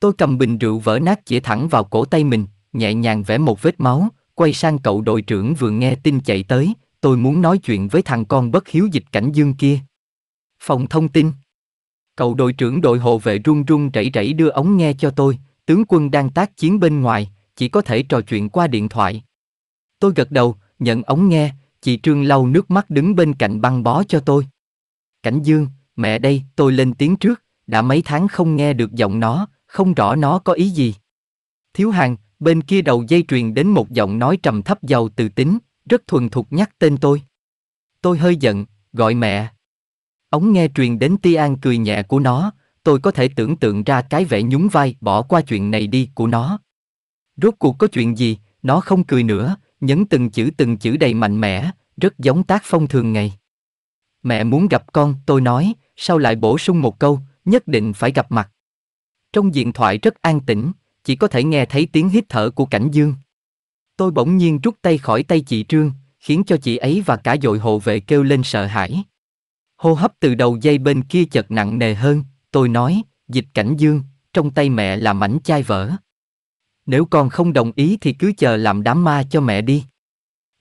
Tôi cầm bình rượu vỡ nát chĩa thẳng vào cổ tay mình, nhẹ nhàng vẽ một vết máu, quay sang cậu đội trưởng vừa nghe tin chạy tới, tôi muốn nói chuyện với thằng con bất hiếu dịch cảnh dương kia. Phòng thông tin. Cậu đội trưởng đội hộ vệ run run rẩy rẩy đưa ống nghe cho tôi, tướng quân đang tác chiến bên ngoài, chỉ có thể trò chuyện qua điện thoại. Tôi gật đầu, nhận ống nghe, Chị Trương lau nước mắt đứng bên cạnh băng bó cho tôi. Cảnh Dương, mẹ đây, tôi lên tiếng trước, đã mấy tháng không nghe được giọng nó, không rõ nó có ý gì. Thiếu hằng bên kia đầu dây truyền đến một giọng nói trầm thấp giàu từ tính, rất thuần thục nhắc tên tôi. Tôi hơi giận, gọi mẹ. Ống nghe truyền đến ti an cười nhẹ của nó, tôi có thể tưởng tượng ra cái vẻ nhún vai bỏ qua chuyện này đi của nó. Rốt cuộc có chuyện gì, nó không cười nữa, nhấn từng chữ từng chữ đầy mạnh mẽ, rất giống tác phong thường ngày. Mẹ muốn gặp con, tôi nói, sau lại bổ sung một câu, nhất định phải gặp mặt. Trong điện thoại rất an tĩnh, chỉ có thể nghe thấy tiếng hít thở của cảnh dương. Tôi bỗng nhiên rút tay khỏi tay chị Trương, khiến cho chị ấy và cả dội hộ vệ kêu lên sợ hãi. Hô hấp từ đầu dây bên kia chợt nặng nề hơn, tôi nói, dịch cảnh dương, trong tay mẹ là mảnh chai vỡ. Nếu con không đồng ý thì cứ chờ làm đám ma cho mẹ đi.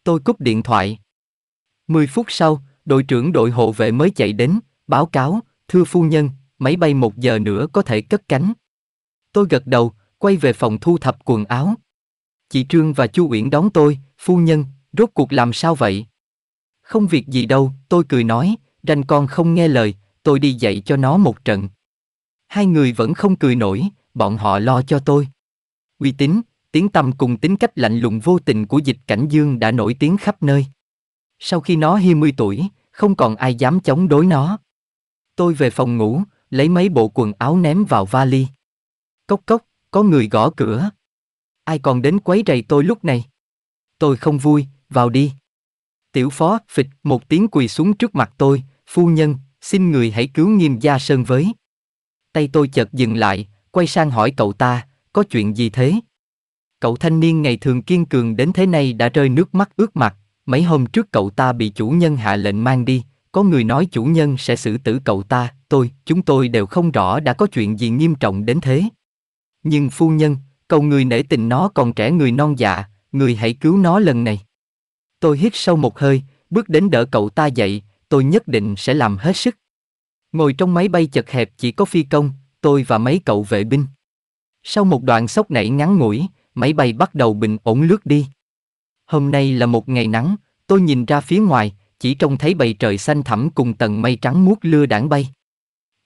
Tôi cúp điện thoại. Mười phút sau, đội trưởng đội hộ vệ mới chạy đến, báo cáo, thưa phu nhân, máy bay một giờ nữa có thể cất cánh. Tôi gật đầu, quay về phòng thu thập quần áo. Chị Trương và Chu Uyển đón tôi, phu nhân, rốt cuộc làm sao vậy? Không việc gì đâu, tôi cười nói, ranh con không nghe lời, tôi đi dạy cho nó một trận. Hai người vẫn không cười nổi, bọn họ lo cho tôi uy tín, tiếng tăm cùng tính cách lạnh lùng vô tình của dịch cảnh dương đã nổi tiếng khắp nơi. Sau khi nó 20 tuổi, không còn ai dám chống đối nó. Tôi về phòng ngủ, lấy mấy bộ quần áo ném vào vali. Cốc cốc, có người gõ cửa. Ai còn đến quấy rầy tôi lúc này? Tôi không vui, vào đi. Tiểu phó, phịch, một tiếng quỳ xuống trước mặt tôi, phu nhân, xin người hãy cứu nghiêm gia sơn với. Tay tôi chợt dừng lại, quay sang hỏi cậu ta, có chuyện gì thế? Cậu thanh niên ngày thường kiên cường đến thế này đã rơi nước mắt ướt mặt, mấy hôm trước cậu ta bị chủ nhân hạ lệnh mang đi, có người nói chủ nhân sẽ xử tử cậu ta, tôi, chúng tôi đều không rõ đã có chuyện gì nghiêm trọng đến thế. Nhưng phu nhân, cầu người nể tình nó còn trẻ người non dạ, người hãy cứu nó lần này. Tôi hít sâu một hơi, bước đến đỡ cậu ta dậy, tôi nhất định sẽ làm hết sức. Ngồi trong máy bay chật hẹp chỉ có phi công, tôi và mấy cậu vệ binh. Sau một đoạn sốc nảy ngắn ngủi, máy bay bắt đầu bình ổn lướt đi. Hôm nay là một ngày nắng, tôi nhìn ra phía ngoài, chỉ trông thấy bầy trời xanh thẳm cùng tầng mây trắng muốt lưa đảng bay.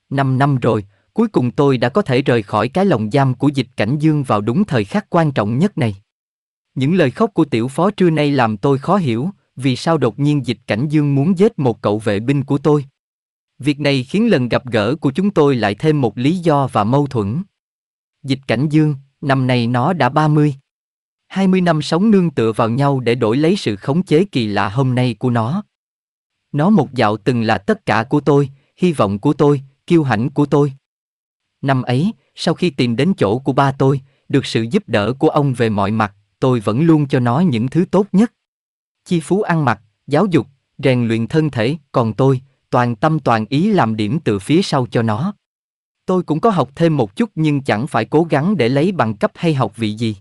Năm năm rồi, cuối cùng tôi đã có thể rời khỏi cái lồng giam của dịch cảnh dương vào đúng thời khắc quan trọng nhất này. Những lời khóc của tiểu phó trưa nay làm tôi khó hiểu, vì sao đột nhiên dịch cảnh dương muốn giết một cậu vệ binh của tôi. Việc này khiến lần gặp gỡ của chúng tôi lại thêm một lý do và mâu thuẫn. Dịch Cảnh Dương, năm nay nó đã 30. 20 năm sống nương tựa vào nhau để đổi lấy sự khống chế kỳ lạ hôm nay của nó. Nó một dạo từng là tất cả của tôi, hy vọng của tôi, kiêu hãnh của tôi. Năm ấy, sau khi tìm đến chỗ của ba tôi, được sự giúp đỡ của ông về mọi mặt, tôi vẫn luôn cho nó những thứ tốt nhất. Chi phú ăn mặc, giáo dục, rèn luyện thân thể, còn tôi, toàn tâm toàn ý làm điểm từ phía sau cho nó. Tôi cũng có học thêm một chút nhưng chẳng phải cố gắng để lấy bằng cấp hay học vị gì.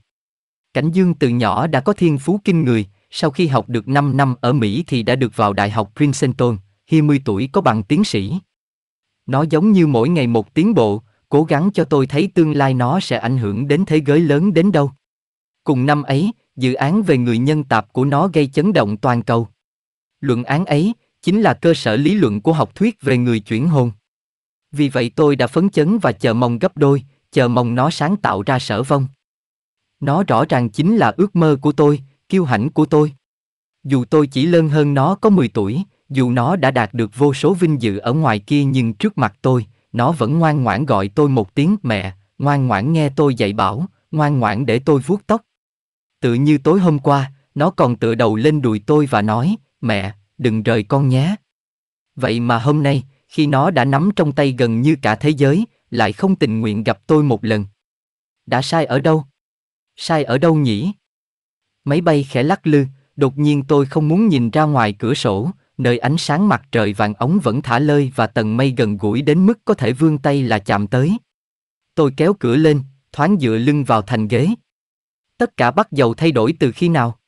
Cảnh Dương từ nhỏ đã có thiên phú kinh người, sau khi học được 5 năm ở Mỹ thì đã được vào Đại học Princeton, khi 10 tuổi có bằng tiến sĩ. Nó giống như mỗi ngày một tiến bộ, cố gắng cho tôi thấy tương lai nó sẽ ảnh hưởng đến thế giới lớn đến đâu. Cùng năm ấy, dự án về người nhân tạp của nó gây chấn động toàn cầu. Luận án ấy chính là cơ sở lý luận của học thuyết về người chuyển hồn vì vậy tôi đã phấn chấn và chờ mong gấp đôi, chờ mong nó sáng tạo ra sở vong. Nó rõ ràng chính là ước mơ của tôi, kiêu hãnh của tôi. Dù tôi chỉ lớn hơn nó có 10 tuổi, dù nó đã đạt được vô số vinh dự ở ngoài kia nhưng trước mặt tôi, nó vẫn ngoan ngoãn gọi tôi một tiếng mẹ, ngoan ngoãn nghe tôi dạy bảo, ngoan ngoãn để tôi vuốt tóc. Tự như tối hôm qua, nó còn tựa đầu lên đùi tôi và nói, mẹ, đừng rời con nhé. Vậy mà hôm nay, khi nó đã nắm trong tay gần như cả thế giới, lại không tình nguyện gặp tôi một lần. Đã sai ở đâu? Sai ở đâu nhỉ? Máy bay khẽ lắc lư, đột nhiên tôi không muốn nhìn ra ngoài cửa sổ, nơi ánh sáng mặt trời vàng ống vẫn thả lơi và tầng mây gần gũi đến mức có thể vươn tay là chạm tới. Tôi kéo cửa lên, thoáng dựa lưng vào thành ghế. Tất cả bắt đầu thay đổi từ khi nào?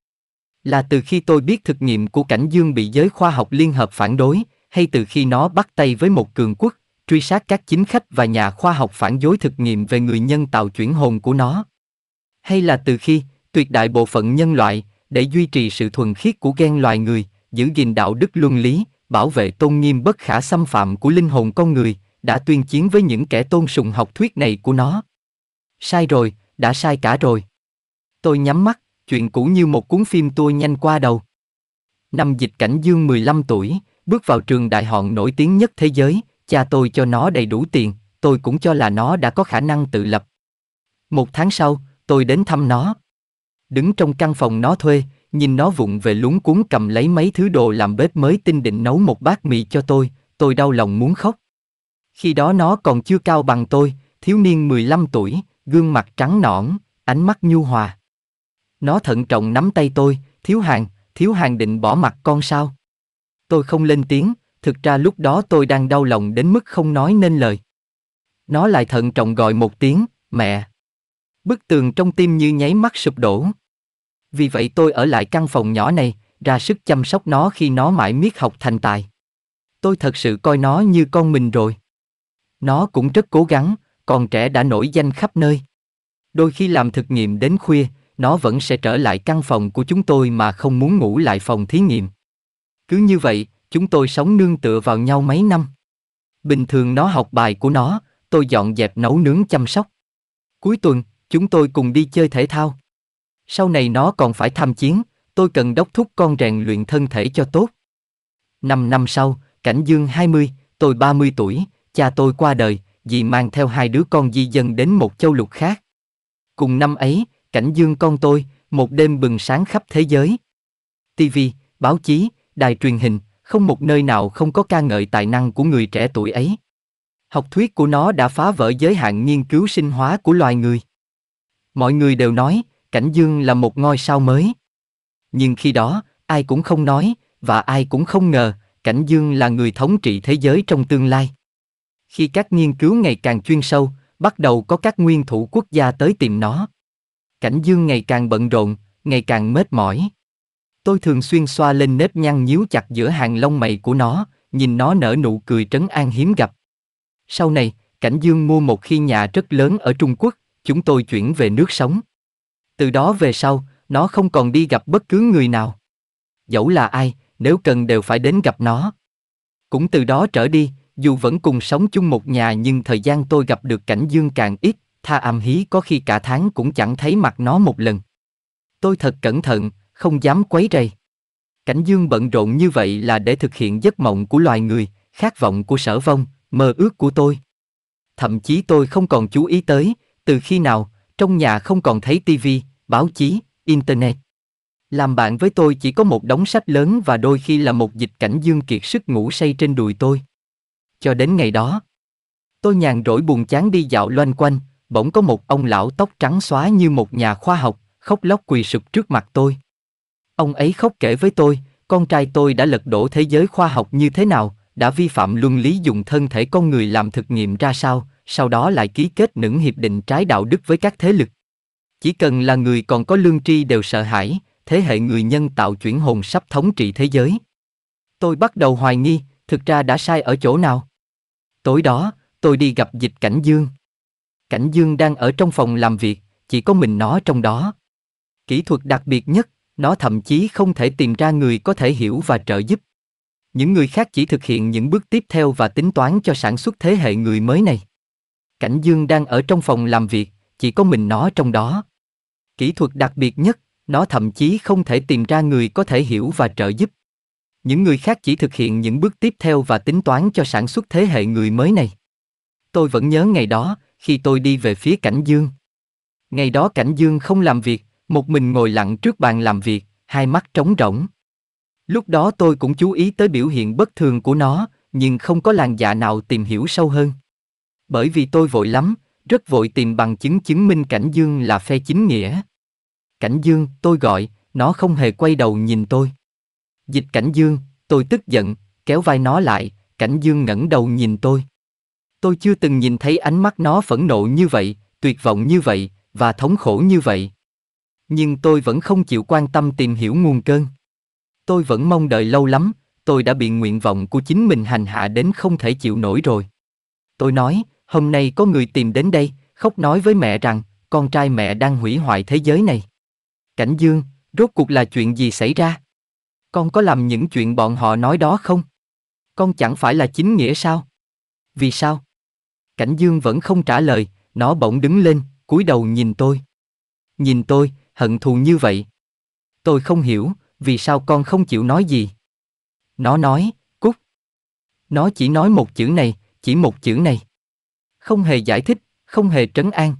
Là từ khi tôi biết thực nghiệm của cảnh dương bị giới khoa học liên hợp phản đối, hay từ khi nó bắt tay với một cường quốc, truy sát các chính khách và nhà khoa học phản dối thực nghiệm về người nhân tạo chuyển hồn của nó. Hay là từ khi, tuyệt đại bộ phận nhân loại, để duy trì sự thuần khiết của gen loài người, giữ gìn đạo đức luân lý, bảo vệ tôn nghiêm bất khả xâm phạm của linh hồn con người, đã tuyên chiến với những kẻ tôn sùng học thuyết này của nó. Sai rồi, đã sai cả rồi. Tôi nhắm mắt, chuyện cũ như một cuốn phim tôi nhanh qua đầu. Năm dịch cảnh dương 15 tuổi, Bước vào trường đại hòn nổi tiếng nhất thế giới, cha tôi cho nó đầy đủ tiền, tôi cũng cho là nó đã có khả năng tự lập. Một tháng sau, tôi đến thăm nó. Đứng trong căn phòng nó thuê, nhìn nó vụng về lúng cuốn cầm lấy mấy thứ đồ làm bếp mới tinh định nấu một bát mì cho tôi, tôi đau lòng muốn khóc. Khi đó nó còn chưa cao bằng tôi, thiếu niên 15 tuổi, gương mặt trắng nõn, ánh mắt nhu hòa. Nó thận trọng nắm tay tôi, thiếu hàng, thiếu hàng định bỏ mặt con sao? Tôi không lên tiếng, thực ra lúc đó tôi đang đau lòng đến mức không nói nên lời. Nó lại thận trọng gọi một tiếng, mẹ. Bức tường trong tim như nháy mắt sụp đổ. Vì vậy tôi ở lại căn phòng nhỏ này, ra sức chăm sóc nó khi nó mãi miết học thành tài. Tôi thật sự coi nó như con mình rồi. Nó cũng rất cố gắng, còn trẻ đã nổi danh khắp nơi. Đôi khi làm thực nghiệm đến khuya, nó vẫn sẽ trở lại căn phòng của chúng tôi mà không muốn ngủ lại phòng thí nghiệm. Cứ như vậy, chúng tôi sống nương tựa vào nhau mấy năm. Bình thường nó học bài của nó, tôi dọn dẹp nấu nướng chăm sóc. Cuối tuần, chúng tôi cùng đi chơi thể thao. Sau này nó còn phải tham chiến, tôi cần đốc thúc con rèn luyện thân thể cho tốt. Năm năm sau, Cảnh Dương 20, tôi 30 tuổi, cha tôi qua đời, vì mang theo hai đứa con di dân đến một châu lục khác. Cùng năm ấy, Cảnh Dương con tôi, một đêm bừng sáng khắp thế giới. TV, báo chí, đài truyền hình, không một nơi nào không có ca ngợi tài năng của người trẻ tuổi ấy. Học thuyết của nó đã phá vỡ giới hạn nghiên cứu sinh hóa của loài người. Mọi người đều nói, Cảnh Dương là một ngôi sao mới. Nhưng khi đó, ai cũng không nói, và ai cũng không ngờ, Cảnh Dương là người thống trị thế giới trong tương lai. Khi các nghiên cứu ngày càng chuyên sâu, bắt đầu có các nguyên thủ quốc gia tới tìm nó. Cảnh Dương ngày càng bận rộn, ngày càng mệt mỏi. Tôi thường xuyên xoa lên nếp nhăn nhíu chặt giữa hàng lông mày của nó, nhìn nó nở nụ cười trấn an hiếm gặp. Sau này, Cảnh Dương mua một khi nhà rất lớn ở Trung Quốc, chúng tôi chuyển về nước sống. Từ đó về sau, nó không còn đi gặp bất cứ người nào. Dẫu là ai, nếu cần đều phải đến gặp nó. Cũng từ đó trở đi, dù vẫn cùng sống chung một nhà nhưng thời gian tôi gặp được Cảnh Dương càng ít, tha âm hí có khi cả tháng cũng chẳng thấy mặt nó một lần. Tôi thật cẩn thận, không dám quấy rầy. Cảnh dương bận rộn như vậy là để thực hiện giấc mộng của loài người, khát vọng của sở vong, mơ ước của tôi. Thậm chí tôi không còn chú ý tới, từ khi nào, trong nhà không còn thấy tivi, báo chí, internet. Làm bạn với tôi chỉ có một đống sách lớn và đôi khi là một dịch cảnh dương kiệt sức ngủ say trên đùi tôi. Cho đến ngày đó, tôi nhàn rỗi buồn chán đi dạo loanh quanh, bỗng có một ông lão tóc trắng xóa như một nhà khoa học, khóc lóc quỳ sụp trước mặt tôi. Ông ấy khóc kể với tôi, con trai tôi đã lật đổ thế giới khoa học như thế nào, đã vi phạm luân lý dùng thân thể con người làm thực nghiệm ra sao, sau đó lại ký kết những hiệp định trái đạo đức với các thế lực. Chỉ cần là người còn có lương tri đều sợ hãi, thế hệ người nhân tạo chuyển hồn sắp thống trị thế giới. Tôi bắt đầu hoài nghi, thực ra đã sai ở chỗ nào. Tối đó, tôi đi gặp dịch cảnh dương. Cảnh dương đang ở trong phòng làm việc, chỉ có mình nó trong đó. Kỹ thuật đặc biệt nhất, nó thậm chí không thể tìm ra người có thể hiểu và trợ giúp. Những người khác chỉ thực hiện những bước tiếp theo và tính toán cho sản xuất thế hệ người mới này. Cảnh Dương đang ở trong phòng làm việc, chỉ có mình nó trong đó. Kỹ thuật đặc biệt nhất, nó thậm chí không thể tìm ra người có thể hiểu và trợ giúp. Những người khác chỉ thực hiện những bước tiếp theo và tính toán cho sản xuất thế hệ người mới này. Tôi vẫn nhớ ngày đó, khi tôi đi về phía Cảnh Dương. Ngày đó Cảnh Dương không làm việc, một mình ngồi lặng trước bàn làm việc, hai mắt trống rỗng. Lúc đó tôi cũng chú ý tới biểu hiện bất thường của nó, nhưng không có làn dạ nào tìm hiểu sâu hơn. Bởi vì tôi vội lắm, rất vội tìm bằng chứng chứng minh Cảnh Dương là phe chính nghĩa. Cảnh Dương, tôi gọi, nó không hề quay đầu nhìn tôi. Dịch Cảnh Dương, tôi tức giận, kéo vai nó lại, Cảnh Dương ngẩng đầu nhìn tôi. Tôi chưa từng nhìn thấy ánh mắt nó phẫn nộ như vậy, tuyệt vọng như vậy, và thống khổ như vậy. Nhưng tôi vẫn không chịu quan tâm tìm hiểu nguồn cơn. Tôi vẫn mong đợi lâu lắm, tôi đã bị nguyện vọng của chính mình hành hạ đến không thể chịu nổi rồi. Tôi nói, hôm nay có người tìm đến đây, khóc nói với mẹ rằng, con trai mẹ đang hủy hoại thế giới này. Cảnh Dương, rốt cuộc là chuyện gì xảy ra? Con có làm những chuyện bọn họ nói đó không? Con chẳng phải là chính nghĩa sao? Vì sao? Cảnh Dương vẫn không trả lời, nó bỗng đứng lên, cúi đầu nhìn tôi. Nhìn tôi, hận thù như vậy. Tôi không hiểu, vì sao con không chịu nói gì. Nó nói, cút. Nó chỉ nói một chữ này, chỉ một chữ này. Không hề giải thích, không hề trấn an.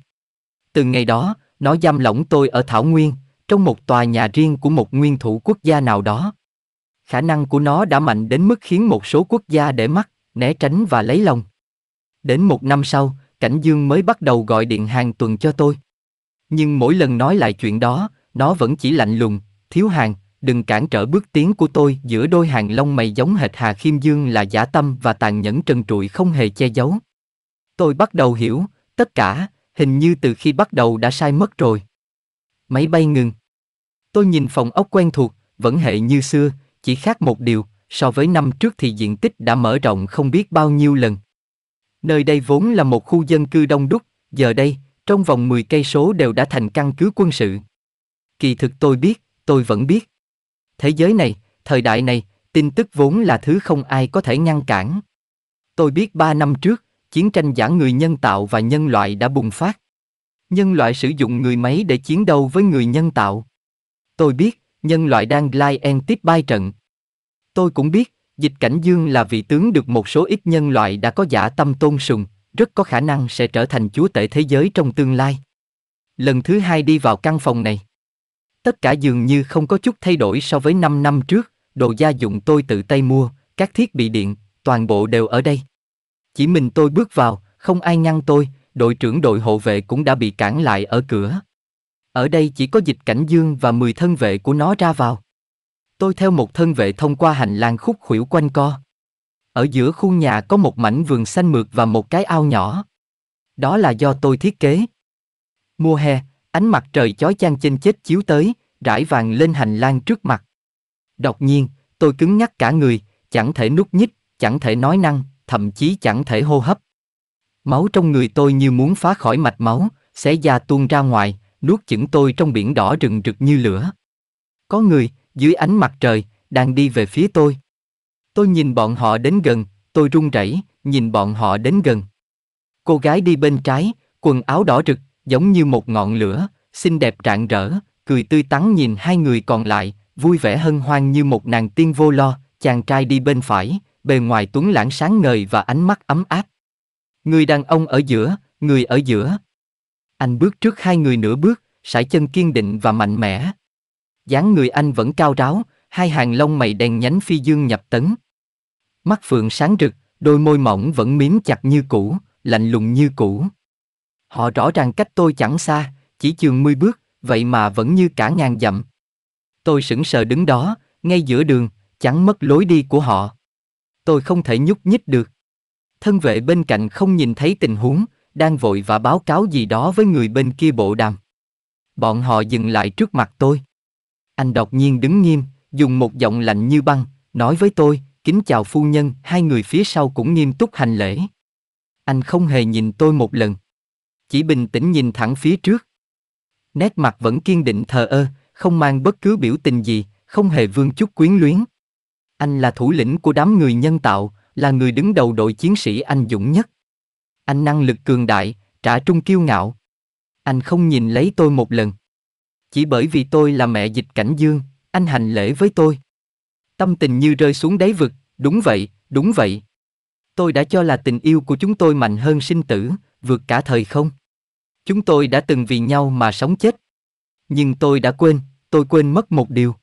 Từ ngày đó, nó giam lỏng tôi ở Thảo Nguyên, trong một tòa nhà riêng của một nguyên thủ quốc gia nào đó. Khả năng của nó đã mạnh đến mức khiến một số quốc gia để mắt, né tránh và lấy lòng. Đến một năm sau, Cảnh Dương mới bắt đầu gọi điện hàng tuần cho tôi. Nhưng mỗi lần nói lại chuyện đó, nó vẫn chỉ lạnh lùng, thiếu hàng, đừng cản trở bước tiến của tôi giữa đôi hàng lông mày giống hệt Hà Khiêm Dương là giả tâm và tàn nhẫn trần trụi không hề che giấu. Tôi bắt đầu hiểu, tất cả, hình như từ khi bắt đầu đã sai mất rồi. Máy bay ngừng. Tôi nhìn phòng ốc quen thuộc, vẫn hệ như xưa, chỉ khác một điều, so với năm trước thì diện tích đã mở rộng không biết bao nhiêu lần. Nơi đây vốn là một khu dân cư đông đúc, giờ đây, trong vòng 10 cây số đều đã thành căn cứ quân sự. Kỳ thực tôi biết, tôi vẫn biết. Thế giới này, thời đại này, tin tức vốn là thứ không ai có thể ngăn cản. Tôi biết 3 năm trước, chiến tranh giả người nhân tạo và nhân loại đã bùng phát. Nhân loại sử dụng người máy để chiến đấu với người nhân tạo. Tôi biết, nhân loại đang glide and tiếp bay trận. Tôi cũng biết, dịch cảnh dương là vị tướng được một số ít nhân loại đã có giả tâm tôn sùng, rất có khả năng sẽ trở thành chúa tể thế giới trong tương lai. Lần thứ hai đi vào căn phòng này. Tất cả dường như không có chút thay đổi so với 5 năm trước, đồ gia dụng tôi tự tay mua, các thiết bị điện, toàn bộ đều ở đây. Chỉ mình tôi bước vào, không ai ngăn tôi, đội trưởng đội hộ vệ cũng đã bị cản lại ở cửa. Ở đây chỉ có dịch cảnh dương và 10 thân vệ của nó ra vào. Tôi theo một thân vệ thông qua hành lang khúc khuỷu quanh co. Ở giữa khu nhà có một mảnh vườn xanh mượt và một cái ao nhỏ. Đó là do tôi thiết kế. Mùa hè, ánh mặt trời chói chang chênh chết chiếu tới, rải vàng lên hành lang trước mặt. Đột nhiên, tôi cứng nhắc cả người, chẳng thể nút nhích, chẳng thể nói năng, thậm chí chẳng thể hô hấp. Máu trong người tôi như muốn phá khỏi mạch máu, xé da tuôn ra ngoài, nuốt chửng tôi trong biển đỏ rừng rực như lửa. Có người, dưới ánh mặt trời, đang đi về phía tôi. Tôi nhìn bọn họ đến gần, tôi run rẩy, nhìn bọn họ đến gần. Cô gái đi bên trái, quần áo đỏ rực, giống như một ngọn lửa, xinh đẹp rạng rỡ, cười tươi tắn nhìn hai người còn lại, vui vẻ hân hoan như một nàng tiên vô lo, chàng trai đi bên phải, bề ngoài tuấn lãng sáng ngời và ánh mắt ấm áp. Người đàn ông ở giữa, người ở giữa. Anh bước trước hai người nửa bước, sải chân kiên định và mạnh mẽ. dáng người anh vẫn cao ráo, hai hàng lông mày đèn nhánh phi dương nhập tấn mắt phượng sáng rực, đôi môi mỏng vẫn miếm chặt như cũ, lạnh lùng như cũ. Họ rõ ràng cách tôi chẳng xa, chỉ chừng mươi bước, vậy mà vẫn như cả ngàn dặm. Tôi sững sờ đứng đó, ngay giữa đường, chẳng mất lối đi của họ. Tôi không thể nhúc nhích được. Thân vệ bên cạnh không nhìn thấy tình huống, đang vội và báo cáo gì đó với người bên kia bộ đàm. Bọn họ dừng lại trước mặt tôi. Anh đột nhiên đứng nghiêm, dùng một giọng lạnh như băng, nói với tôi, kính chào phu nhân, hai người phía sau cũng nghiêm túc hành lễ. Anh không hề nhìn tôi một lần. Chỉ bình tĩnh nhìn thẳng phía trước. Nét mặt vẫn kiên định thờ ơ, không mang bất cứ biểu tình gì, không hề vương chút quyến luyến. Anh là thủ lĩnh của đám người nhân tạo, là người đứng đầu đội chiến sĩ anh dũng nhất. Anh năng lực cường đại, trả trung kiêu ngạo. Anh không nhìn lấy tôi một lần. Chỉ bởi vì tôi là mẹ dịch cảnh dương, anh hành lễ với tôi. Tâm tình như rơi xuống đáy vực, đúng vậy, đúng vậy. Tôi đã cho là tình yêu của chúng tôi mạnh hơn sinh tử, vượt cả thời không. Chúng tôi đã từng vì nhau mà sống chết. Nhưng tôi đã quên, tôi quên mất một điều.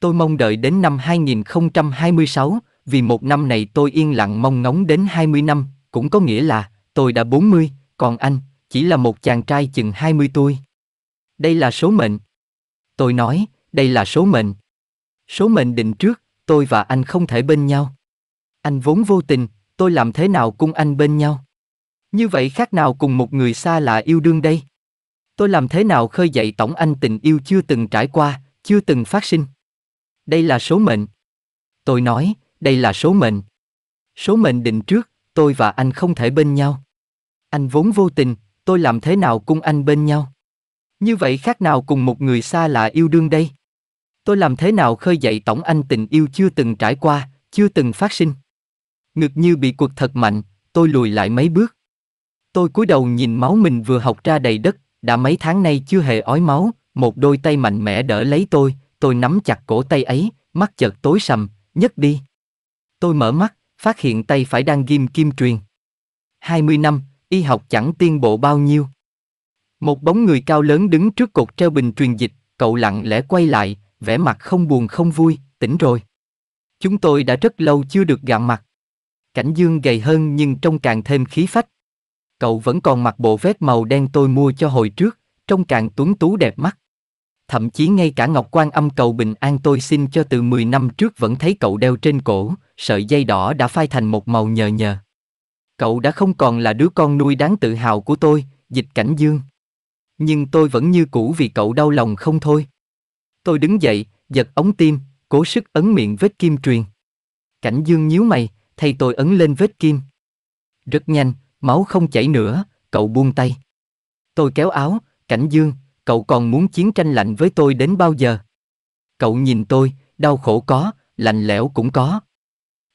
Tôi mong đợi đến năm 2026, vì một năm này tôi yên lặng mong ngóng đến 20 năm, cũng có nghĩa là tôi đã 40, còn anh chỉ là một chàng trai chừng 20 tuổi. Đây là số mệnh. Tôi nói, đây là số mệnh. Số mệnh định trước, tôi và anh không thể bên nhau. Anh vốn vô tình, tôi làm thế nào cùng anh bên nhau? Như vậy khác nào cùng một người xa lạ yêu đương đây? Tôi làm thế nào khơi dậy tổng anh tình yêu chưa từng trải qua, chưa từng phát sinh? Đây là số mệnh. Tôi nói, đây là số mệnh. Số mệnh định trước, tôi và anh không thể bên nhau. Anh vốn vô tình, tôi làm thế nào cùng anh bên nhau? Như vậy khác nào cùng một người xa lạ yêu đương đây? tôi làm thế nào khơi dậy tổng anh tình yêu chưa từng trải qua, chưa từng phát sinh. Ngực như bị quật thật mạnh, tôi lùi lại mấy bước. Tôi cúi đầu nhìn máu mình vừa học ra đầy đất, đã mấy tháng nay chưa hề ói máu, một đôi tay mạnh mẽ đỡ lấy tôi, tôi nắm chặt cổ tay ấy, mắt chợt tối sầm, nhấc đi. Tôi mở mắt, phát hiện tay phải đang ghim kim truyền. 20 năm, y học chẳng tiên bộ bao nhiêu. Một bóng người cao lớn đứng trước cột treo bình truyền dịch, cậu lặng lẽ quay lại, vẻ mặt không buồn không vui, tỉnh rồi. Chúng tôi đã rất lâu chưa được gạm mặt. Cảnh dương gầy hơn nhưng trông càng thêm khí phách. Cậu vẫn còn mặc bộ vest màu đen tôi mua cho hồi trước, trông càng tuấn tú đẹp mắt. Thậm chí ngay cả ngọc quan âm cầu bình an tôi xin cho từ 10 năm trước vẫn thấy cậu đeo trên cổ, sợi dây đỏ đã phai thành một màu nhờ nhờ. Cậu đã không còn là đứa con nuôi đáng tự hào của tôi, dịch cảnh dương. Nhưng tôi vẫn như cũ vì cậu đau lòng không thôi. Tôi đứng dậy, giật ống tim, cố sức ấn miệng vết kim truyền. Cảnh dương nhíu mày, thay tôi ấn lên vết kim. Rất nhanh, máu không chảy nữa, cậu buông tay. Tôi kéo áo, cảnh dương, cậu còn muốn chiến tranh lạnh với tôi đến bao giờ? Cậu nhìn tôi, đau khổ có, lạnh lẽo cũng có.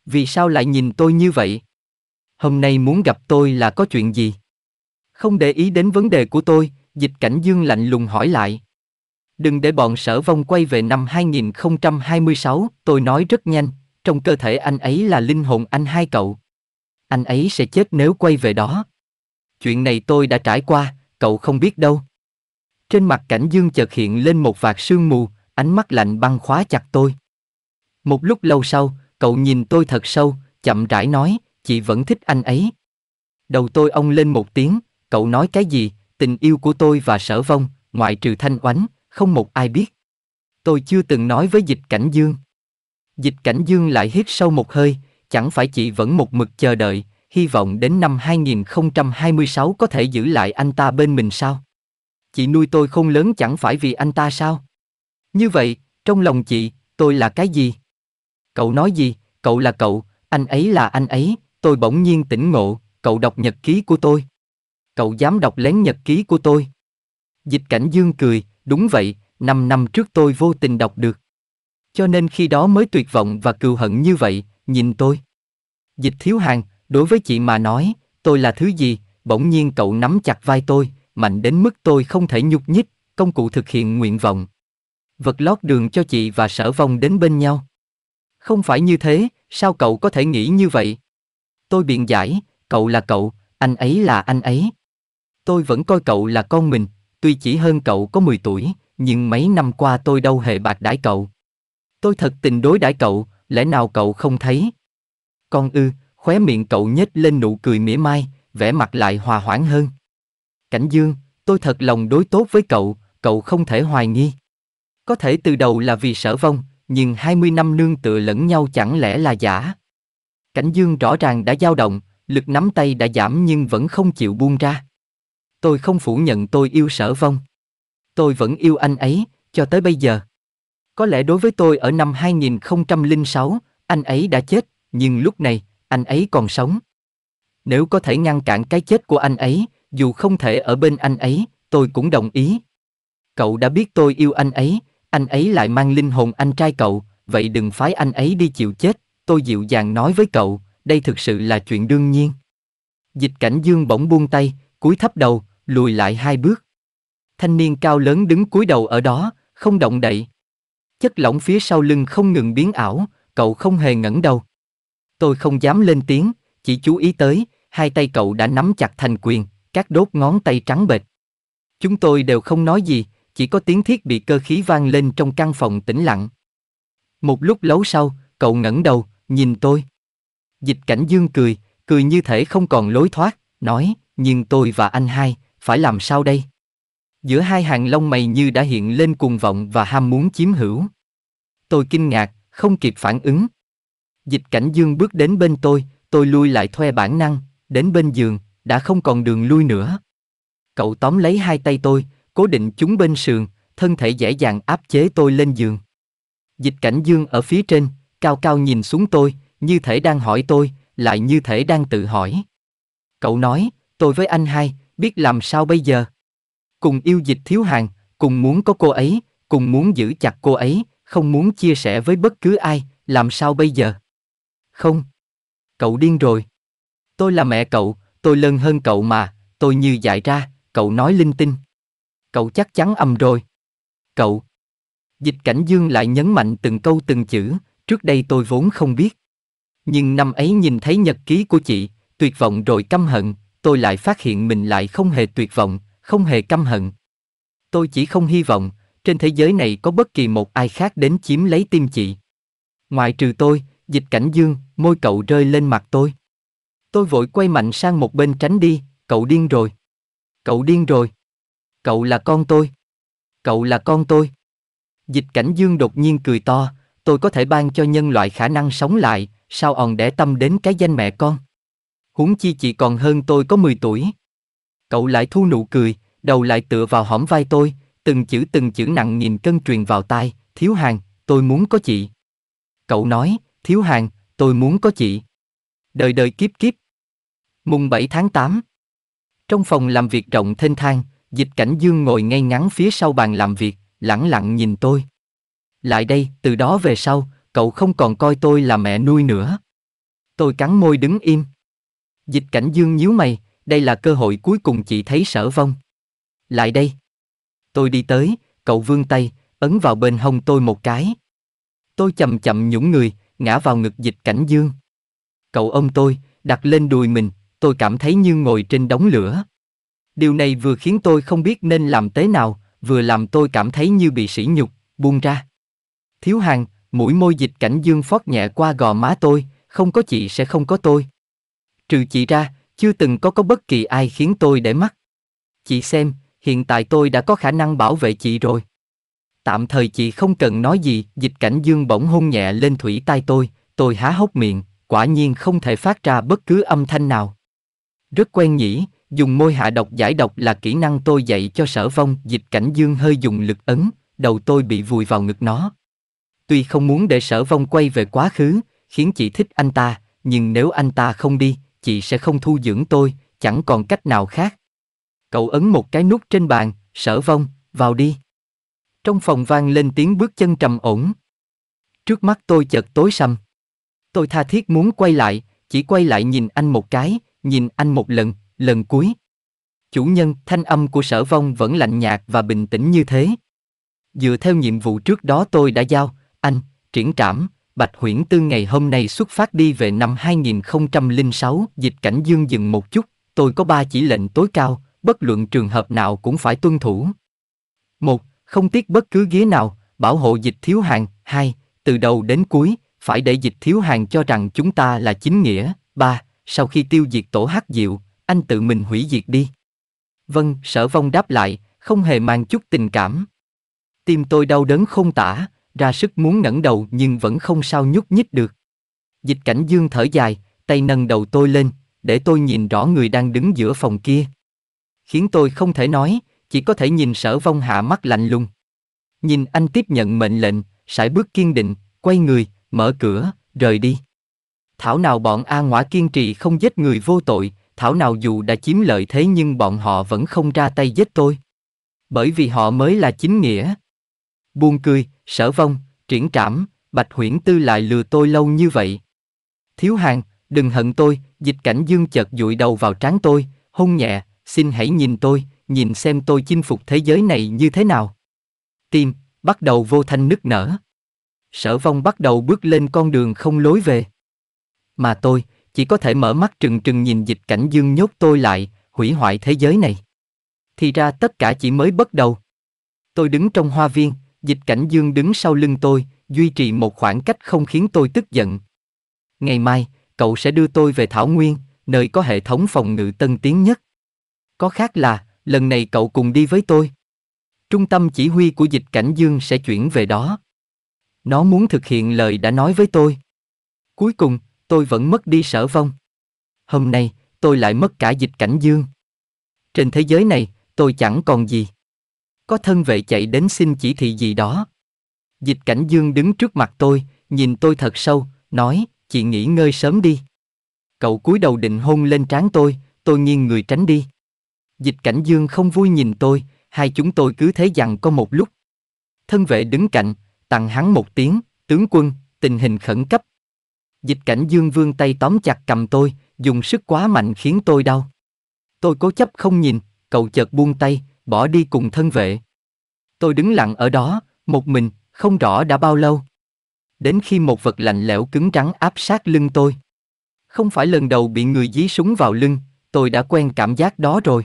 Vì sao lại nhìn tôi như vậy? Hôm nay muốn gặp tôi là có chuyện gì? Không để ý đến vấn đề của tôi, dịch cảnh dương lạnh lùng hỏi lại. Đừng để bọn sở vong quay về năm 2026, tôi nói rất nhanh, trong cơ thể anh ấy là linh hồn anh hai cậu. Anh ấy sẽ chết nếu quay về đó. Chuyện này tôi đã trải qua, cậu không biết đâu. Trên mặt cảnh dương chợt hiện lên một vạt sương mù, ánh mắt lạnh băng khóa chặt tôi. Một lúc lâu sau, cậu nhìn tôi thật sâu, chậm rãi nói, chị vẫn thích anh ấy. Đầu tôi ông lên một tiếng, cậu nói cái gì, tình yêu của tôi và sở vong, ngoại trừ thanh oánh, không một ai biết. Tôi chưa từng nói với dịch cảnh dương. Dịch cảnh dương lại hít sâu một hơi, chẳng phải chị vẫn một mực chờ đợi, hy vọng đến năm 2026 có thể giữ lại anh ta bên mình sao? Chị nuôi tôi không lớn chẳng phải vì anh ta sao? Như vậy, trong lòng chị, tôi là cái gì? Cậu nói gì, cậu là cậu, anh ấy là anh ấy, tôi bỗng nhiên tỉnh ngộ, cậu đọc nhật ký của tôi. Cậu dám đọc lén nhật ký của tôi. Dịch cảnh dương cười, Đúng vậy, 5 năm trước tôi vô tình đọc được. Cho nên khi đó mới tuyệt vọng và cừu hận như vậy, nhìn tôi. Dịch thiếu hàng, đối với chị mà nói, tôi là thứ gì, bỗng nhiên cậu nắm chặt vai tôi, mạnh đến mức tôi không thể nhúc nhích, công cụ thực hiện nguyện vọng. Vật lót đường cho chị và sở vong đến bên nhau. Không phải như thế, sao cậu có thể nghĩ như vậy? Tôi biện giải, cậu là cậu, anh ấy là anh ấy. Tôi vẫn coi cậu là con mình, Tuy chỉ hơn cậu có 10 tuổi, nhưng mấy năm qua tôi đâu hề bạc đãi cậu. Tôi thật tình đối đãi cậu, lẽ nào cậu không thấy? Con ư, khóe miệng cậu nhếch lên nụ cười mỉa mai, vẻ mặt lại hòa hoãn hơn. Cảnh Dương, tôi thật lòng đối tốt với cậu, cậu không thể hoài nghi. Có thể từ đầu là vì sở vong, nhưng 20 năm nương tựa lẫn nhau chẳng lẽ là giả. Cảnh Dương rõ ràng đã dao động, lực nắm tay đã giảm nhưng vẫn không chịu buông ra tôi không phủ nhận tôi yêu sở vong. Tôi vẫn yêu anh ấy, cho tới bây giờ. Có lẽ đối với tôi ở năm 2006, anh ấy đã chết, nhưng lúc này, anh ấy còn sống. Nếu có thể ngăn cản cái chết của anh ấy, dù không thể ở bên anh ấy, tôi cũng đồng ý. Cậu đã biết tôi yêu anh ấy, anh ấy lại mang linh hồn anh trai cậu, vậy đừng phái anh ấy đi chịu chết, tôi dịu dàng nói với cậu, đây thực sự là chuyện đương nhiên. Dịch cảnh dương bỗng buông tay, cúi thấp đầu, lùi lại hai bước. Thanh niên cao lớn đứng cúi đầu ở đó, không động đậy. Chất lỏng phía sau lưng không ngừng biến ảo, cậu không hề ngẩng đầu. Tôi không dám lên tiếng, chỉ chú ý tới, hai tay cậu đã nắm chặt thành quyền, các đốt ngón tay trắng bệch. Chúng tôi đều không nói gì, chỉ có tiếng thiết bị cơ khí vang lên trong căn phòng tĩnh lặng. Một lúc lâu sau, cậu ngẩng đầu, nhìn tôi. Dịch cảnh dương cười, cười như thể không còn lối thoát, nói, nhưng tôi và anh hai, phải làm sao đây? Giữa hai hàng lông mày như đã hiện lên cuồng vọng và ham muốn chiếm hữu. Tôi kinh ngạc, không kịp phản ứng. Dịch cảnh dương bước đến bên tôi, tôi lui lại thoe bản năng, đến bên giường, đã không còn đường lui nữa. Cậu tóm lấy hai tay tôi, cố định chúng bên sườn, thân thể dễ dàng áp chế tôi lên giường. Dịch cảnh dương ở phía trên, cao cao nhìn xuống tôi, như thể đang hỏi tôi, lại như thể đang tự hỏi. Cậu nói, tôi với anh hai, biết làm sao bây giờ. Cùng yêu dịch thiếu hàng, cùng muốn có cô ấy, cùng muốn giữ chặt cô ấy, không muốn chia sẻ với bất cứ ai, làm sao bây giờ? Không. Cậu điên rồi. Tôi là mẹ cậu, tôi lớn hơn cậu mà, tôi như dại ra, cậu nói linh tinh. Cậu chắc chắn âm rồi. Cậu. Dịch cảnh dương lại nhấn mạnh từng câu từng chữ, trước đây tôi vốn không biết. Nhưng năm ấy nhìn thấy nhật ký của chị, tuyệt vọng rồi căm hận, tôi lại phát hiện mình lại không hề tuyệt vọng, không hề căm hận. Tôi chỉ không hy vọng, trên thế giới này có bất kỳ một ai khác đến chiếm lấy tim chị. Ngoại trừ tôi, dịch cảnh dương, môi cậu rơi lên mặt tôi. Tôi vội quay mạnh sang một bên tránh đi, cậu điên rồi. Cậu điên rồi. Cậu là con tôi. Cậu là con tôi. Dịch cảnh dương đột nhiên cười to, tôi có thể ban cho nhân loại khả năng sống lại, sao còn để tâm đến cái danh mẹ con huống chi chị còn hơn tôi có 10 tuổi. Cậu lại thu nụ cười, đầu lại tựa vào hõm vai tôi, từng chữ từng chữ nặng nghìn cân truyền vào tai, thiếu hàng, tôi muốn có chị. Cậu nói, thiếu hàng, tôi muốn có chị. Đời đời kiếp kiếp. Mùng 7 tháng 8. Trong phòng làm việc rộng thênh thang, dịch cảnh dương ngồi ngay ngắn phía sau bàn làm việc, lặng lặng nhìn tôi. Lại đây, từ đó về sau, cậu không còn coi tôi là mẹ nuôi nữa. Tôi cắn môi đứng im. Dịch cảnh dương nhíu mày, đây là cơ hội cuối cùng chị thấy sở vong. Lại đây. Tôi đi tới, cậu vươn tay, ấn vào bên hông tôi một cái. Tôi chậm chậm nhũng người, ngã vào ngực dịch cảnh dương. Cậu ông tôi, đặt lên đùi mình, tôi cảm thấy như ngồi trên đống lửa. Điều này vừa khiến tôi không biết nên làm thế nào, vừa làm tôi cảm thấy như bị sỉ nhục, buông ra. Thiếu hàng, mũi môi dịch cảnh dương phót nhẹ qua gò má tôi, không có chị sẽ không có tôi, Trừ chị ra, chưa từng có có bất kỳ ai khiến tôi để mắt. Chị xem, hiện tại tôi đã có khả năng bảo vệ chị rồi. Tạm thời chị không cần nói gì, dịch cảnh dương bỗng hôn nhẹ lên thủy tai tôi, tôi há hốc miệng, quả nhiên không thể phát ra bất cứ âm thanh nào. Rất quen nhỉ, dùng môi hạ độc giải độc là kỹ năng tôi dạy cho sở vong, dịch cảnh dương hơi dùng lực ấn, đầu tôi bị vùi vào ngực nó. Tuy không muốn để sở vong quay về quá khứ, khiến chị thích anh ta, nhưng nếu anh ta không đi, chị sẽ không thu dưỡng tôi, chẳng còn cách nào khác. Cậu ấn một cái nút trên bàn, sở vong, vào đi. Trong phòng vang lên tiếng bước chân trầm ổn. Trước mắt tôi chợt tối sầm. Tôi tha thiết muốn quay lại, chỉ quay lại nhìn anh một cái, nhìn anh một lần, lần cuối. Chủ nhân, thanh âm của sở vong vẫn lạnh nhạt và bình tĩnh như thế. Dựa theo nhiệm vụ trước đó tôi đã giao, anh, triển trảm, Bạch Huyễn Tư ngày hôm nay xuất phát đi về năm 2006, dịch cảnh dương dừng một chút, tôi có ba chỉ lệnh tối cao, bất luận trường hợp nào cũng phải tuân thủ. một Không tiếc bất cứ ghế nào, bảo hộ dịch thiếu hàng. hai Từ đầu đến cuối, phải để dịch thiếu hàng cho rằng chúng ta là chính nghĩa. ba Sau khi tiêu diệt tổ hắc diệu, anh tự mình hủy diệt đi. Vâng, sở vong đáp lại, không hề mang chút tình cảm. Tim tôi đau đớn không tả, ra sức muốn ngẩng đầu nhưng vẫn không sao nhúc nhích được. Dịch cảnh dương thở dài, tay nâng đầu tôi lên, để tôi nhìn rõ người đang đứng giữa phòng kia. Khiến tôi không thể nói, chỉ có thể nhìn sở vong hạ mắt lạnh lùng. Nhìn anh tiếp nhận mệnh lệnh, sải bước kiên định, quay người, mở cửa, rời đi. Thảo nào bọn A Ngoã kiên trì không giết người vô tội, thảo nào dù đã chiếm lợi thế nhưng bọn họ vẫn không ra tay giết tôi. Bởi vì họ mới là chính nghĩa. Buồn cười, Sở vong, triển trảm, bạch huyễn tư lại lừa tôi lâu như vậy. Thiếu hàng, đừng hận tôi, dịch cảnh dương chợt dụi đầu vào trán tôi, hôn nhẹ, xin hãy nhìn tôi, nhìn xem tôi chinh phục thế giới này như thế nào. Tim, bắt đầu vô thanh nức nở. Sở vong bắt đầu bước lên con đường không lối về. Mà tôi, chỉ có thể mở mắt trừng trừng nhìn dịch cảnh dương nhốt tôi lại, hủy hoại thế giới này. Thì ra tất cả chỉ mới bắt đầu. Tôi đứng trong hoa viên, Dịch cảnh dương đứng sau lưng tôi, duy trì một khoảng cách không khiến tôi tức giận. Ngày mai, cậu sẽ đưa tôi về Thảo Nguyên, nơi có hệ thống phòng ngự tân tiến nhất. Có khác là, lần này cậu cùng đi với tôi. Trung tâm chỉ huy của dịch cảnh dương sẽ chuyển về đó. Nó muốn thực hiện lời đã nói với tôi. Cuối cùng, tôi vẫn mất đi sở vong. Hôm nay, tôi lại mất cả dịch cảnh dương. Trên thế giới này, tôi chẳng còn gì có thân vệ chạy đến xin chỉ thị gì đó. Dịch cảnh dương đứng trước mặt tôi, nhìn tôi thật sâu, nói, chị nghỉ ngơi sớm đi. Cậu cúi đầu định hôn lên trán tôi, tôi nghiêng người tránh đi. Dịch cảnh dương không vui nhìn tôi, hai chúng tôi cứ thế dằn có một lúc. Thân vệ đứng cạnh, tặng hắn một tiếng, tướng quân, tình hình khẩn cấp. Dịch cảnh dương vương tay tóm chặt cầm tôi, dùng sức quá mạnh khiến tôi đau. Tôi cố chấp không nhìn, cậu chợt buông tay, bỏ đi cùng thân vệ. Tôi đứng lặng ở đó, một mình, không rõ đã bao lâu. Đến khi một vật lạnh lẽo cứng trắng áp sát lưng tôi. Không phải lần đầu bị người dí súng vào lưng, tôi đã quen cảm giác đó rồi.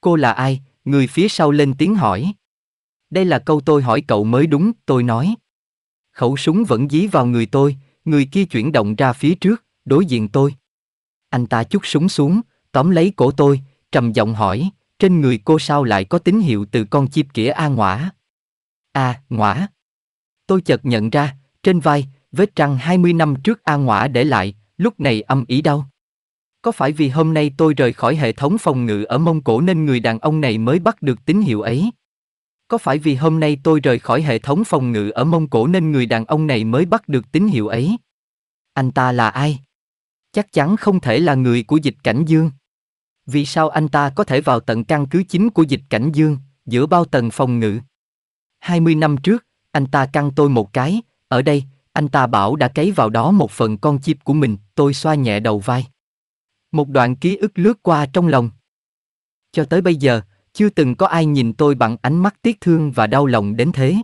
Cô là ai? Người phía sau lên tiếng hỏi. Đây là câu tôi hỏi cậu mới đúng, tôi nói. Khẩu súng vẫn dí vào người tôi, người kia chuyển động ra phía trước, đối diện tôi. Anh ta chút súng xuống, tóm lấy cổ tôi, trầm giọng hỏi, trên người cô sao lại có tín hiệu từ con chip kĩa A ngõa? a ngõa. Tôi chợt nhận ra, trên vai, vết răng 20 năm trước A ngõa để lại, lúc này âm ý đau. Có phải vì hôm nay tôi rời khỏi hệ thống phòng ngự ở Mông Cổ nên người đàn ông này mới bắt được tín hiệu ấy? Có phải vì hôm nay tôi rời khỏi hệ thống phòng ngự ở Mông Cổ nên người đàn ông này mới bắt được tín hiệu ấy? Anh ta là ai? Chắc chắn không thể là người của dịch cảnh dương vì sao anh ta có thể vào tận căn cứ chính của dịch cảnh dương, giữa bao tầng phòng ngự. 20 năm trước, anh ta căn tôi một cái, ở đây, anh ta bảo đã cấy vào đó một phần con chip của mình, tôi xoa nhẹ đầu vai. Một đoạn ký ức lướt qua trong lòng. Cho tới bây giờ, chưa từng có ai nhìn tôi bằng ánh mắt tiếc thương và đau lòng đến thế.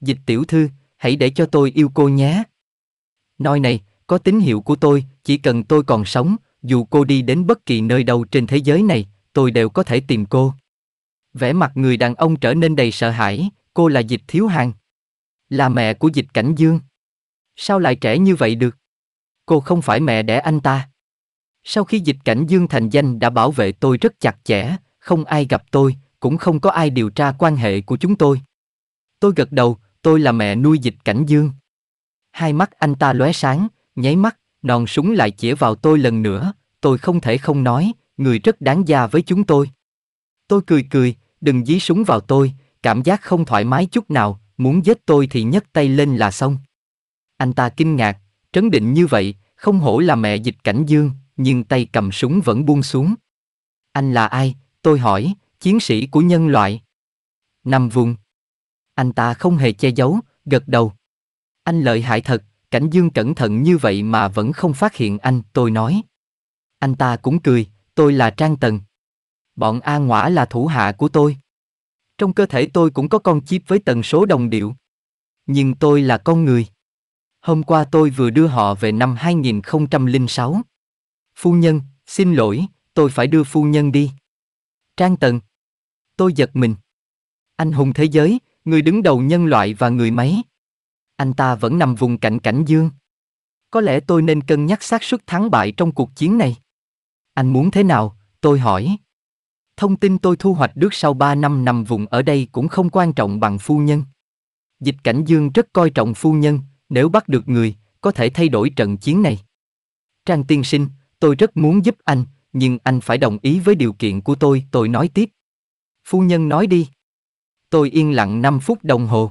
Dịch tiểu thư, hãy để cho tôi yêu cô nhé. Nói này, có tín hiệu của tôi, chỉ cần tôi còn sống, dù cô đi đến bất kỳ nơi đâu trên thế giới này, tôi đều có thể tìm cô. Vẻ mặt người đàn ông trở nên đầy sợ hãi, cô là dịch thiếu hàng. Là mẹ của dịch cảnh dương. Sao lại trẻ như vậy được? Cô không phải mẹ đẻ anh ta. Sau khi dịch cảnh dương thành danh đã bảo vệ tôi rất chặt chẽ, không ai gặp tôi, cũng không có ai điều tra quan hệ của chúng tôi. Tôi gật đầu, tôi là mẹ nuôi dịch cảnh dương. Hai mắt anh ta lóe sáng, nháy mắt, Nòn súng lại chĩa vào tôi lần nữa, tôi không thể không nói, người rất đáng già với chúng tôi. Tôi cười cười, đừng dí súng vào tôi, cảm giác không thoải mái chút nào, muốn giết tôi thì nhấc tay lên là xong. Anh ta kinh ngạc, trấn định như vậy, không hổ là mẹ dịch cảnh dương, nhưng tay cầm súng vẫn buông xuống. Anh là ai? Tôi hỏi, chiến sĩ của nhân loại. Nằm vùng. Anh ta không hề che giấu, gật đầu. Anh lợi hại thật, Cảnh Dương cẩn thận như vậy mà vẫn không phát hiện anh, tôi nói. Anh ta cũng cười, tôi là Trang Tần. Bọn A Ngoã là thủ hạ của tôi. Trong cơ thể tôi cũng có con chip với tần số đồng điệu. Nhưng tôi là con người. Hôm qua tôi vừa đưa họ về năm 2006. Phu nhân, xin lỗi, tôi phải đưa phu nhân đi. Trang Tần. Tôi giật mình. Anh hùng thế giới, người đứng đầu nhân loại và người máy anh ta vẫn nằm vùng cạnh cảnh dương. Có lẽ tôi nên cân nhắc xác suất thắng bại trong cuộc chiến này. Anh muốn thế nào? Tôi hỏi. Thông tin tôi thu hoạch được sau 3 năm nằm vùng ở đây cũng không quan trọng bằng phu nhân. Dịch cảnh dương rất coi trọng phu nhân, nếu bắt được người, có thể thay đổi trận chiến này. Trang tiên sinh, tôi rất muốn giúp anh, nhưng anh phải đồng ý với điều kiện của tôi, tôi nói tiếp. Phu nhân nói đi. Tôi yên lặng 5 phút đồng hồ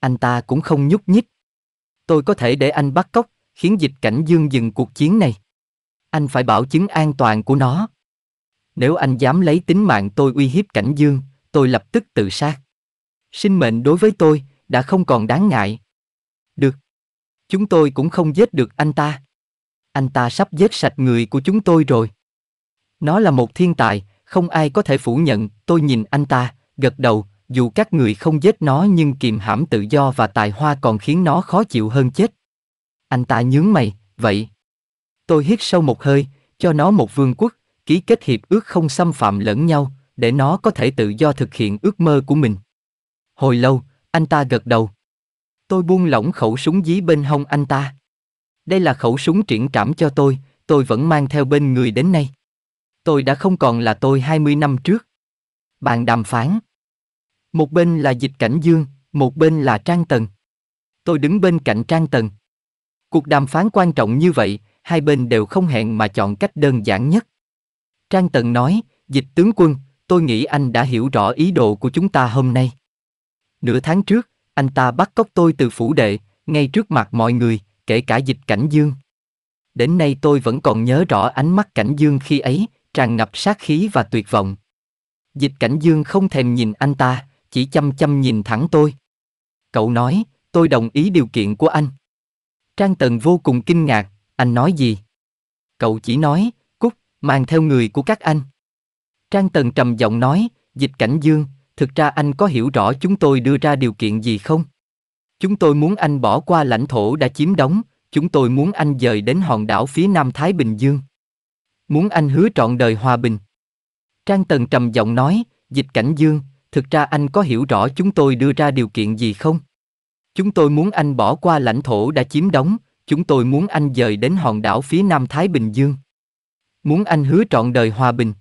anh ta cũng không nhúc nhích. Tôi có thể để anh bắt cóc, khiến dịch cảnh dương dừng cuộc chiến này. Anh phải bảo chứng an toàn của nó. Nếu anh dám lấy tính mạng tôi uy hiếp cảnh dương, tôi lập tức tự sát. Sinh mệnh đối với tôi đã không còn đáng ngại. Được. Chúng tôi cũng không giết được anh ta. Anh ta sắp giết sạch người của chúng tôi rồi. Nó là một thiên tài, không ai có thể phủ nhận, tôi nhìn anh ta, gật đầu, dù các người không giết nó nhưng kiềm hãm tự do và tài hoa còn khiến nó khó chịu hơn chết. Anh ta nhướng mày, vậy. Tôi hít sâu một hơi, cho nó một vương quốc, ký kết hiệp ước không xâm phạm lẫn nhau, để nó có thể tự do thực hiện ước mơ của mình. Hồi lâu, anh ta gật đầu. Tôi buông lỏng khẩu súng dí bên hông anh ta. Đây là khẩu súng triển cảm cho tôi, tôi vẫn mang theo bên người đến nay. Tôi đã không còn là tôi 20 năm trước. Bạn đàm phán, một bên là dịch cảnh dương, một bên là Trang Tần. Tôi đứng bên cạnh Trang Tần. Cuộc đàm phán quan trọng như vậy, hai bên đều không hẹn mà chọn cách đơn giản nhất. Trang Tần nói, dịch tướng quân, tôi nghĩ anh đã hiểu rõ ý đồ của chúng ta hôm nay. Nửa tháng trước, anh ta bắt cóc tôi từ phủ đệ, ngay trước mặt mọi người, kể cả dịch cảnh dương. Đến nay tôi vẫn còn nhớ rõ ánh mắt cảnh dương khi ấy, tràn ngập sát khí và tuyệt vọng. Dịch cảnh dương không thèm nhìn anh ta, chỉ chăm chăm nhìn thẳng tôi. Cậu nói, tôi đồng ý điều kiện của anh. Trang Tần vô cùng kinh ngạc, anh nói gì? Cậu chỉ nói, Cúc, mang theo người của các anh. Trang Tần trầm giọng nói, dịch cảnh dương, thực ra anh có hiểu rõ chúng tôi đưa ra điều kiện gì không? Chúng tôi muốn anh bỏ qua lãnh thổ đã chiếm đóng, chúng tôi muốn anh dời đến hòn đảo phía nam Thái Bình Dương. Muốn anh hứa trọn đời hòa bình. Trang Tần trầm giọng nói, dịch cảnh dương, thực ra anh có hiểu rõ chúng tôi đưa ra điều kiện gì không? Chúng tôi muốn anh bỏ qua lãnh thổ đã chiếm đóng, chúng tôi muốn anh dời đến hòn đảo phía nam Thái Bình Dương. Muốn anh hứa trọn đời hòa bình.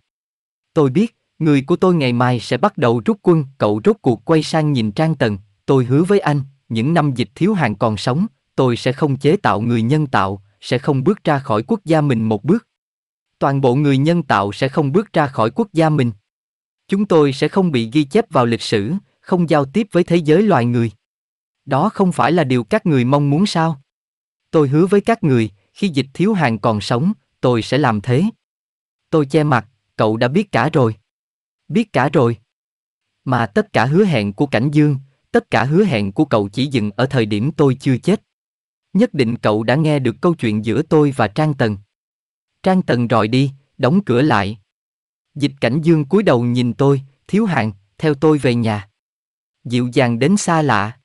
Tôi biết, người của tôi ngày mai sẽ bắt đầu rút quân, cậu rốt cuộc quay sang nhìn Trang Tần, tôi hứa với anh, những năm dịch thiếu hàng còn sống, tôi sẽ không chế tạo người nhân tạo, sẽ không bước ra khỏi quốc gia mình một bước. Toàn bộ người nhân tạo sẽ không bước ra khỏi quốc gia mình. Chúng tôi sẽ không bị ghi chép vào lịch sử, không giao tiếp với thế giới loài người. Đó không phải là điều các người mong muốn sao? Tôi hứa với các người, khi dịch thiếu hàng còn sống, tôi sẽ làm thế. Tôi che mặt, cậu đã biết cả rồi. Biết cả rồi. Mà tất cả hứa hẹn của Cảnh Dương, tất cả hứa hẹn của cậu chỉ dừng ở thời điểm tôi chưa chết. Nhất định cậu đã nghe được câu chuyện giữa tôi và Trang Tần. Trang Tần rồi đi, đóng cửa lại, Dịch cảnh dương cúi đầu nhìn tôi, thiếu hạng, theo tôi về nhà. Dịu dàng đến xa lạ.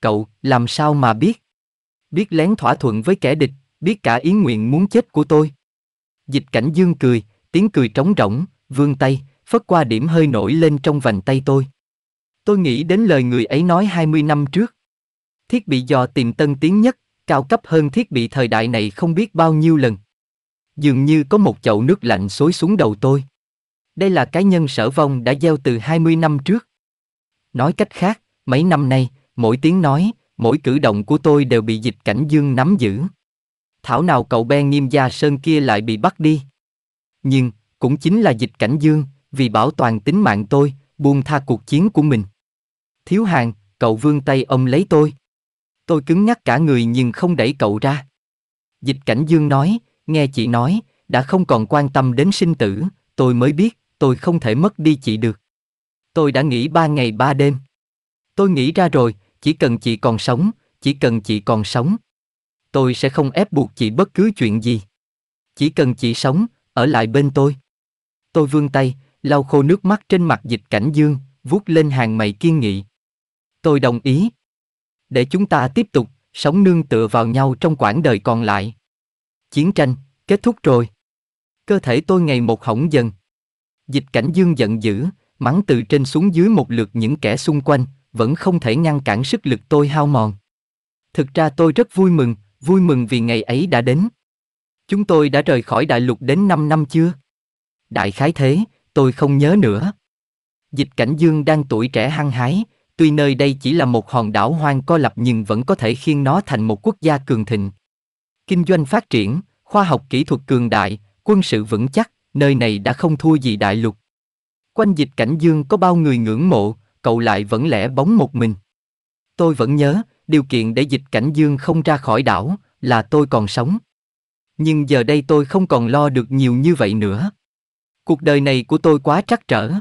Cậu, làm sao mà biết? Biết lén thỏa thuận với kẻ địch, biết cả ý nguyện muốn chết của tôi. Dịch cảnh dương cười, tiếng cười trống rỗng, vươn tay, phất qua điểm hơi nổi lên trong vành tay tôi. Tôi nghĩ đến lời người ấy nói 20 năm trước. Thiết bị dò tìm tân tiến nhất, cao cấp hơn thiết bị thời đại này không biết bao nhiêu lần. Dường như có một chậu nước lạnh xối xuống đầu tôi. Đây là cái nhân sở vong đã gieo từ 20 năm trước. Nói cách khác, mấy năm nay, mỗi tiếng nói, mỗi cử động của tôi đều bị dịch cảnh dương nắm giữ. Thảo nào cậu Ben nghiêm gia sơn kia lại bị bắt đi. Nhưng, cũng chính là dịch cảnh dương, vì bảo toàn tính mạng tôi, buông tha cuộc chiến của mình. Thiếu hàng, cậu vươn tay ông lấy tôi. Tôi cứng nhắc cả người nhưng không đẩy cậu ra. Dịch cảnh dương nói, nghe chị nói, đã không còn quan tâm đến sinh tử, tôi mới biết, tôi không thể mất đi chị được. Tôi đã nghĩ ba ngày ba đêm. Tôi nghĩ ra rồi, chỉ cần chị còn sống, chỉ cần chị còn sống. Tôi sẽ không ép buộc chị bất cứ chuyện gì. Chỉ cần chị sống, ở lại bên tôi. Tôi vươn tay, lau khô nước mắt trên mặt dịch cảnh dương, vuốt lên hàng mày kiên nghị. Tôi đồng ý. Để chúng ta tiếp tục, sống nương tựa vào nhau trong quãng đời còn lại. Chiến tranh, kết thúc rồi. Cơ thể tôi ngày một hỏng dần, Dịch cảnh dương giận dữ, mắng từ trên xuống dưới một lượt những kẻ xung quanh, vẫn không thể ngăn cản sức lực tôi hao mòn. Thực ra tôi rất vui mừng, vui mừng vì ngày ấy đã đến. Chúng tôi đã rời khỏi đại lục đến 5 năm chưa? Đại khái thế, tôi không nhớ nữa. Dịch cảnh dương đang tuổi trẻ hăng hái, tuy nơi đây chỉ là một hòn đảo hoang co lập nhưng vẫn có thể khiến nó thành một quốc gia cường thịnh. Kinh doanh phát triển, khoa học kỹ thuật cường đại, quân sự vững chắc, nơi này đã không thua gì đại lục. Quanh dịch cảnh dương có bao người ngưỡng mộ, cậu lại vẫn lẻ bóng một mình. Tôi vẫn nhớ, điều kiện để dịch cảnh dương không ra khỏi đảo, là tôi còn sống. Nhưng giờ đây tôi không còn lo được nhiều như vậy nữa. Cuộc đời này của tôi quá trắc trở.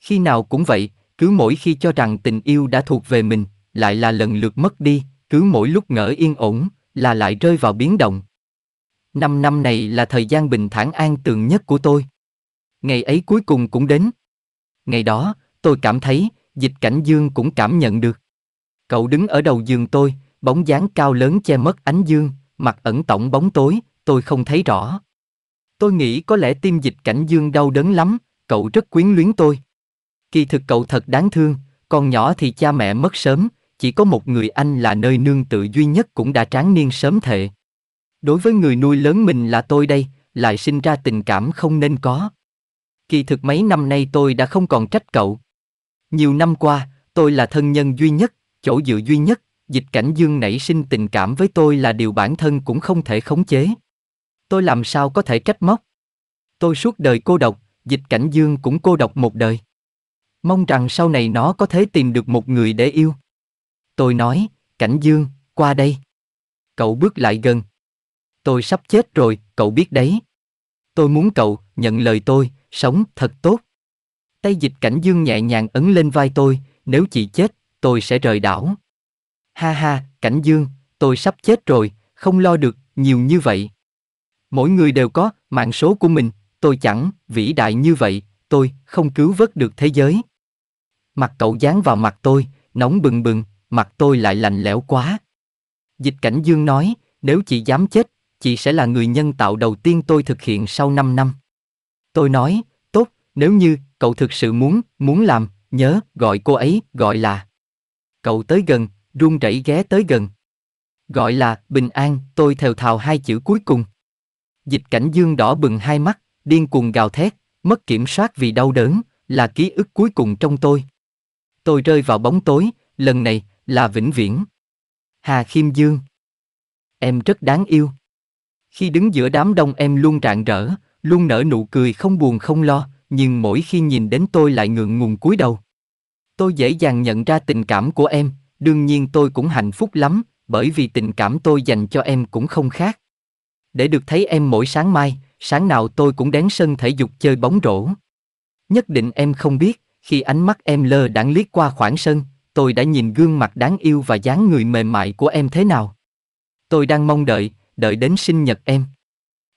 Khi nào cũng vậy, cứ mỗi khi cho rằng tình yêu đã thuộc về mình, lại là lần lượt mất đi, cứ mỗi lúc ngỡ yên ổn, là lại rơi vào biến động, Năm năm này là thời gian bình thản an tường nhất của tôi. Ngày ấy cuối cùng cũng đến. Ngày đó, tôi cảm thấy, dịch cảnh dương cũng cảm nhận được. Cậu đứng ở đầu giường tôi, bóng dáng cao lớn che mất ánh dương, mặt ẩn tổng bóng tối, tôi không thấy rõ. Tôi nghĩ có lẽ tim dịch cảnh dương đau đớn lắm, cậu rất quyến luyến tôi. Kỳ thực cậu thật đáng thương, còn nhỏ thì cha mẹ mất sớm, chỉ có một người anh là nơi nương tựa duy nhất cũng đã tráng niên sớm thệ. Đối với người nuôi lớn mình là tôi đây, lại sinh ra tình cảm không nên có. Kỳ thực mấy năm nay tôi đã không còn trách cậu. Nhiều năm qua, tôi là thân nhân duy nhất, chỗ dựa duy nhất, dịch cảnh dương nảy sinh tình cảm với tôi là điều bản thân cũng không thể khống chế. Tôi làm sao có thể trách móc. Tôi suốt đời cô độc, dịch cảnh dương cũng cô độc một đời. Mong rằng sau này nó có thể tìm được một người để yêu. Tôi nói, cảnh dương, qua đây. Cậu bước lại gần, tôi sắp chết rồi, cậu biết đấy. Tôi muốn cậu, nhận lời tôi, sống thật tốt. Tay dịch cảnh dương nhẹ nhàng ấn lên vai tôi, nếu chị chết, tôi sẽ rời đảo. Ha ha, cảnh dương, tôi sắp chết rồi, không lo được, nhiều như vậy. Mỗi người đều có, mạng số của mình, tôi chẳng, vĩ đại như vậy, tôi, không cứu vớt được thế giới. Mặt cậu dán vào mặt tôi, nóng bừng bừng, mặt tôi lại lạnh lẽo quá. Dịch cảnh dương nói, nếu chị dám chết, chị sẽ là người nhân tạo đầu tiên tôi thực hiện sau 5 năm. Tôi nói, tốt, nếu như cậu thực sự muốn, muốn làm, nhớ, gọi cô ấy, gọi là. Cậu tới gần, run rẩy ghé tới gần. Gọi là, bình an, tôi thều thào hai chữ cuối cùng. Dịch cảnh dương đỏ bừng hai mắt, điên cuồng gào thét, mất kiểm soát vì đau đớn, là ký ức cuối cùng trong tôi. Tôi rơi vào bóng tối, lần này, là vĩnh viễn. Hà Khiêm Dương Em rất đáng yêu. Khi đứng giữa đám đông em luôn rạng rỡ, luôn nở nụ cười không buồn không lo, nhưng mỗi khi nhìn đến tôi lại ngượng ngùng cúi đầu. Tôi dễ dàng nhận ra tình cảm của em, đương nhiên tôi cũng hạnh phúc lắm, bởi vì tình cảm tôi dành cho em cũng không khác. Để được thấy em mỗi sáng mai, sáng nào tôi cũng đến sân thể dục chơi bóng rổ. Nhất định em không biết, khi ánh mắt em lơ đãng liếc qua khoảng sân, tôi đã nhìn gương mặt đáng yêu và dáng người mềm mại của em thế nào. Tôi đang mong đợi, đợi đến sinh nhật em.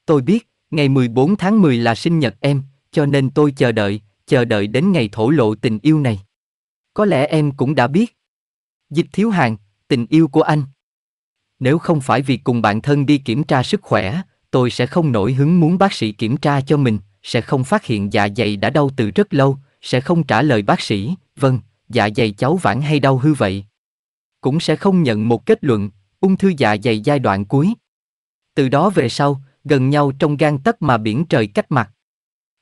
Tôi biết, ngày 14 tháng 10 là sinh nhật em, cho nên tôi chờ đợi, chờ đợi đến ngày thổ lộ tình yêu này. Có lẽ em cũng đã biết. Dịch thiếu hàng, tình yêu của anh. Nếu không phải vì cùng bạn thân đi kiểm tra sức khỏe, tôi sẽ không nổi hứng muốn bác sĩ kiểm tra cho mình, sẽ không phát hiện dạ dày đã đau từ rất lâu, sẽ không trả lời bác sĩ, vâng, dạ dày cháu vãn hay đau hư vậy. Cũng sẽ không nhận một kết luận, ung thư dạ dày giai đoạn cuối, từ đó về sau, gần nhau trong gan tấc mà biển trời cách mặt.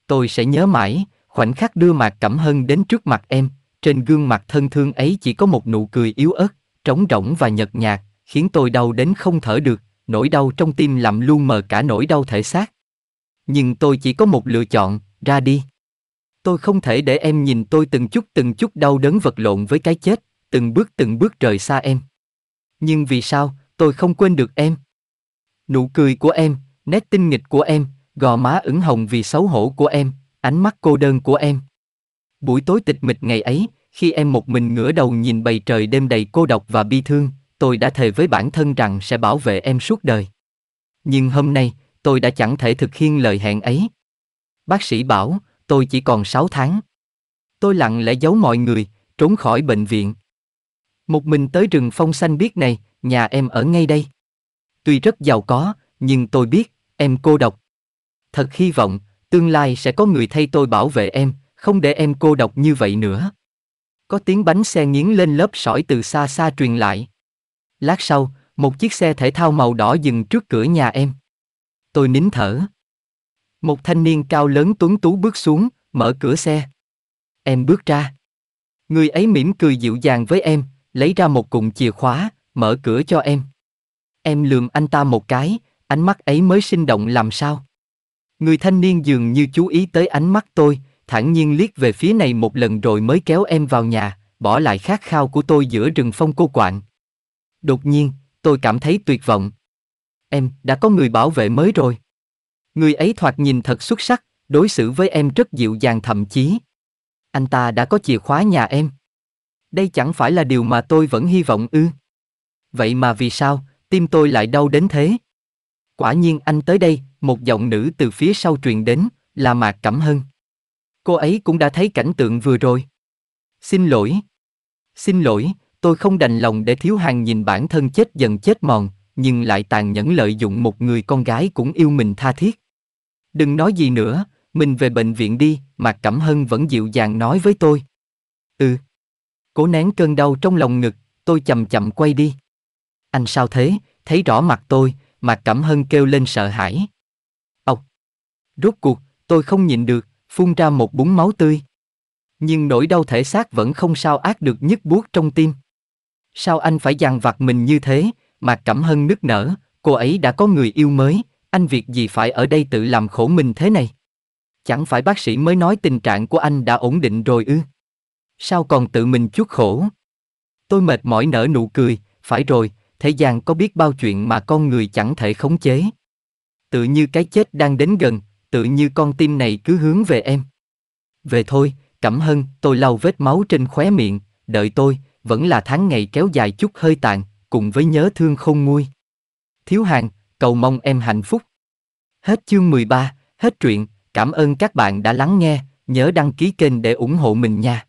Tôi sẽ nhớ mãi, khoảnh khắc đưa Mạc Cẩm Hân đến trước mặt em, trên gương mặt thân thương ấy chỉ có một nụ cười yếu ớt, trống rỗng và nhợt nhạt, khiến tôi đau đến không thở được, nỗi đau trong tim làm lu mờ cả nỗi đau thể xác. Nhưng tôi chỉ có một lựa chọn, ra đi. Tôi không thể để em nhìn tôi từng chút từng chút đau đớn vật lộn với cái chết, từng bước từng bước rời xa em. Nhưng vì sao, tôi không quên được em? Nụ cười của em, nét tinh nghịch của em, gò má ửng hồng vì xấu hổ của em, ánh mắt cô đơn của em. Buổi tối tịch mịch ngày ấy, khi em một mình ngửa đầu nhìn bầy trời đêm đầy cô độc và bi thương, tôi đã thề với bản thân rằng sẽ bảo vệ em suốt đời. Nhưng hôm nay, tôi đã chẳng thể thực hiện lời hẹn ấy. Bác sĩ bảo, tôi chỉ còn 6 tháng. Tôi lặng lẽ giấu mọi người, trốn khỏi bệnh viện. Một mình tới rừng phong xanh biết này, nhà em ở ngay đây. Tuy rất giàu có, nhưng tôi biết, em cô độc. Thật hy vọng, tương lai sẽ có người thay tôi bảo vệ em, không để em cô độc như vậy nữa. Có tiếng bánh xe nghiến lên lớp sỏi từ xa xa truyền lại. Lát sau, một chiếc xe thể thao màu đỏ dừng trước cửa nhà em. Tôi nín thở. Một thanh niên cao lớn tuấn tú bước xuống, mở cửa xe. Em bước ra. Người ấy mỉm cười dịu dàng với em, lấy ra một cụm chìa khóa, mở cửa cho em. Em lườm anh ta một cái, ánh mắt ấy mới sinh động làm sao. Người thanh niên dường như chú ý tới ánh mắt tôi, thản nhiên liếc về phía này một lần rồi mới kéo em vào nhà, bỏ lại khát khao của tôi giữa rừng phong cô quạng. Đột nhiên, tôi cảm thấy tuyệt vọng. Em, đã có người bảo vệ mới rồi. Người ấy thoạt nhìn thật xuất sắc, đối xử với em rất dịu dàng thậm chí. Anh ta đã có chìa khóa nhà em. Đây chẳng phải là điều mà tôi vẫn hy vọng ư. Vậy mà vì sao, tim tôi lại đau đến thế. Quả nhiên anh tới đây, một giọng nữ từ phía sau truyền đến, là Mạc Cẩm Hân. Cô ấy cũng đã thấy cảnh tượng vừa rồi. Xin lỗi. Xin lỗi, tôi không đành lòng để thiếu hàng nhìn bản thân chết dần chết mòn, nhưng lại tàn nhẫn lợi dụng một người con gái cũng yêu mình tha thiết. Đừng nói gì nữa, mình về bệnh viện đi, Mạc Cẩm Hân vẫn dịu dàng nói với tôi. Ừ. Cố nén cơn đau trong lòng ngực, tôi chậm chậm quay đi. Anh sao thế, thấy rõ mặt tôi, mà Cẩm Hân kêu lên sợ hãi. Ốc! Rốt cuộc, tôi không nhịn được, phun ra một búng máu tươi. Nhưng nỗi đau thể xác vẫn không sao ác được nhức buốt trong tim. Sao anh phải dằn vặt mình như thế, mà Cẩm Hân nức nở, cô ấy đã có người yêu mới, anh việc gì phải ở đây tự làm khổ mình thế này? Chẳng phải bác sĩ mới nói tình trạng của anh đã ổn định rồi ư? Sao còn tự mình chuốc khổ? Tôi mệt mỏi nở nụ cười, phải rồi, thế gian có biết bao chuyện mà con người chẳng thể khống chế. Tự như cái chết đang đến gần, tự như con tim này cứ hướng về em. Về thôi, Cẩm Hân, tôi lau vết máu trên khóe miệng, đợi tôi, vẫn là tháng ngày kéo dài chút hơi tàn, cùng với nhớ thương không nguôi. Thiếu hàng, cầu mong em hạnh phúc. Hết chương 13, hết truyện, cảm ơn các bạn đã lắng nghe, nhớ đăng ký kênh để ủng hộ mình nha.